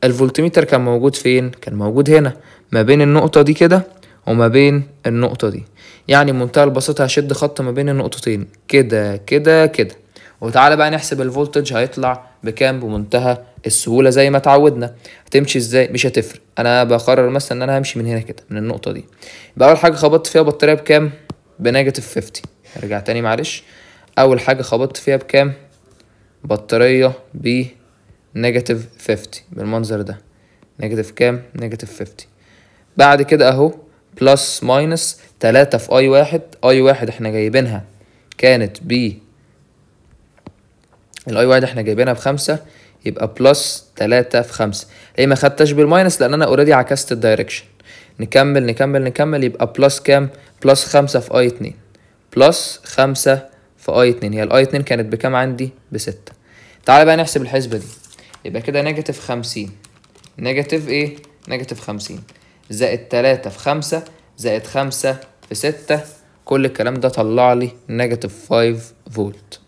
الفولتميتر كان موجود فين كان موجود هنا ما بين النقطه دي كده وما بين النقطه دي يعني بمنتهى البساطه هشد خط ما بين النقطتين كده كده كده وتعالى بقى نحسب الفولتج هيطلع بكام بمنتهى السهوله زي ما اتعودنا هتمشي ازاي مش هتفرق انا بقرر مثلا ان انا همشي من هنا كده من النقطه دي يبقى اول حاجه خبطت فيها بطاريه بكام بنيجاتيف 50 ارجع تاني معلش اول حاجه خبطت فيها بكام بطاريه ب نيجاتيف 50 بالمنظر ده نيجاتيف كام نيجاتيف 50 بعد كده اهو بلس ماينس 3 في اي واحد اي واحد احنا جايبينها كانت ب الاي واحد احنا جايبينها بخمسة يبقى بلس 3 في 5 ليه ما خدتش بالماينس لان انا اوريدي عكست الدايركشن نكمل نكمل نكمل يبقى بلس كام بلس 5 في اي 2 بلس 5 في اي 2 هي الاي 2 كانت بكام عندي ب 6 تعالى بقى نحسب الحسبه دي يبقى كده نيجاتيف 50 نيجاتيف ايه نيجاتيف 50 زائد 3 في 5 زائد 5 في 6 كل الكلام ده طلع لي نيجاتيف 5 فولت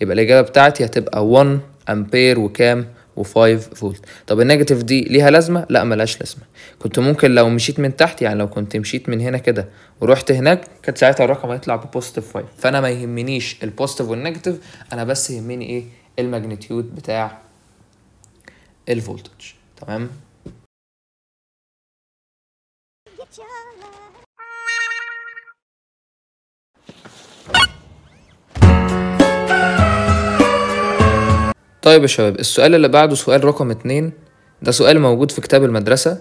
يبقى الاجابه بتاعتي هتبقى 1 امبير وكام و5 فولت طب النيجاتيف دي ليها لازمه لا ملهاش لازمه كنت ممكن لو مشيت من تحت يعني لو كنت مشيت من هنا كده ورحت هناك كانت ساعتها الرقم هيطلع ببوزيتيف 5 فانا ما يهمنيش البوزيتيف والنيجاتيف انا بس يهمني ايه الماجنتيود بتاع الفولتج تمام طيب يا شباب السؤال اللي بعده سؤال رقم اتنين ده سؤال موجود في كتاب المدرسة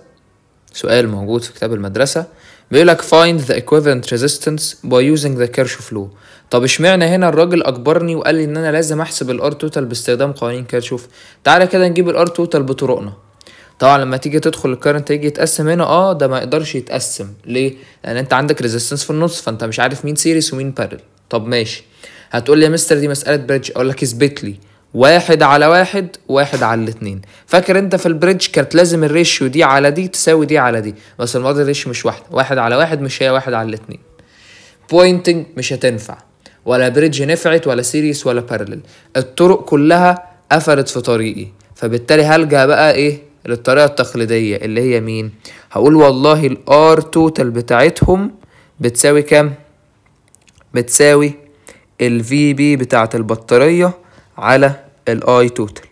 سؤال موجود في كتاب المدرسة بيقولك find the equivalent resistance by using the Kirchhoff law طب اشمعنى هنا الراجل اجبرني وقال لي ان انا لازم احسب الار توتال باستخدام قوانين كيرشوف تعالى كده نجيب الار توتال بطرقنا طبعا لما تيجي تدخل الكرنت تيجي يتقسم هنا اه ده ما يقدرش يتقسم ليه لان انت عندك ريزيستنس في النص فانت مش عارف مين سيريس ومين بارل طب ماشي هتقول لي يا مستر دي مساله بريدج اقول لك اثبت لي واحد على واحد واحد على الاثنين فاكر انت في البريدج كانت لازم الريشيو دي على دي تساوي دي على دي بس المرة دي الريشيو مش واحد واحد على واحد مش هي واحد على الاثنين بوينتنج مش هتنفع ولا بريدج نفعت ولا سيريس ولا بارلل الطرق كلها قفلت في طريقي فبالتالي هلجأ بقى ايه للطريقة التقليدية اللي هي مين هقول والله الار توتال بتاعتهم بتساوي كام بتساوي الفي بي بتاعت البطارية على الاي توتال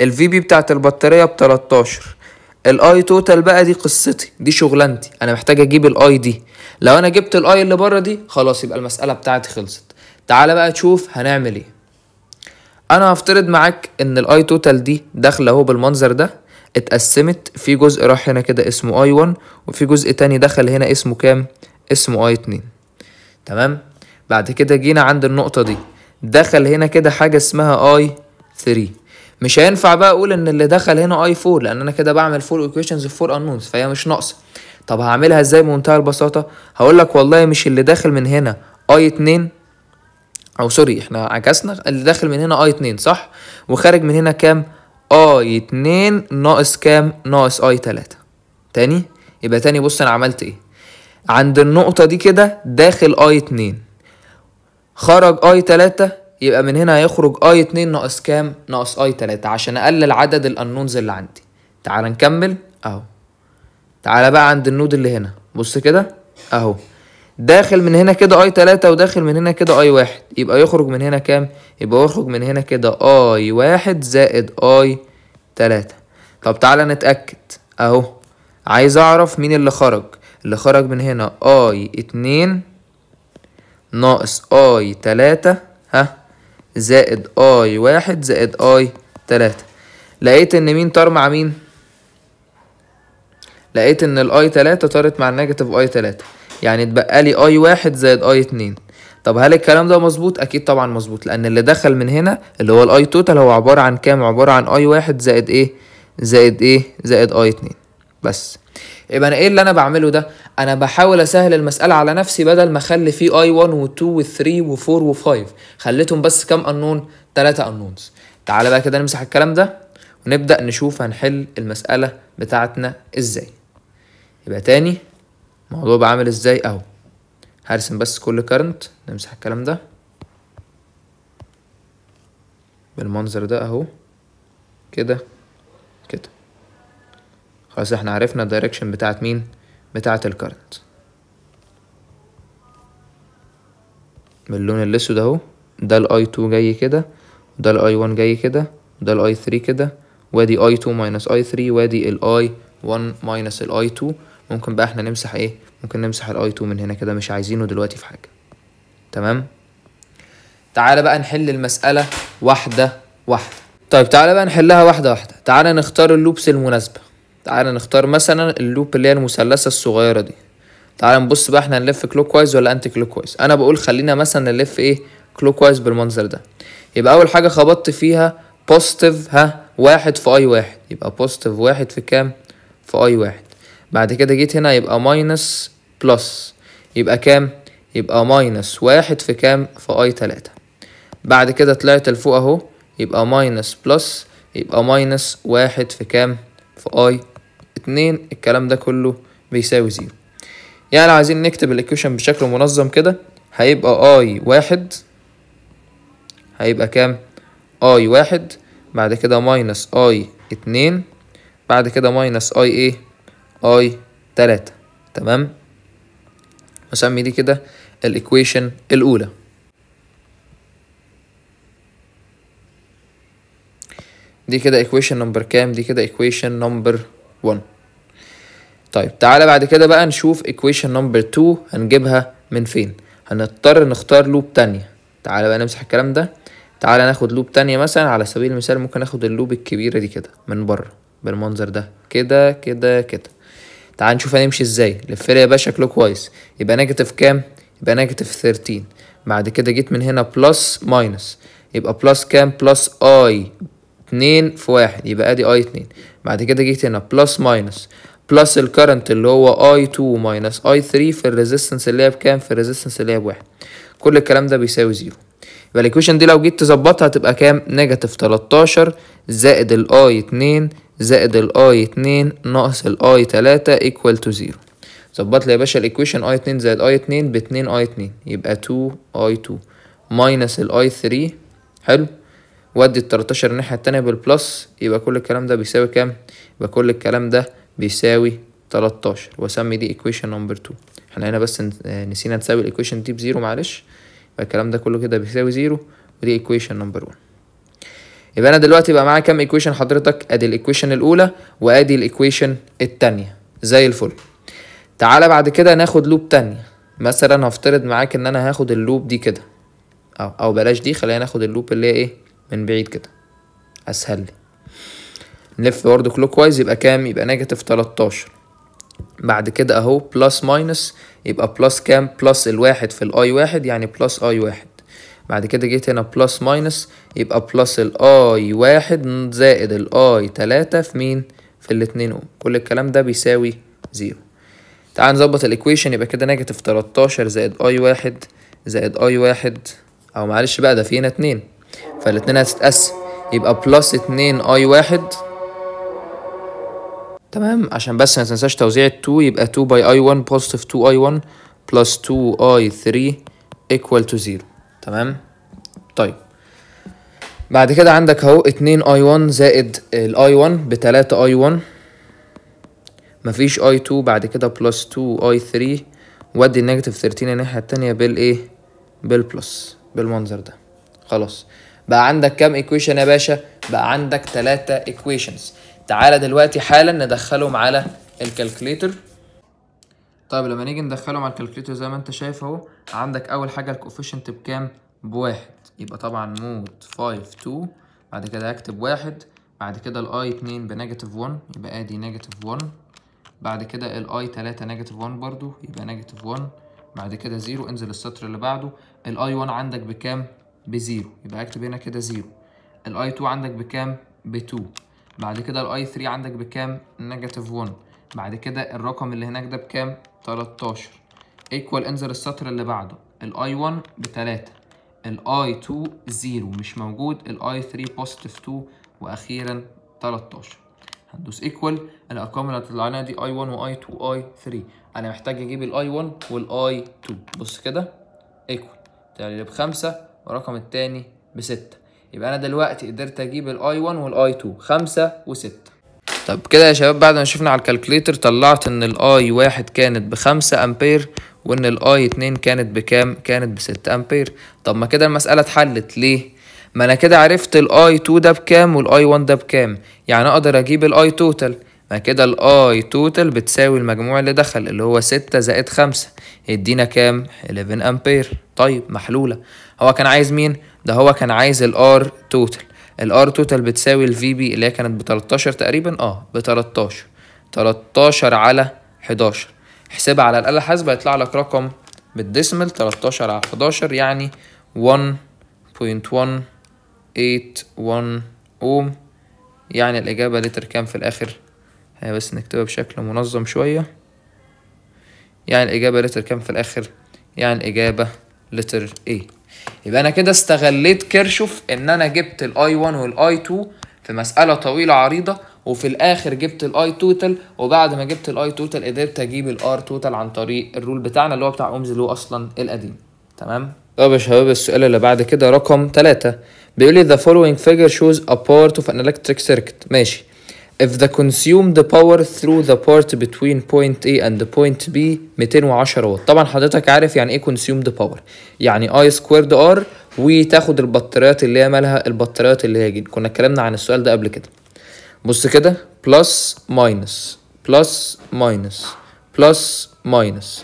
الفي بي بتاعت البطاريه ب 13 الاي توتال بقى دي قصتي دي شغلانتي انا محتاج اجيب الاي دي لو انا جبت الاي اللي بره دي خلاص يبقى المساله بتاعتي خلصت تعالى بقى تشوف هنعمل ايه انا هفترض معاك ان الاي توتال دي داخله اهو بالمنظر ده اتقسمت في جزء راح هنا كده اسمه اي 1 وفي جزء تاني دخل هنا اسمه كام اسمه اي 2 تمام بعد كده جينا عند النقطه دي دخل هنا كده حاجة اسمها اي 3 مش هينفع بقى اقول ان اللي دخل هنا اي 4 لان انا كده بعمل 4 equations of 4 unknowns فهي مش ناقصه طب هعملها ازاي بمنتهى البساطه هقول لك والله مش اللي داخل من هنا اي 2 او سوري احنا عكسنا اللي داخل من هنا اي 2 صح وخارج من هنا كام اي 2 ناقص كام ناقص اي 3 تاني يبقى تاني بص انا عملت ايه عند النقطه دي كده داخل اي 2 خرج اي 3 يبقى من هنا هيخرج اي 2 ناقص كام ناقص اي 3 عشان اقلل عدد الانونز اللي عندي تعال نكمل اهو تعال بقى عند النود اللي هنا بص كده اهو داخل من هنا كده اي 3 وداخل من هنا كده اي 1 يبقى يخرج من هنا كام يبقى يخرج من هنا كده اي 1 زائد اي 3 طب تعال نتاكد اهو عايز اعرف مين اللي خرج اللي خرج من هنا اي 2 ناقص اي تلاتة ها زائد اي واحد زائد اي تلاتة لقيت ان مين طار مع مين لقيت ان الاي تلاتة طارت مع النيجاتيف اي تلاتة يعني اتبقى لي اي واحد زائد اي اتنين طب هل الكلام ده مظبوط اكيد طبعا مظبوط لان اللي دخل من هنا اللي هو الاي توتال هو عبارة عن كام عبارة عن اي واحد زائد ايه زائد ايه زائد اي اتنين بس يبقى انا ايه اللي انا بعمله ده انا بحاول اسهل المساله على نفسي بدل ما اخلي فيه اي 1 و2 و3 و4 و5 خليتهم بس كام انون 3 انونز تعالى بقى كده نمسح الكلام ده ونبدا نشوف هنحل المساله بتاعتنا ازاي يبقى تاني الموضوع بقى عامل ازاي اهو هرسم بس كل كارنت نمسح الكلام ده بالمنظر ده اهو كده كده خلاص احنا عرفنا الدايركشن بتاعت مين بتاعة الكارنت باللون الاسود اهو ده الاي 2 جاي كده وده الاي 1 جاي كده وده الاي 3 كده وادي اي 2 ماينس اي 3 وادي الاي 1 ماينس الاي 2 ممكن بقى احنا نمسح ايه ممكن نمسح الاي 2 من هنا كده مش عايزينه دلوقتي في حاجه تمام تعالى بقى نحل المساله واحده واحده طيب تعالى بقى نحلها واحده واحده تعالى نختار اللوبس المناسبه تعالى نختار مثلا اللوب اللي هي المثلثه الصغيره دي تعالى نبص بقى احنا هنلف كلوك وايز ولا انتي كلوك وايز انا بقول خلينا مثلا نلف ايه كلوك وايز بالمنظر ده يبقى اول حاجه خبطت فيها بوزيتيف ها واحد في اي واحد يبقى بوزيتيف واحد في كام في اي واحد بعد كده جيت هنا يبقى ماينس بلس يبقى كام يبقى ماينس واحد في كام في اي تلاتة بعد كده طلعت لفوق اهو يبقى ماينس بلس يبقى ماينس واحد في كام في اي اتنين الكلام ده كله بيساوي زيرو يعني لو عايزين نكتب الايكويشن بشكل منظم كده هيبقى اي واحد هيبقى كام اي واحد بعد كده ماينس اي اتنين بعد كده ماينس اي ايه اي تلاتة تمام وسمي دي كده الايكويشن الاولى دي كده ايكويشن نمبر كام دي كده ايكويشن نمبر 1 طيب تعالى بعد كده بقى نشوف equation number 2 هنجيبها من فين هنضطر نختار لوب تانية تعالى بقى نمسح الكلام ده تعالى ناخد لوب تانية مثلا على سبيل المثال ممكن ناخد اللوب الكبيرة دي كده من بره بالمنظر ده كده كده كده تعال نشوف هنمشي ازاي لف لي يا باشا كلوك يبقى نيجاتيف كام يبقى نيجاتيف 13 بعد كده جيت من هنا بلس ماينس يبقى بلس كام بلس اي اتنين في واحد يبقى ادي اي اتنين بعد كده جيت هنا بلس ماينس بلس الكرنت اللي هو اي 2 ماينس اي 3 في الريزيستنس اللي هي بكام في الريزيستنس اللي هي بواحد كل الكلام ده بيساوي زيرو يبقى الايكويشن دي لو جيت تظبطها هتبقى كام نيجاتيف 13 زائد الاي 2 زائد الاي 2 ناقص الاي 3 ايكوال تو زيرو ظبط لي يا باشا الايكويشن اي 2 زائد اي 2 ب 2 اي 2 يبقى 2 اي 2 ماينس الاي 3 حلو وادي ال 13 الناحية التانية بالبلس يبقى كل الكلام ده بيساوي كام؟ يبقى كل الكلام ده بيساوي 13 واسمي دي ايكويشن نمبر 2 احنا هنا بس آه، نسينا نساوي الايكويشن دي بزيرو معلش يبقى الكلام ده كله كده بيساوي زيرو ودي ايكويشن نمبر 1 يبقى انا دلوقتي بقى معايا كام ايكويشن حضرتك ادي الايكويشن الاولى وادي الايكويشن الثانيه زي الفل تعالى بعد كده ناخد لوب تانية مثلا هفترض معاك ان انا هاخد اللوب دي كده او او بلاش دي خلينا ناخد اللوب اللي هي ايه من بعيد كده اسهل لي نلف برضه كلوك وايز يبقى كام يبقى نيجاتيف 13 بعد كده اهو بلس ماينس يبقى بلس كام بلس الواحد في الاي واحد يعني بلس اي واحد بعد كده جيت هنا بلس ماينس يبقى بلس الاي واحد زائد الاي تلاتة في مين في الاتنين اوم كل الكلام ده بيساوي زيرو تعال نظبط الايكويشن يبقى كده نيجاتيف تلاتاشر زائد اي واحد زائد اي واحد او معلش بقى ده في هنا اتنين فالاتنين هتتقسم يبقى بلس اتنين اي واحد تمام عشان بس ما تنساش توزيع التو يبقى 2 باي اي 1 بوزيتيف 2 اي 1 بلس 2 اي 3 ايكوال تو 0 تمام طيب بعد كده عندك اهو 2 اي 1 زائد الاي 1 ب 3 اي 1 مفيش اي 2 بعد كده بلس 2 اي 3 وادي النيجاتيف 13 الناحيه التانيه بالايه بالبلس بالمنظر ده خلاص بقى عندك كام ايكويشن يا باشا بقى عندك 3 ايكويشنز تعالى دلوقتي حالا ندخلهم على الكالكوليتر طيب لما نيجي ندخلهم على الكالكوليتر زي ما انت شايف اهو عندك اول حاجه الكوفيشنت بكام بواحد يبقى طبعا مود 5 2 بعد كده هكتب واحد بعد كده الاي 2 بنيجاتيف 1 يبقى ادي نيجاتيف 1 بعد كده الاي 3 نيجاتيف 1 برضو يبقى نيجاتيف 1 بعد كده زيرو انزل السطر اللي بعده الاي 1 عندك بكام بزيرو يبقى اكتب هنا كده زيرو الاي 2 عندك بكام ب 2 بعد كده الاي 3 عندك بكام نيجاتيف 1 بعد كده الرقم اللي هناك ده بكام 13 ايكوال انزل السطر اللي بعده الاي 1 ب 3 الاي 2 0 مش موجود الاي 3 بوزيتيف 2 واخيرا 13 هندوس ايكوال الارقام اللي هتطلع لنا دي اي 1 واي 2 اي 3 انا محتاج اجيب الاي 1 والاي 2 بص كده ايكوال تعالي ب 5 والرقم التاني بستة يبقى انا دلوقتي قدرت اجيب الاي 1 والاي 2 خمسة وستة طب كده يا شباب بعد ما شفنا على الكالكليتر طلعت ان الاي واحد كانت بخمسة امبير وان الاي 2 كانت بكام كانت بستة امبير طب ما كده المسألة اتحلت ليه ما انا كده عرفت الاي 2 ده بكام والاي 1 ده بكام يعني اقدر اجيب الاي توتال يبقى كده الاي توتال بتساوي المجموع اللي دخل اللي هو ستة زائد خمسة يدينا كام 11 امبير طيب محلولة هو كان عايز مين ده هو كان عايز الار توتال الار توتال بتساوي الفي بي اللي هي كانت ب 13 تقريبا اه ب 13 13 على 11 احسبها على الاله الحاسبه يطلع لك رقم بالديسمال 13 على 11 يعني 1.181 اوم يعني الاجابه لتر كام في الاخر هي آه، بس نكتبها بشكل منظم شوية يعني الإجابة لتر كام في الآخر يعني الإجابة لتر A يبقى أنا كده استغليت كيرشوف إن أنا جبت الأي 1 والأي 2 في مسألة طويلة عريضة وفي الآخر جبت الأي توتال وبعد ما جبت الأي توتال قدرت أجيب الأر توتال عن طريق الرول بتاعنا اللي هو بتاع أومز اللي هو أصلا القديم تمام طب يا شباب السؤال اللي بعد كده رقم 3 بيقول لي the following figure shows a part of an electric circuit ماشي if the consumed power through the part between point A and point B 210 واط طبعا حضرتك عارف يعني ايه consumed power يعني I squared R وتاخد البطاريات اللي هي مالها البطاريات اللي هي جين كنا اتكلمنا عن السؤال ده قبل كده بص كده plus minus plus minus plus minus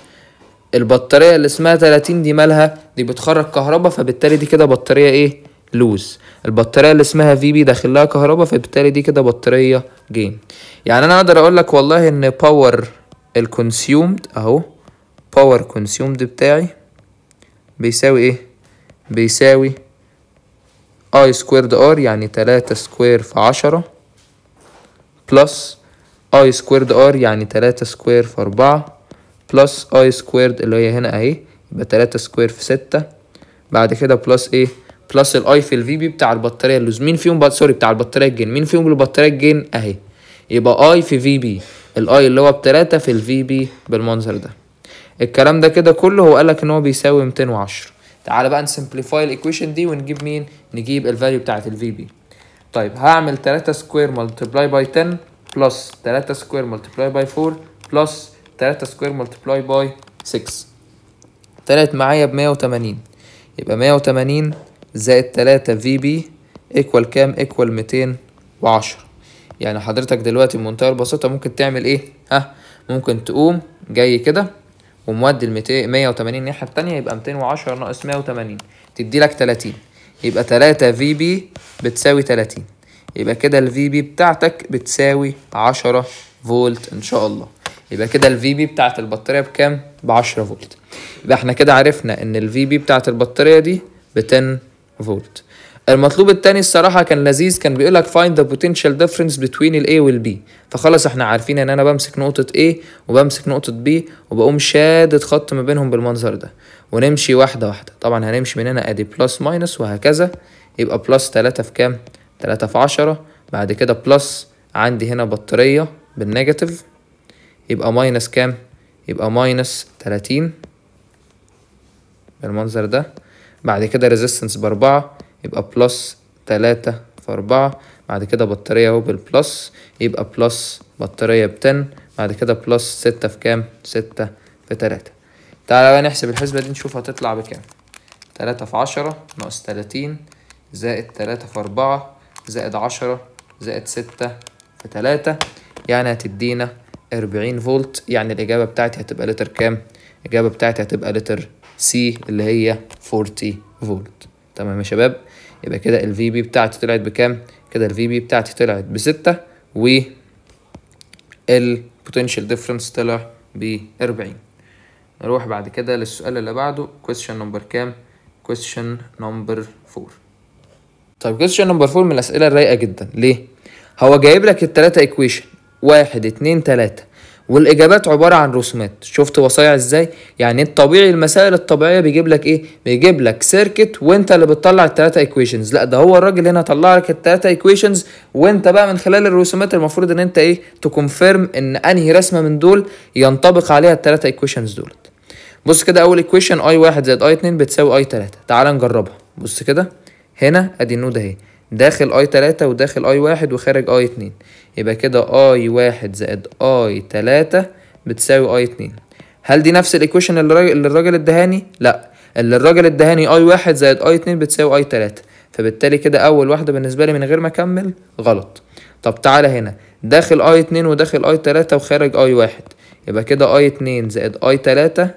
البطارية اللي اسمها 30 دي مالها دي بتخرج كهربا فبالتالي دي كده بطارية ايه لوز البطاريه اللي اسمها في بي داخل لها كهرباء فبالتالي دي كده بطاريه جين يعني انا اقدر اقول لك والله ان باور الكونسيومد اهو باور كونسيومد بتاعي بيساوي ايه بيساوي اي سكويرد ار يعني تلاتة سكوير في عشرة بلس اي سكويرد ار يعني تلاتة سكوير في أربعة بلس اي سكويرد اللي هي هنا اهي يبقى تلاتة سكوير في ستة بعد كده بلس ايه بلس الاي في الفي بي بتاع البطاريه اللوز مين فيهم بقى سوري بتاع البطاريه الجين مين فيهم البطاريه الجين اهي يبقى اي في في بي الاي اللي هو بتلاتة في الفي بي بالمنظر ده الكلام ده كده كله هو قالك ان هو بيساوي 210 تعالى بقى نسمبليفاي الايكويشن دي ونجيب مين نجيب الفاليو بتاعه الفي بي طيب هعمل 3 سكوير ملتبلاي باي 10 بلس 3 سكوير ملتبلاي باي 4 بلس 3 سكوير ملتبلاي باي 6 طلعت معايا ب 180 يبقى 180 زائد 3 في بي ايكوال كام ايكوال 210 يعني حضرتك دلوقتي بمنتهى البساطة ممكن تعمل ايه ها ممكن تقوم جاي كده ومودي ال 180 الناحية التانية يبقى 210 ناقص 180 تدي لك 30 يبقى 3 في بي بتساوي 30 يبقى كده الفي بي بتاعتك بتساوي 10 فولت ان شاء الله يبقى كده الفي بي بتاعت البطارية بكام؟ ب 10 فولت يبقى احنا كده عرفنا ان الفي بي بتاعت البطارية دي ب 10 فولت المطلوب التاني الصراحه كان لذيذ كان بيقول لك فايند ذا بوتنشال ديفرنس بتوين الاي والبي فخلاص احنا عارفين ان انا بمسك نقطه A وبمسك نقطه B وبقوم شادد خط ما بينهم بالمنظر ده ونمشي واحده واحده طبعا هنمشي من هنا ادي بلس ماينس وهكذا يبقى بلس 3 في كام 3 في 10 بعد كده بلس عندي هنا بطاريه بالنيجاتيف يبقى ماينس كام يبقى ماينس 30 بالمنظر ده بعد كده ريزيستنس بأربعة يبقى بلس تلاتة في أربعة بعد كده بطارية اهو بالبلس يبقى بلس بطارية بتن بعد كده بلس ستة في كام؟ ستة في تلاتة تعالى بقى نحسب الحسبة دي نشوف هتطلع بكام تلاتة في عشرة ناقص تلاتين زائد تلاتة في أربعة زائد عشرة زائد ستة في تلاتة يعني هتدينا أربعين فولت يعني الإجابة بتاعتي هتبقى لتر كام؟ الإجابة بتاعتي هتبقى لتر سي اللي هي 40 فولت تمام يا شباب يبقى كده ال في بي بتاعتي طلعت بكام كده ال في بي بتاعتي طلعت ب 6 و البوتنشال ديفرنس طلع ب 40 نروح بعد كده للسؤال اللي بعده كويستشن نمبر كام كويستشن نمبر 4 طيب كويستشن نمبر 4 من الاسئله الرايقه جدا ليه هو جايب لك الثلاثه ايكويشن واحد اتنين تلاتة والاجابات عباره عن رسومات شفت وصايع ازاي يعني الطبيعي المسائل الطبيعيه بيجيب لك ايه بيجيب لك سيركت وانت اللي بتطلع الثلاثه ايكويشنز لا ده هو الراجل هنا طلع لك الثلاثه ايكويشنز وانت بقى من خلال الرسومات المفروض ان انت ايه تكونفيرم ان انهي رسمه من دول ينطبق عليها الثلاثه ايكويشنز دولت بص كده اول ايكويشن اي واحد زائد اي اتنين بتساوي اي تلاته تعال نجربها بص كده هنا ادي النود اهي داخل اي تلاتة وداخل اي واحد وخارج اي اتنين يبقى كده اي واحد زائد اي تلاتة بتساوي اي اتنين هل دي نفس الايكويشن اللي الراجل الدهاني؟ لا اللي الراجل الدهاني اي واحد زائد اي اتنين بتساوي اي تلاتة فبالتالي كده اول واحدة بالنسبة لي من غير ما اكمل غلط طب تعالى هنا داخل اي اتنين وداخل اي تلاتة وخارج اي واحد يبقى كده اي اتنين زائد اي تلاتة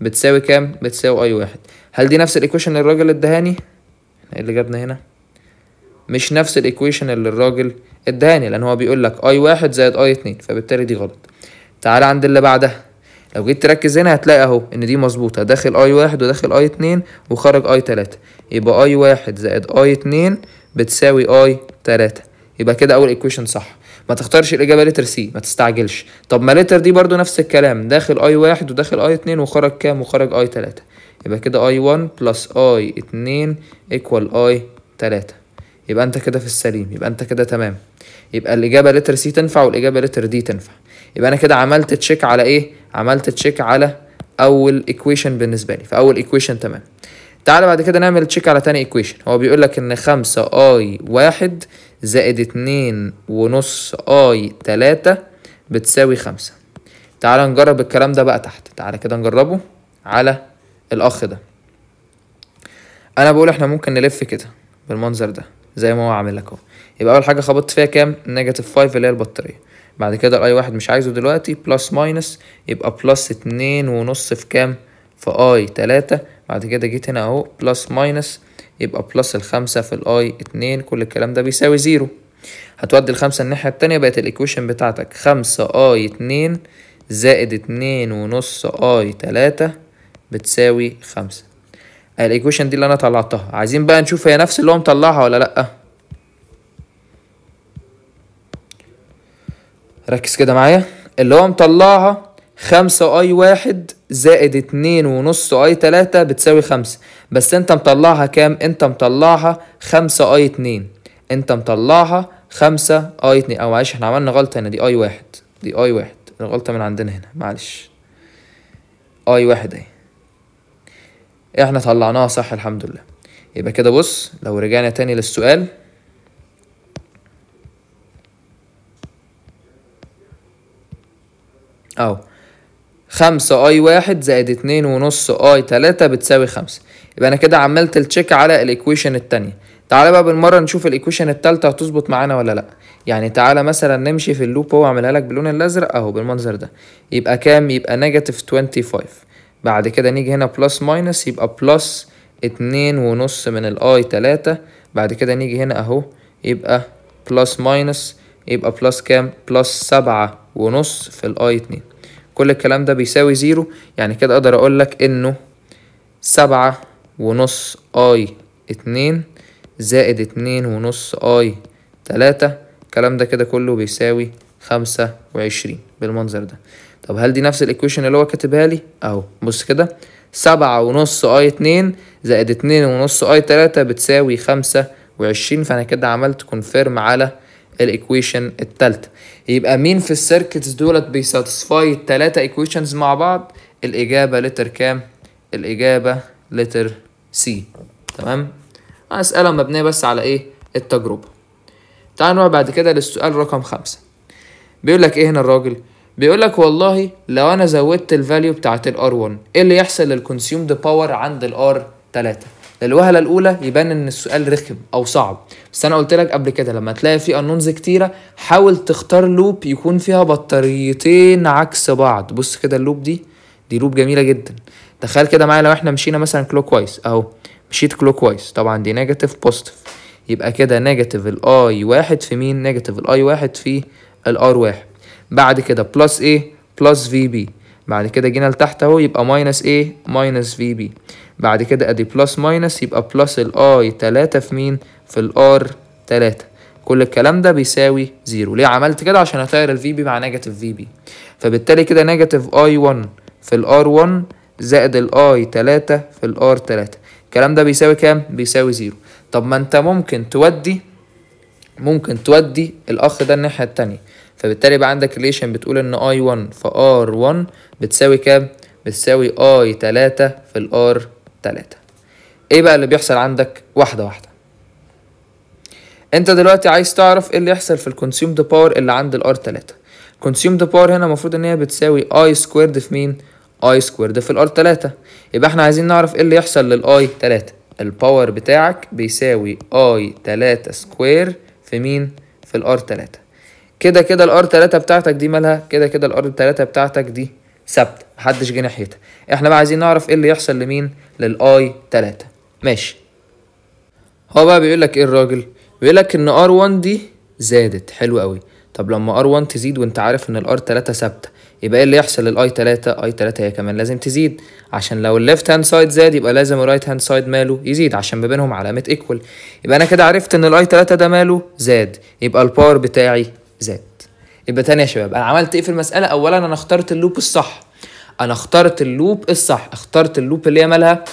بتساوي كام؟ بتساوي اي واحد هل دي نفس الايكويشن اللي الراجل ادهاني؟ ايه اللي جابنا هنا؟ مش نفس الايكويشن اللي الراجل اداني لان هو بيقول لك اي واحد زائد اي اتنين فبالتالي دي غلط تعال عند اللي بعدها لو جيت تركز هنا هتلاقي اهو ان دي مظبوطه داخل اي واحد وداخل اي اتنين وخارج اي تلاتة يبقى اي واحد زائد اي اتنين بتساوي اي تلاتة يبقى كده اول ايكويشن صح ما تختارش الاجابه لتر سي ما تستعجلش طب ما لتر دي برضو نفس الكلام داخل اي واحد وداخل اي اتنين وخرج كام وخرج اي تلاتة يبقى كده اي 1 بلس اي اتنين ايكوال اي تلاتة يبقى انت كده في السليم يبقى انت كده تمام يبقى الاجابه لتر سي تنفع والاجابه لتر دي تنفع يبقى انا كده عملت تشيك على ايه عملت تشيك على اول ايكويشن بالنسبه لي فاول ايكويشن تمام تعالى بعد كده نعمل تشيك على تاني ايكويشن هو بيقول لك ان 5 اي واحد زائد 2 ونص اي تلاتة بتساوي 5 تعالى نجرب الكلام ده بقى تحت تعالى كده نجربه على الاخ ده انا بقول احنا ممكن نلف كده بالمنظر ده زي ما هو عامل لك اهو يبقى اول حاجه خبطت فيها كام نيجاتيف 5 اللي هي البطاريه بعد كده الاي واحد مش عايزه دلوقتي بلس ماينس يبقى بلس اتنين ونص في كام في اي تلاتة بعد كده جيت هنا اهو بلس ماينس يبقى بلس الخمسة في الاي اتنين كل الكلام ده بيساوي زيرو هتودي الخمسة الناحية التانية بقت الايكويشن بتاعتك خمسة اي اتنين زائد اتنين ونص اي تلاتة بتساوي خمسة الايكويشن دي اللي انا طلعتها عايزين بقى نشوف هي نفس اللي هو مطلعها ولا لا ركز كده معايا اللي هو مطلعها خمسة اي واحد زائد اتنين ونص اي تلاتة بتساوي خمسة بس انت مطلعها كام انت مطلعها خمسة اي اتنين انت مطلعها خمسة اي اتنين او معلش احنا عملنا غلطة هنا دي اي واحد دي اي واحد الغلطة من عندنا هنا معلش اي واحد اهي احنا طلعناها صح الحمد لله يبقى كده بص لو رجعنا تاني للسؤال اهو خمسة اي واحد زائد اتنين ونص اي تلاتة بتساوي خمسة يبقى انا كده عملت التشيك على الايكويشن التانية تعالى بقى بالمرة نشوف الايكويشن التالتة هتظبط معانا ولا لأ يعني تعالى مثلا نمشي في اللوب اهو اعملها لك باللون الازرق اهو بالمنظر ده يبقى كام يبقى نيجاتيف 25 بعد كده نيجي هنا بلس ماينس يبقى بلس اتنين ونص من الاي تلاتة بعد كده نيجي هنا اهو يبقى بلس ماينس يبقى بلس كام بلس سبعة ونص في الاي اتنين كل الكلام ده بيساوي زيرو يعني كده اقدر اقولك انه سبعة ونص اي اتنين زائد اتنين ونص اي تلاتة الكلام ده كده كله بيساوي خمسة وعشرين بالمنظر ده طب هل دي نفس الايكويشن اللي هو كاتبها لي اهو بص كده سبعة ونص اي اتنين زائد اتنين ونص اي تلاتة بتساوي خمسة وعشرين فانا كده عملت كونفيرم على الايكويشن التالتة يبقى مين في السيركتس دولت بيساتسفاي التلاتة ايكويشنز مع بعض الاجابة لتر كام الاجابة لتر سي تمام اسئلة مبنية بس على ايه التجربة تعالوا نروح بعد كده للسؤال رقم خمسة بيقول لك ايه هنا الراجل بيقول لك والله لو انا زودت الفاليو بتاعت الار 1 ايه اللي يحصل للكونسيومد باور عند الار 3 الوهله الاولى يبان ان السؤال رخم او صعب بس انا قلت لك قبل كده لما تلاقي فيه انونز كتيره حاول تختار لوب يكون فيها بطاريتين عكس بعض بص كده اللوب دي دي لوب جميله جدا تخيل كده معايا لو احنا مشينا مثلا كلوك وايز اهو مشيت كلوك وايز طبعا دي نيجاتيف بوزيتيف يبقى كده نيجاتيف الاي واحد في مين نيجاتيف الاي واحد في الار واحد بعد كده بلس ايه بلس في بي بعد كده جينا لتحت اهو يبقى ماينس ايه ماينس في بي بعد كده ادي بلس ماينس يبقى بلس الاي تلاتة في مين في الار تلاتة كل الكلام ده بيساوي زيرو ليه عملت كده عشان هطير الفي بي مع نيجاتيف في بي فبالتالي كده نيجاتيف اي 1 في الار 1 زائد الاي 3 في الار 3 الكلام ده بيساوي كام بيساوي زيرو طب ما انت ممكن تودي ممكن تودي الاخ ده الناحيه التانية فبالتالي بقى عندك ريليشن بتقول ان اي 1 في ار 1 بتساوي كام بتساوي اي 3 في الار 3 ايه بقى اللي بيحصل عندك واحده واحده انت دلوقتي عايز تعرف ايه اللي يحصل في الكونسيومد باور اللي عند الار 3 الكونسيومد باور هنا المفروض ان هي بتساوي اي سكويرد في مين اي سكويرد في الار 3 يبقى احنا عايزين نعرف ايه اللي يحصل للاي 3 الباور بتاعك بيساوي اي 3 سكوير في مين في الار 3 كده كده الار 3 بتاعتك دي مالها كده كده الار 3 بتاعتك دي ثابته محدش جه ناحيتها احنا بقى عايزين نعرف ايه اللي يحصل لمين للاي 3 ماشي هو بقى بيقول لك ايه الراجل بيقول لك ان ار 1 دي زادت حلو قوي طب لما ار 1 تزيد وانت عارف ان الار 3 ثابته يبقى ايه اللي يحصل للاي 3 اي 3 هي كمان لازم تزيد عشان لو الليفت هاند سايد زاد يبقى لازم الرايت هاند سايد ماله يزيد عشان ما بينهم علامه ايكوال يبقى انا كده عرفت ان الاي 3 ده ماله زاد يبقى الباور بتاعي ذات يبقى تاني يا شباب انا عملت ايه في المساله اولا انا اخترت اللوب الصح انا اخترت اللوب الصح اخترت اللوب اللي هي مالها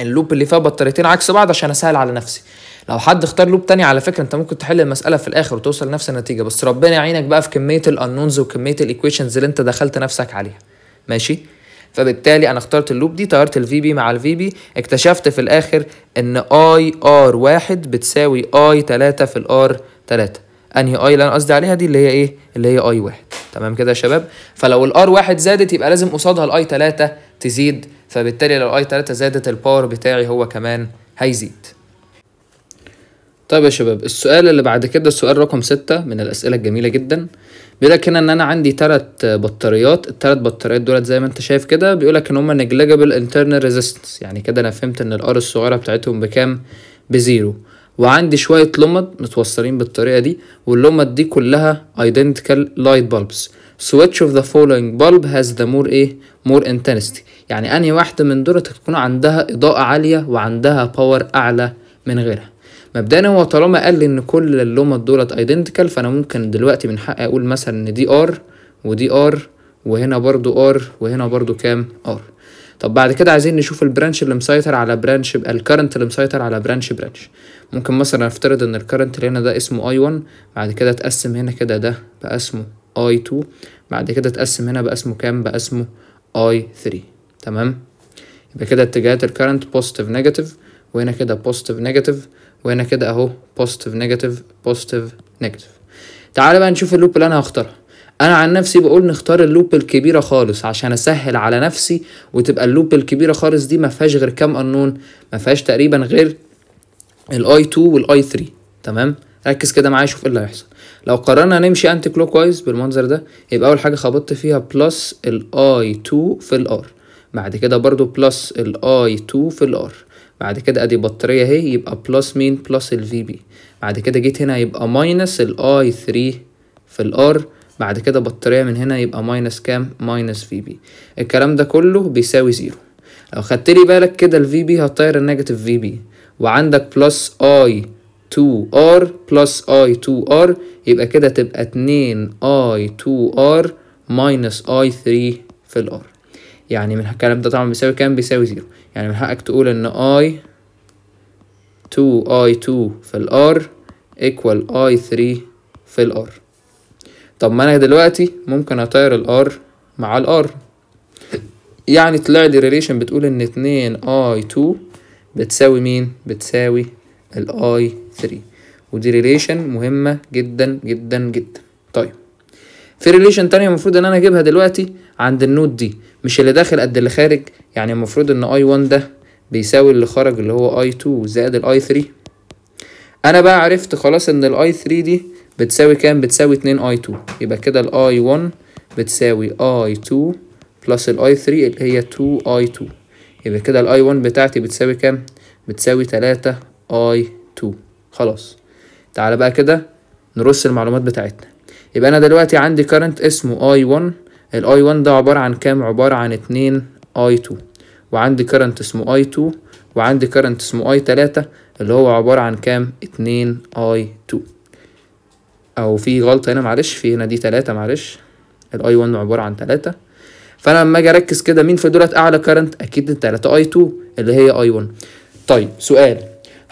اللوب اللي فيها بطاريتين عكس بعض عشان اسهل على نفسي لو حد اختار لوب تاني على فكره انت ممكن تحل المساله في الاخر وتوصل لنفس النتيجه بس ربنا يعينك بقى في كميه الانونز وكميه الايكويشنز اللي انت دخلت نفسك عليها ماشي فبالتالي انا اخترت اللوب دي طيرت الفي بي مع الفي بي اكتشفت في الاخر ان اي ار واحد بتساوي اي 3 في الار 3 انهي اي اللي انا قصدي عليها دي اللي هي ايه اللي هي اي واحد تمام كده يا شباب فلو الار واحد زادت يبقى لازم قصادها الاي 3 تزيد فبالتالي لو الاي 3 زادت الباور بتاعي هو كمان هيزيد طيب يا شباب السؤال اللي بعد كده السؤال رقم ستة من الأسئلة الجميلة جدا بيقول لك هنا إن أنا عندي ثلاث بطاريات الثلاث بطاريات دولت زي ما أنت شايف كده بيقول لك إن هم نجلجبل انترنال ريزيستنس يعني كده أنا فهمت إن الآر الصغيرة بتاعتهم بكام بزيرو وعندي شوية لمض متوصلين بالطريقة دي واللمض دي كلها identical light bulbs switch of the following bulb has the more ايه more intensity يعني انهي واحدة من دول تكون عندها اضاءة عالية وعندها باور اعلى من غيرها مبدئيا هو طالما قال لي ان كل اللمض دولت ايدنتيكال فانا ممكن دلوقتي من حقي اقول مثلا ان دي ار ودي ار وهنا برضو ار وهنا برضو كام ار طب بعد كده عايزين نشوف البرانش اللي مسيطر على برانش الكرنت اللي مسيطر على برانش برانش ممكن مثلا افترض ان الكرنت اللي هنا ده اسمه اي 1 بعد كده اتقسم هنا كده ده بقى اسمه اي 2 بعد كده اتقسم هنا بقى اسمه كام بقى اسمه اي 3 تمام يبقى كده اتجاهات الكرنت بوزيتيف نيجاتيف وهنا كده بوزيتيف نيجاتيف وهنا كده اهو بوزيتيف نيجاتيف بوزيتيف نيجاتيف تعالى بقى نشوف اللوب اللي انا هختارها انا عن نفسي بقول نختار اللوب الكبيره خالص عشان اسهل على نفسي وتبقى اللوب الكبيره خالص دي ما فيهاش غير كام انون ما فيهاش تقريبا غير الاي 2 والاي 3 تمام ركز كده معايا شوف ايه اللي هيحصل لو قررنا نمشي انتي كلوك وايز بالمنظر ده يبقى اول حاجه خبطت فيها بلس الاي 2 في الار بعد كده برضو بلس الاي 2 في الار بعد كده ادي بطاريه اهي يبقى بلس مين بلس الفي بي بعد كده جيت هنا يبقى ماينس الاي 3 في الار بعد كده بطاريه من هنا يبقى ماينس كام ماينس في بي الكلام ده كله بيساوي زيرو لو خدت لي بالك كده الفي بي هتطير النيجاتيف في بي وعندك بلس اي 2 ار بلس اي 2 ار يبقى كده تبقى 2 اي 2 ار ماينس اي 3 في الار يعني من الكلام ده طبعا بيساوي كام بيساوي زيرو يعني من حقك تقول ان اي 2 اي 2 في الار ايكوال اي 3 في الار طب ما انا دلوقتي ممكن اطير الار مع الار يعني طلع لي ريليشن بتقول ان 2 اي 2 بتساوي مين بتساوي i 3 ودي ريليشن مهمه جدا جدا جدا طيب في ريليشن تانية المفروض ان انا اجيبها دلوقتي عند النود دي مش اللي داخل قد اللي خارج يعني المفروض ان i 1 ده بيساوي اللي خرج اللي هو i 2 زائد i 3 انا بقى عرفت خلاص ان i 3 دي بتساوي كام بتساوي 2 i 2 يبقى كده i 1 بتساوي i 2 بلس i 3 اللي هي 2 i 2 يبقى كده الاي 1 بتاعتي بتساوي كام بتساوي 3 اي 2 خلاص تعالى بقى كده نرص المعلومات بتاعتنا يبقى انا دلوقتي عندي كارنت اسمه اي 1 الاي 1 ده عبارة عن كام عبارة عن 2 اي 2 وعندي كارنت اسمه اي 2 وعندي كارنت اسمه اي 3 اللي هو عبارة عن كام 2 اي 2 او في غلطة هنا معلش في هنا دي 3 معلش الاي 1 عبارة عن 3 فانا لما اجي اركز كده مين في دولت اعلى كارنت اكيد التلاته اي 2 اللي هي اي 1 طيب سؤال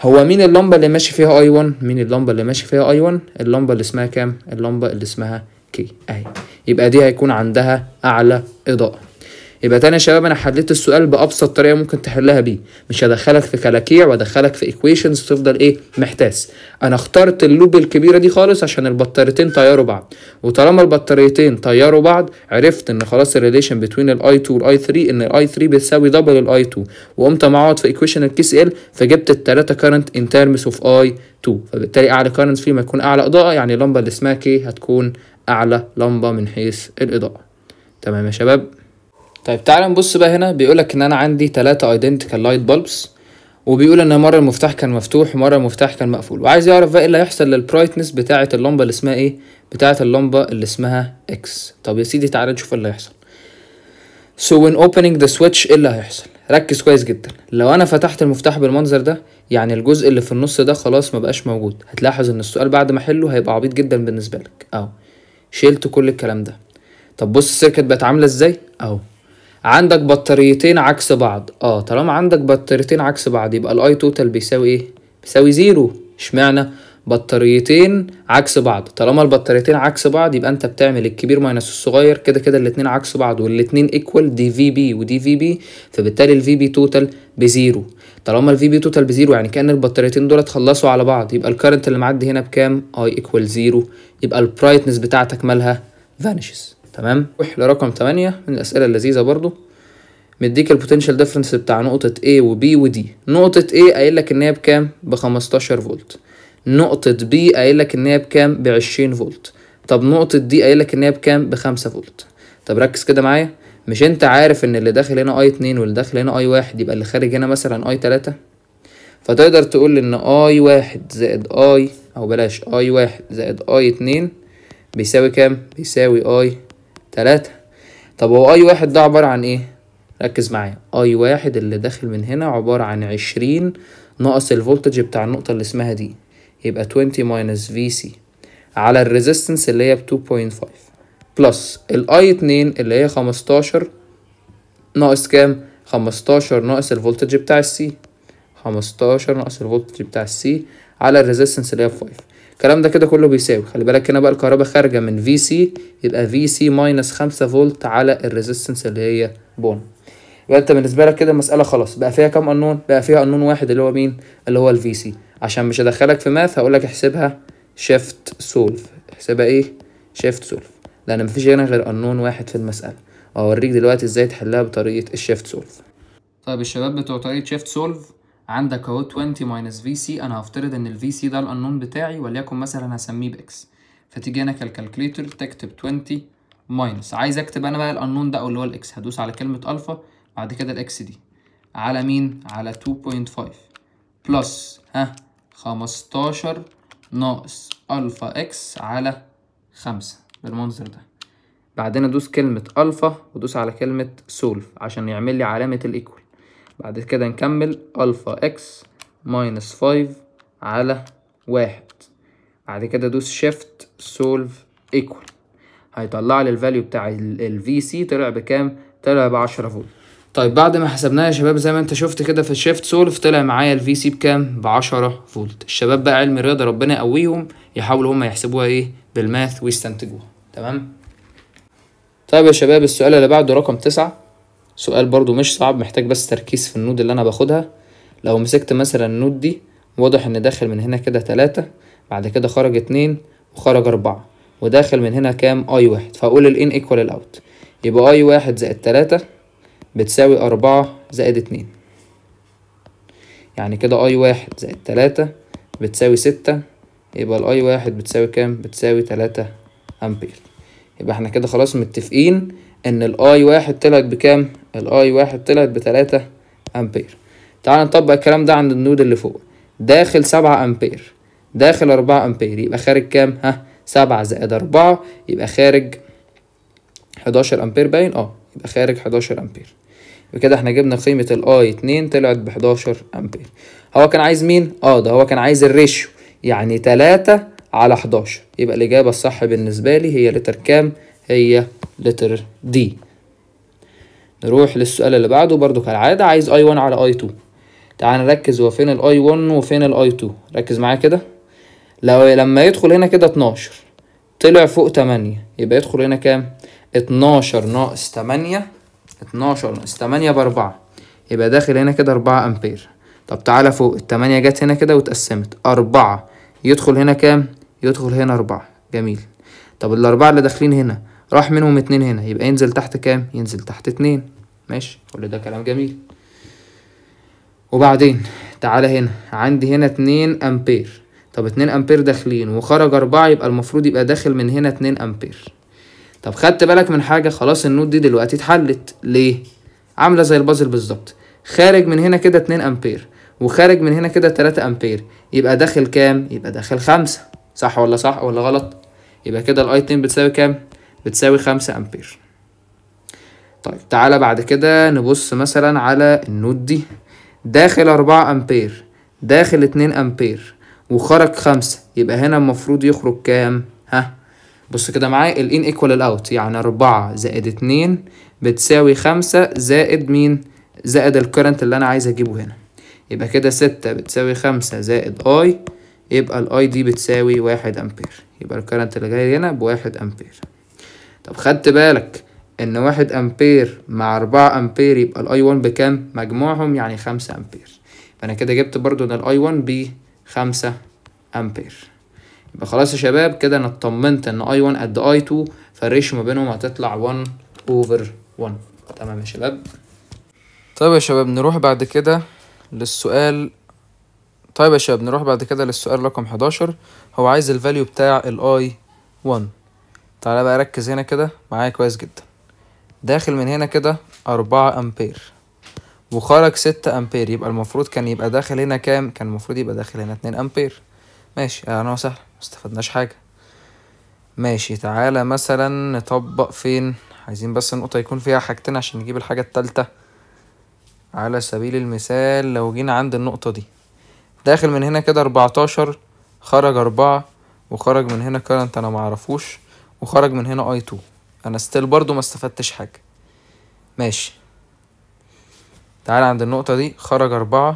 هو مين اللمبه اللي ماشي فيها اي 1 مين اللمبه اللي ماشي فيها اي 1 اللمبه اللي اسمها كام اللمبه اللي اسمها كي اهي يبقى دي هيكون عندها اعلى اضاءه يبقى تاني يا شباب انا حليت السؤال بابسط طريقه ممكن تحلها بيه مش هدخلك في كلاكيع وادخلك في ايكويشنز تفضل ايه محتاس انا اخترت اللوب الكبيره دي خالص عشان البطاريتين طيروا بعض وطالما البطاريتين طيروا بعض عرفت ان خلاص الريليشن بين الاي 2 والاي 3 ان الاي 3 بتساوي دبل الاي 2 وقمت معوض في ايكويشن الكي سي ال فجبت الثلاثه كارنت ان تيرمز اوف اي 2 فبالتالي اعلى كارنت ما يكون اعلى اضاءه يعني اللمبه اللي اسمها كي هتكون اعلى لمبه من حيث الاضاءه تمام يا شباب طيب تعال نبص بقى هنا بيقولك ان انا عندي ثلاثة identical لايت bulbs وبيقول ان مرة المفتاح كان مفتوح ومرة المفتاح كان مقفول وعايز يعرف بقى ايه اللي هيحصل للبرايتنس بتاعة اللمبة اللي اسمها ايه بتاعة اللمبة اللي اسمها اكس طب يا سيدي تعال نشوف إيه اللي هيحصل So when opening the switch ايه اللي هيحصل ركز كويس جدا لو انا فتحت المفتاح بالمنظر ده يعني الجزء اللي في النص ده خلاص ما بقاش موجود هتلاحظ ان السؤال بعد ما احله هيبقى عبيط جدا بالنسبه لك اهو شلت كل الكلام ده طب بص السيركت بقت عامله ازاي اهو عندك بطاريتين عكس بعض اه طالما عندك بطاريتين عكس بعض يبقى الاي توتال بيساوي ايه بيساوي زيرو اشمعنى بطاريتين عكس بعض طالما البطاريتين عكس بعض يبقى انت بتعمل الكبير ماينس الصغير كده كده الاتنين عكس بعض والاتنين ايكوال دي في بي ودي في بي فبالتالي الفي بي توتال بزيرو طالما الفي بي توتال بزيرو يعني كان البطاريتين دول اتخلصوا على بعض يبقى الكارنت اللي معدي هنا بكام اي ايكوال زيرو يبقى البرايتنس بتاعتك مالها vanishes تمام نروح لرقم 8 من الاسئله اللذيذه برضو مديك البوتنشال ديفرنس بتاع نقطة A و B و D نقطة A قايل لك ان هي بكام؟ ب 15 فولت نقطة B قايل لك ان هي بكام؟ ب 20 فولت طب نقطة D قايل لك ان هي بكام؟ ب 5 فولت طب ركز كده معايا مش انت عارف ان اللي داخل هنا اي 2 واللي داخل هنا اي 1 يبقى اللي خارج هنا مثلا اي 3 فتقدر تقول ان اي 1 زائد اي او بلاش اي 1 زائد اي 2 بيساوي كام؟ بيساوي اي تلاتة طب هو اي واحد ده عبارة عن ايه ركز معايا اي واحد اللي داخل من هنا عبارة عن عشرين ناقص الفولتج بتاع النقطة اللي اسمها دي يبقى 20 في VC على الريزيستنس اللي هي ب 2.5 بلس الاي 2 اللي هي 15 ناقص كام 15 ناقص الفولتج بتاع السي 15 ناقص الفولتج بتاع السي على الريزيستنس اللي هي 5 الكلام ده كده كله بيساوي خلي بالك هنا بقى الكهرباء خارجه من في سي يبقى في سي ماينس 5 فولت على الريزيستنس اللي هي بون يبقى انت بالنسبه لك كده المساله خلاص بقى فيها كام انون بقى فيها انون واحد اللي هو مين اللي هو الفي سي عشان مش هدخلك في ماث هقول لك احسبها شيفت سولف احسبها ايه شيفت سولف لان مفيش هنا غير انون واحد في المساله وهوريك دلوقتي ازاي تحلها بطريقه الشيفت سولف طيب الشباب بتوع طريقه شيفت سولف عندك اهو 20 ماينس في سي انا هفترض ان الفي سي ده الانون بتاعي وليكن مثلا هسميه باكس فتيجي هنا كالكليتر تكتب 20 ماينس عايز اكتب انا بقى الانون ده او اللي هو الاكس هدوس على كلمه الفا بعد كده الاكس دي على مين على 2.5 بلس ها 15 ناقص الفا اكس على 5 بالمنظر ده بعدين ادوس كلمه الفا وادوس على كلمه سولف عشان يعمل لي علامه الايكوال بعد كده نكمل ألفا إكس ماينس فايف على واحد بعد كده دوس شيفت سولف ايكوال هيطلع لي الفاليو بتاع في سي طلع بكام طلع ب 10 فولت طيب بعد ما حسبناها يا شباب زي ما انت شفت كده في الشيفت سولف طلع معايا الفي سي بكام ب 10 فولت الشباب بقى علم الرياضه ربنا يقويهم يحاولوا هم يحسبوها ايه بالماث ويستنتجوها تمام طيب يا شباب السؤال اللي بعده رقم تسعه سؤال برضو مش صعب محتاج بس تركيز في النود اللي انا باخدها لو مسكت مثلا النود دي واضح ان داخل من هنا كده تلاتة بعد كده خرج اتنين وخرج اربعة وداخل من هنا كام اي واحد فاقول الان ايكوال الاوت يبقى اي واحد زائد تلاتة بتساوي اربعة زائد اتنين يعني كده اي واحد زائد تلاتة بتساوي ستة يبقى الاي واحد بتساوي كام بتساوي تلاتة امبير يبقى احنا كده خلاص متفقين ان الاي واحد طلعت بكام الاي واحد طلعت بتلاتة امبير تعال نطبق الكلام ده عند النود اللي فوق داخل سبعة امبير داخل أربعة امبير يبقى خارج كام ها سبعة زائد أربعة يبقى خارج حداشر امبير باين اه يبقى خارج حداشر امبير بكده احنا جبنا قيمة الاي اتنين طلعت بحداشر امبير هو كان عايز مين اه ده هو كان عايز الريشيو يعني تلاتة على حداشر يبقى الإجابة الصح بالنسبة لي هي لتر كام هي لتر دي نروح للسؤال اللي بعده برضو كالعادة عايز اي 1 على اي 2 تعال نركز هو فين الاي 1 وفين الاي 2 ركز معايا كده لو لما يدخل هنا كده 12 طلع فوق 8 يبقى يدخل هنا كام 12 ناقص 8 12 ناقص 8 بأربعة يبقى داخل هنا كده 4 امبير طب تعالى فوق التمانية جت هنا كده واتقسمت أربعة يدخل هنا كام؟ يدخل هنا أربعة جميل طب الأربعة اللي داخلين هنا راح منهم اتنين هنا يبقى ينزل تحت كام ينزل تحت اتنين ماشي كل ده كلام جميل وبعدين تعالى هنا عندي هنا اتنين امبير طب اتنين امبير داخلين وخرج اربعة يبقى المفروض يبقى داخل من هنا اتنين امبير طب خدت بالك من حاجة خلاص النوت دي دلوقتي اتحلت ليه عاملة زي البازل بالظبط خارج من هنا كده اتنين امبير وخارج من هنا كده تلاتة امبير يبقى داخل كام يبقى داخل خمسة صح ولا صح ولا غلط يبقى كده الايتين بتساوي كام بتساوي خمسة أمبير طيب تعالى بعد كده نبص مثلا على النود دي داخل أربعة أمبير داخل اتنين أمبير وخرج خمسة يبقى هنا المفروض يخرج كام؟ ها بص كده معايا الإن إيكوال الأوت يعني أربعة زائد اتنين بتساوي خمسة زائد مين؟ زائد الكرنت اللي أنا عايز أجيبه هنا يبقى كده ستة بتساوي خمسة زائد أي يبقى الأي دي بتساوي واحد أمبير يبقى الكرنت اللي جاي هنا بواحد أمبير طب خدت بالك ان واحد امبير مع اربعة امبير يبقى الاي 1 بكام مجموعهم يعني خمسة امبير فانا كده جبت برضو ان الاي 1 ب 5 امبير يبقى خلاص يا شباب كده انا اطمنت ان اي 1 قد اي 2 فالريشيو ما بينهم هتطلع 1 اوفر 1 تمام يا شباب طيب يا شباب نروح بعد كده للسؤال طيب يا شباب نروح بعد كده للسؤال رقم 11 هو عايز الفاليو بتاع الاي 1 تعالى بقى ركز هنا كده معايا كويس جدا داخل من هنا كده أربعة أمبير وخرج ستة أمبير يبقى المفروض كان يبقى داخل هنا كام كان المفروض يبقى داخل هنا اتنين أمبير ماشي أنا آه، وسهلا مستفدناش حاجة ماشي تعالى مثلا نطبق فين عايزين بس النقطة يكون فيها حاجتين عشان نجيب الحاجة التالتة على سبيل المثال لو جينا عند النقطة دي داخل من هنا كده أربعتاشر خرج أربعة وخرج من هنا كده انت انا معرفوش وخرج من هنا اي 2 انا ستيل برضو ما استفدتش حاجه ماشي تعال عند النقطه دي خرج أربعة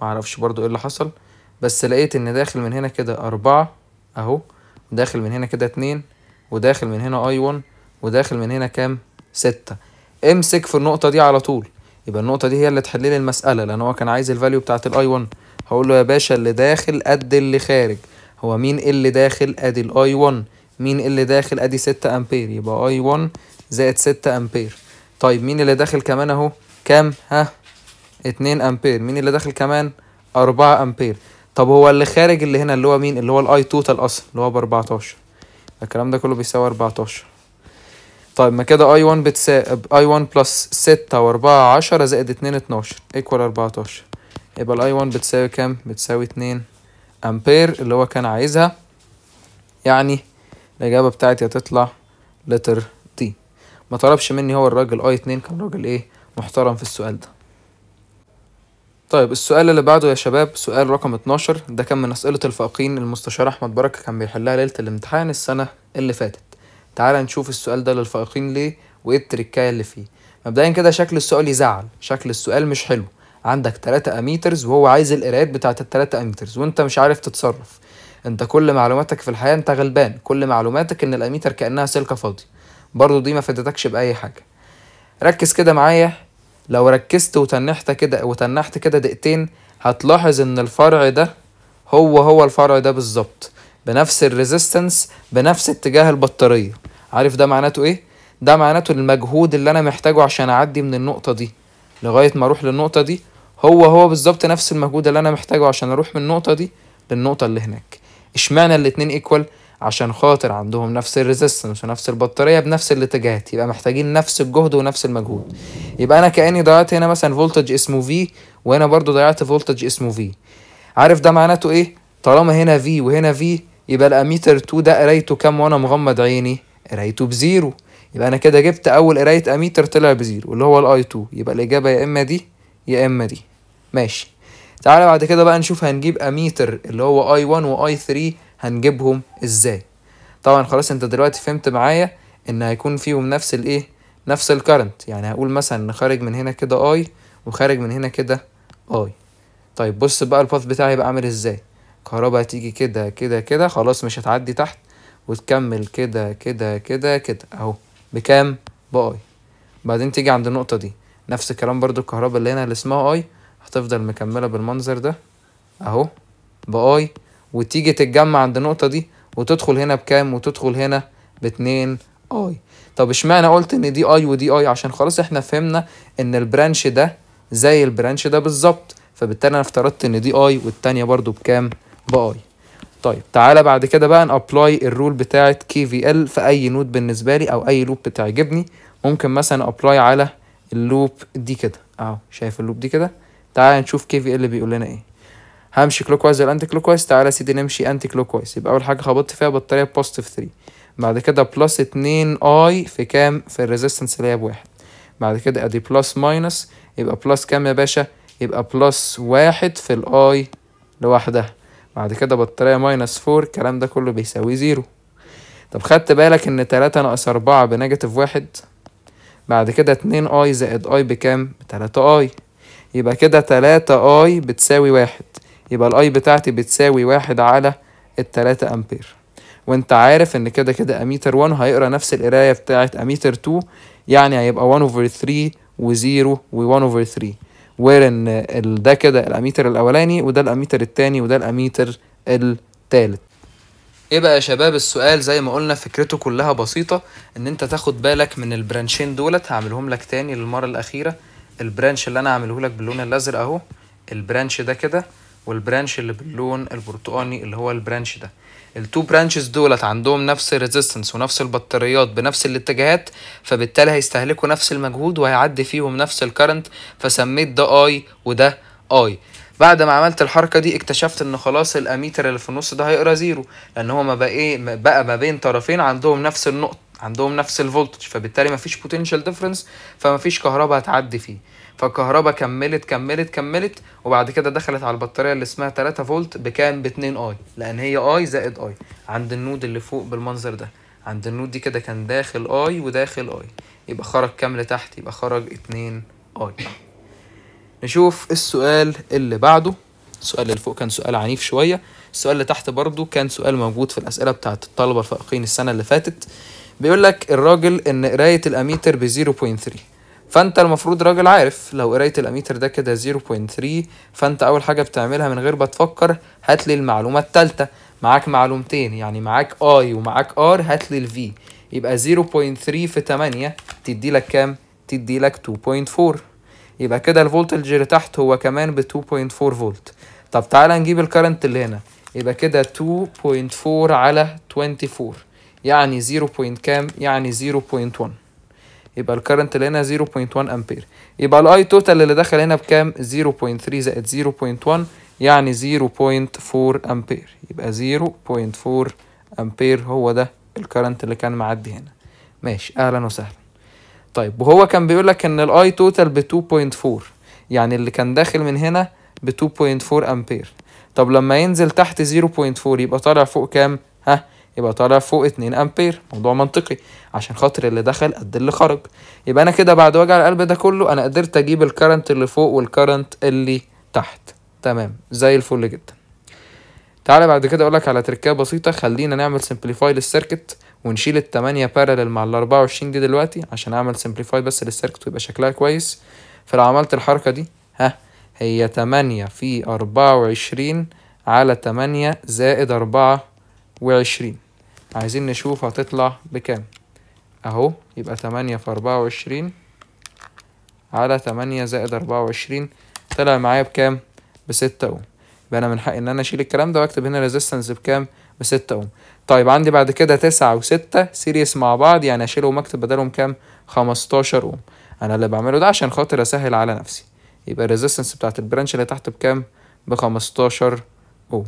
معرفش برضو ايه اللي حصل بس لقيت ان داخل من هنا كده أربعة اهو داخل من هنا كده اتنين وداخل من هنا اي 1 وداخل من هنا كام ستة امسك في النقطه دي على طول يبقى النقطه دي هي اللي تحل لي المساله لان هو كان عايز الفاليو بتاعه الاي 1 هقول له يا باشا اللي داخل قد اللي خارج هو مين اللي داخل ادي الاي 1 مين اللي داخل ادي 6 امبير يبقى اي 1 زائد 6 امبير طيب مين اللي داخل كمان اهو كام ها 2 امبير مين اللي داخل كمان 4 امبير طب هو اللي خارج اللي هنا اللي هو مين اللي هو الاي توتال اصلا اللي هو ب 14 الكلام ده كله بيساوي 14 طيب ما كده اي 1 بتساوي اي 1 بلس 6 و4 10 زائد 2 12 ايكوال 14 يبقى الاي 1 بتساوي كام بتساوي 2 امبير اللي هو كان عايزها يعني الإجابة بتاعتي هتطلع لتر دي ما طلبش مني هو الراجل اي اتنين كان راجل ايه محترم في السؤال ده طيب السؤال اللي بعده يا شباب سؤال رقم 12 ده كان من أسئلة الفائقين المستشار أحمد بركة كان بيحلها ليلة الامتحان السنة اللي فاتت تعال نشوف السؤال ده للفائقين ليه وإيه التركاية اللي فيه مبدئيا كده شكل السؤال يزعل شكل السؤال مش حلو عندك 3 اميترز وهو عايز القرايات بتاعت ال 3 اميترز وانت مش عارف تتصرف انت كل معلوماتك في الحياه انت غلبان كل معلوماتك ان الاميتر كانها سلكه فاضيه برضو دي ما فادتكش باي حاجه ركز كده معايا لو ركزت وتنحت كده وتنحت كده دقيقتين هتلاحظ ان الفرع ده هو هو الفرع ده بالظبط بنفس الريزيستنس بنفس اتجاه البطاريه عارف ده معناته ايه ده معناته المجهود اللي انا محتاجه عشان اعدي من النقطه دي لغايه ما اروح للنقطه دي هو هو بالظبط نفس المجهود اللي انا محتاجه عشان اروح من النقطه دي للنقطه اللي هناك اشمعنى الاتنين ايكوال عشان خاطر عندهم نفس الريزيستنس ونفس البطاريه بنفس الاتجاهات يبقى محتاجين نفس الجهد ونفس المجهود يبقى انا كاني ضيعت هنا مثلا فولتج اسمه في وهنا برضو ضيعت فولتج اسمه في عارف ده معناته ايه طالما هنا في وهنا في يبقى الاميتر 2 ده قرايته كام وانا مغمض عيني قرايته بزيرو يبقى انا كده جبت اول قرايه اميتر طلع بزيرو اللي هو الاي 2 يبقى الاجابه يا اما دي يا اما دي ماشي تعالى بعد كده بقى نشوف هنجيب اميتر اللي هو اي 1 واي 3 هنجيبهم ازاي طبعا خلاص انت دلوقتي فهمت معايا ان هيكون فيهم نفس الايه نفس الكرنت يعني هقول مثلا ان خارج من هنا كده اي وخارج من هنا كده اي طيب بص بقى الباث بتاعي هيبقى عامل ازاي كهربا هتيجي كده كده كده خلاص مش هتعدي تحت وتكمل كده كده كده كده اهو بكام باي بعدين تيجي عند النقطة دي نفس الكلام برضو الكهرباء اللي هنا اللي اسمها اي هتفضل مكملة بالمنظر ده اهو باي وتيجي تتجمع عند النقطة دي وتدخل هنا بكام وتدخل هنا باتنين اي طب اشمعنى قلت ان دي اي ودي اي عشان خلاص احنا فهمنا ان البرانش ده زي البرانش ده بالظبط فبالتالي انا افترضت ان دي اي والتانية برضو بكام باي طيب تعالى بعد كده بقى نابلاي الرول بتاعه كي في ال في اي نود بالنسبه لي او اي لوب بتعجبني ممكن مثلا ابلاي على اللوب دي كده اهو شايف اللوب دي كده تعال نشوف كي في ايه اللي بيقول لنا ايه همشي كلوك وايز ولا انتي كلوك وايز تعالى يا سيدي نمشي انتي كلوك وايز يبقى اول حاجه خبطت فيها بطاريه بوزيتيف 3 بعد كده بلس 2 اي في كام في الريزيستنس اللي هي بواحد بعد كده ادي بلس ماينس يبقى بلس كام يا باشا يبقى بلس واحد في الاي لوحدها بعد كده بطاريه ماينس فور الكلام ده كله بيساوي زيرو طب خدت بالك ان تلاتة ناقص اربعة بنيجاتيف واحد بعد كده اتنين اي زائد اي بكام بتلاتة اي يبقى كده تلاتة اي بتساوي واحد يبقى الاي بتاعتي بتساوي واحد على التلاتة امبير وانت عارف ان كده كده اميتر 1 هيقرا نفس القرايه بتاعت اميتر 2 يعني هيبقى 1 اوفر 3 و0 و1 اوفر 3 وير ان ده كده الاميتر الاولاني وده الاميتر التاني وده الاميتر التالت ايه بقى يا شباب السؤال زي ما قلنا فكرته كلها بسيطه ان انت تاخد بالك من البرانشين دولت هعملهم لك تاني للمره الاخيره البرانش اللي انا هعمله لك باللون الازرق اهو البرانش ده كده والبرانش اللي باللون البرتقاني اللي هو البرانش ده التو برانشز دولت عندهم نفس الريزيستنس ونفس البطاريات بنفس الاتجاهات فبالتالي هيستهلكوا نفس المجهود وهيعدي فيهم نفس الكرنت فسميت ده اي وده اي بعد ما عملت الحركة دي اكتشفت ان خلاص الاميتر اللي في النص ده هيقرا زيرو لان هو ما بقى, إيه بقى ما بين طرفين عندهم نفس النقط عندهم نفس الفولتج فبالتالي مفيش بوتنشال ديفرنس فمفيش كهرباء هتعدي فيه فالكهرباء كملت كملت كملت وبعد كده دخلت على البطاريه اللي اسمها 3 فولت بكام ب 2 اي لان هي اي زائد اي عند النود اللي فوق بالمنظر ده عند النود دي كده كان داخل اي وداخل اي يبقى خرج كام لتحت يبقى خرج 2 اي نشوف السؤال اللي بعده السؤال اللي فوق كان سؤال عنيف شويه السؤال اللي تحت برضو كان سؤال موجود في الاسئله بتاعه الطلبه الفائقين السنه اللي فاتت بيقول لك الراجل ان قرايه الاميتر ب 0.3 فانت المفروض راجل عارف لو قرايه الاميتر ده كده 0.3 فانت اول حاجه بتعملها من غير ما تفكر هات لي المعلومه الثالثه معاك معلومتين يعني معاك اي ومعاك ار هات لي الفي يبقى 0.3 في 8 تدي لك كام تدي لك 2.4 يبقى كده الفولتج اللي تحت هو كمان ب 2.4 فولت طب تعالى نجيب الكرنت اللي هنا يبقى كده 2.4 على 24 يعني 0. كام يعني 0.1 يبقى الكرنت اللي هنا 0.1 امبير يبقى الاي توتال اللي دخل هنا بكام 0.3 زائد 0.1 يعني 0.4 امبير يبقى 0.4 امبير هو ده الكرنت اللي كان معدي هنا ماشي اهلا وسهلا طيب وهو كان بيقول لك ان الاي توتال ب 2.4 يعني اللي كان داخل من هنا ب 2.4 امبير طب لما ينزل تحت 0.4 يبقى طالع فوق كام ها يبقى طالع فوق 2 امبير موضوع منطقي عشان خاطر اللي دخل قد اللي خرج يبقى انا كده بعد وجع القلب ده كله انا قدرت اجيب الكرنت اللي فوق والكرنت اللي تحت تمام زي الفل جدا تعالى بعد كده لك على تركية بسيطة خلينا نعمل سمبليفاي للسيركت ونشيل 8 بارلل مع ال 24 دي دلوقتي عشان اعمل سمبليفاي بس للسيركت ويبقى شكلها كويس فلو عملت الحركة دي ها هي 8 في 24 على 8 زائد 24 عايزين نشوف هتطلع بكام اهو يبقى تمانية في اربعة وعشرين على تمانية زائد اربعة وعشرين طلع معايا بكام بستة اوم يبقى انا من حقي ان انا اشيل الكلام ده واكتب هنا ريزيستنس بكام بستة اوم طيب عندي بعد كده تسعة وستة سيريس مع بعض يعني اشيلهم واكتب بدلهم كام خمستاشر اوم انا اللي بعمله ده عشان خاطر اسهل على نفسي يبقى الريزيستنس بتاعت البرانش اللي تحت بكام بخمستاشر اوم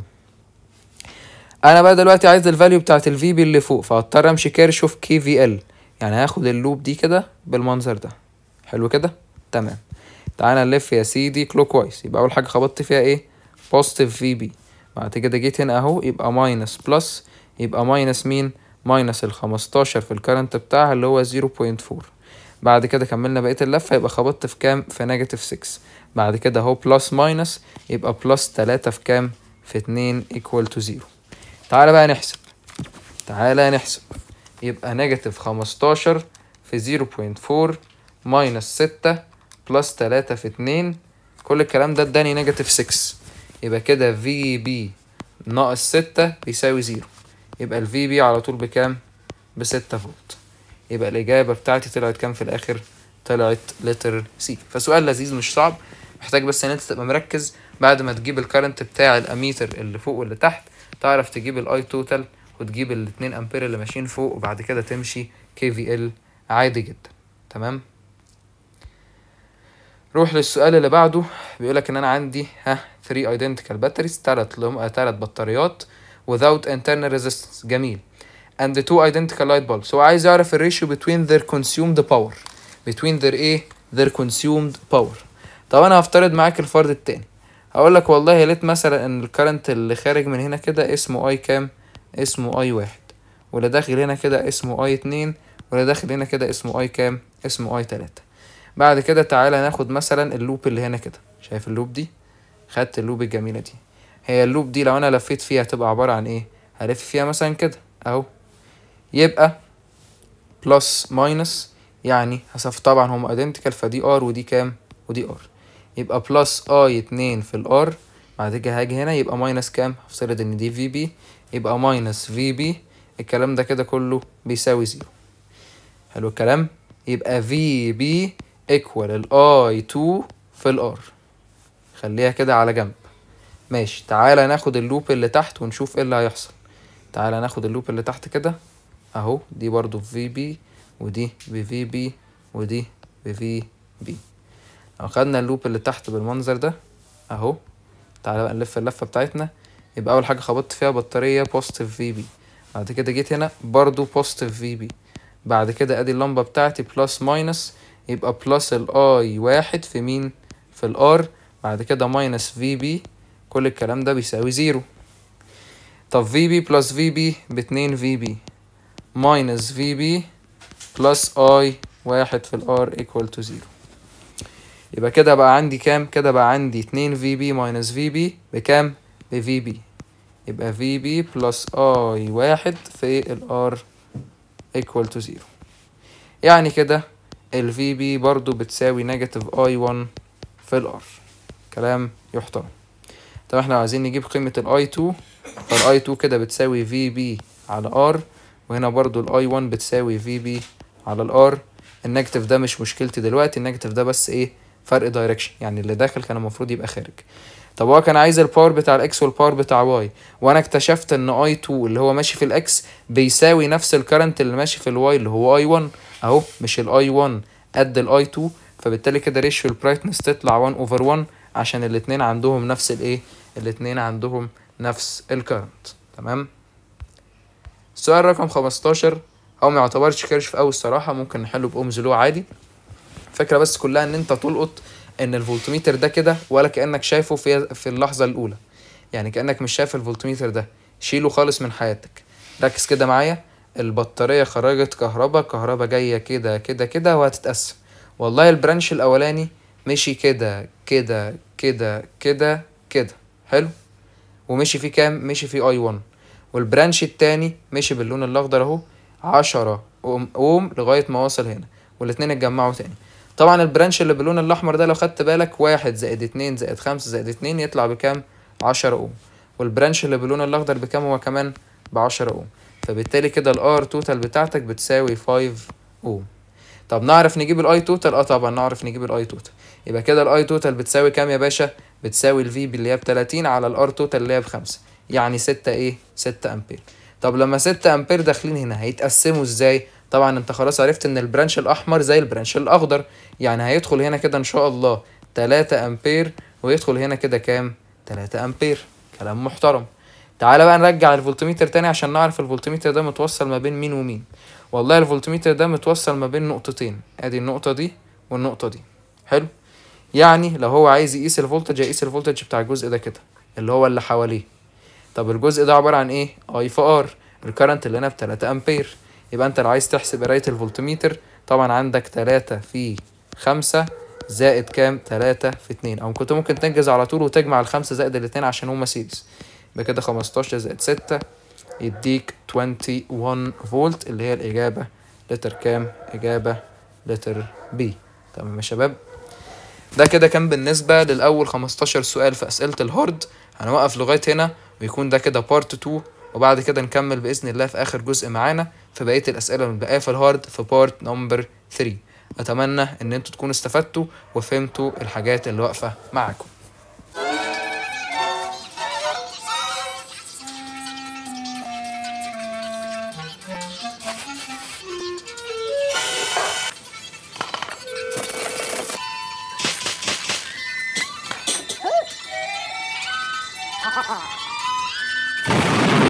انا بقى دلوقتي عايز الفاليو بتاعت الفي بي اللي فوق فهضطر امشي كيرش اوف كي في ال يعني هاخد اللوب دي كده بالمنظر ده حلو كده تمام تعالى نلف يا سيدي كلوك وايز يبقى اول حاجه خبطت فيها ايه بوزيتيف في بي بعد كده جيت هنا اهو يبقى ماينس بلس يبقى ماينس مين ماينس ال 15 في الكرنت بتاعها اللي هو 0.4 بعد كده كملنا بقيه اللفه يبقى خبطت في كام في نيجاتيف 6 بعد كده اهو بلس ماينس يبقى بلس 3 في كام في 2 ايكوال تو 0 تعالى بقى نحسب تعالى نحسب يبقى نيجاتيف خمستاشر في زيرو بوينت فور ماينس ستة بلس تلاتة في اتنين كل الكلام ده اداني نيجاتيف سكس يبقى كده في بي ناقص ستة بيساوي زيرو يبقى الفي بي على طول بكام؟ بستة فولت يبقى الإجابة بتاعتي طلعت كام في الآخر؟ طلعت لتر سي فسؤال لذيذ مش صعب محتاج بس ان انت تبقى مركز بعد ما تجيب الكارنت بتاع الاميتر اللي فوق واللي تحت تعرف تجيب الاي توتال وتجيب ال 2 امبير اللي ماشيين فوق وبعد كده تمشي كي في ال عادي جدا تمام روح للسؤال اللي بعده بيقولك ان انا عندي ها 3 identical batteries تلات لهم آه، تلات بطاريات without internal resistance جميل and the two identical light bulbs هو عايز يعرف الريشيو between their consumed power between their ايه their consumed power طب انا هفترض معاك الفرض التاني هقول لك والله يا ليت مثلا ان الكرنت اللي خارج من هنا كده اسمه اي كام اسمه اي واحد واللي داخل هنا كده اسمه اي اتنين واللي داخل هنا كده اسمه اي كام اسمه اي تلاتة بعد كده تعالى ناخد مثلا اللوب اللي هنا كده شايف اللوب دي خدت اللوب الجميلة دي هي اللوب دي لو انا لفيت فيها هتبقى عبارة عن ايه هلف فيها مثلا كده اهو يبقى بلس ماينس يعني طبعا هم ايدنتيكال فدي ار ودي كام ودي ار يبقى بلس اي اتنين في الار بعد كده هاجي هنا يبقى ماينس كام هفترض ان دي في بي يبقى ماينس في بي الكلام ده كده كله بيساوي زيرو حلو الكلام يبقى في بي ايكوال الاي 2 في الار خليها كده على جنب ماشي تعالى ناخد اللوب اللي تحت ونشوف ايه اللي هيحصل تعالى ناخد اللوب اللي تحت كده اهو دي برضو في بي ودي بفي بي ودي بفي بي لو خدنا اللوب اللي تحت بالمنظر ده اهو تعالى بقى نلف اللفه بتاعتنا يبقى اول حاجه خبطت فيها بطاريه بوزيتيف في بي بعد كده جيت هنا برضو بوزيتيف في بي بعد كده ادي اللمبه بتاعتي بلس ماينس يبقى بلس الاي واحد في مين في الار بعد كده ماينس في بي كل الكلام ده بيساوي زيرو طب في بي بلس في بي باتنين في بي ماينس في بي بلس اي واحد في الار ايكوال تو زيرو يبقى كده بقى عندي كام كده بقى عندي 2 في بي ماينس في بي بكام بفي بي يبقى في بي بلس اي واحد في الار ايكوال تو زيرو يعني كده ال في بي برضو بتساوي نيجاتيف اي 1 في الار كلام يحترم طب احنا عايزين نجيب قيمة الاي 2 فالاي 2 كده بتساوي في بي على ار وهنا برضو الاي 1 بتساوي في بي على الار النيجاتيف ده مش مشكلتي دلوقتي النيجاتيف ده بس ايه فرق دايركشن يعني اللي داخل كان المفروض يبقى خارج طب هو كان عايز الباور بتاع الاكس والباور بتاع واي وانا اكتشفت ان اي 2 اللي هو ماشي في الاكس بيساوي نفس الكرنت اللي ماشي في الواي اللي هو اي 1 اهو مش الاي 1 قد الاي 2 فبالتالي كده ريشيو البرايتنس تطلع 1 اوفر 1 عشان الاثنين عندهم نفس الايه الاثنين عندهم نفس الكرنت تمام السؤال رقم 15 هو ما يعتبرش كيرش في قوي الصراحه ممكن نحله باومز لو عادي الفكره بس كلها ان انت تلقط ان الفولتميتر ده كده ولا كانك شايفه في في اللحظه الاولى يعني كانك مش شايف الفولتميتر ده شيله خالص من حياتك ركز كده معايا البطاريه خرجت كهربا كهربا جايه كده كده كده وهتتقسم والله البرانش الاولاني مشي كده كده كده كده كده حلو ومشي فيه كام مشي فيه اي 1 والبرانش التاني مشي باللون الاخضر اهو عشرة اوم اوم لغايه ما وصل هنا والاتنين اتجمعوا تاني طبعا البرانش اللي باللون الاحمر ده لو خدت بالك واحد زائد اتنين زائد خمسة زائد اتنين يطلع بكام عشرة اوم والبرانش اللي باللون الاخضر بكام هو كمان بعشرة اوم فبالتالي كده الار توتال بتاعتك بتساوي 5 اوم طب نعرف نجيب الاي توتال اه طبعا نعرف نجيب الاي توتال يبقى كده الاي توتال بتساوي كام يا باشا بتساوي الفي اللي هي ب 30 على الار توتال اللي هي ب 5 يعني 6 ايه 6 امبير طب لما 6 امبير داخلين هنا هيتقسموا ازاي طبعا انت خلاص عرفت ان البرانش الاحمر زي البرانش الاخضر يعني هيدخل هنا كده ان شاء الله 3 امبير ويدخل هنا كده كام 3 امبير كلام محترم تعالى بقى نرجع الفولتميتر تاني عشان نعرف الفولتميتر ده متوصل ما بين مين ومين والله الفولتميتر ده متوصل ما بين نقطتين ادي النقطة دي والنقطة دي حلو يعني لو هو عايز يقيس الفولتج هيقيس الفولتج بتاع الجزء ده كده اللي هو اللي حواليه طب الجزء ده عبارة عن ايه اي في ار الكرنت اللي هنا ب 3 امبير يبقى انت لو عايز تحسب قرايه الفولتميتر طبعا عندك 3 في 5 زائد كام 3 في 2 او كنت ممكن تنجز على طول وتجمع ال5 زائد ال ال2 عشان هما سيريز يبقى كده 15 زائد 6 يديك 21 فولت اللي هي الاجابه لتر كام اجابه لتر بي تمام يا شباب ده كده كان بالنسبه للاول 15 سؤال في اسئله الهارد هنوقف لغايه هنا ويكون ده كده بارت 2 وبعد كده نكمل باذن الله في اخر جزء معانا في بقيه الاسئله من بقايا الهارد في بارت نمبر 3 اتمنى ان انتوا تكونوا استفدتوا وفهمتوا الحاجات اللي واقفه معاكم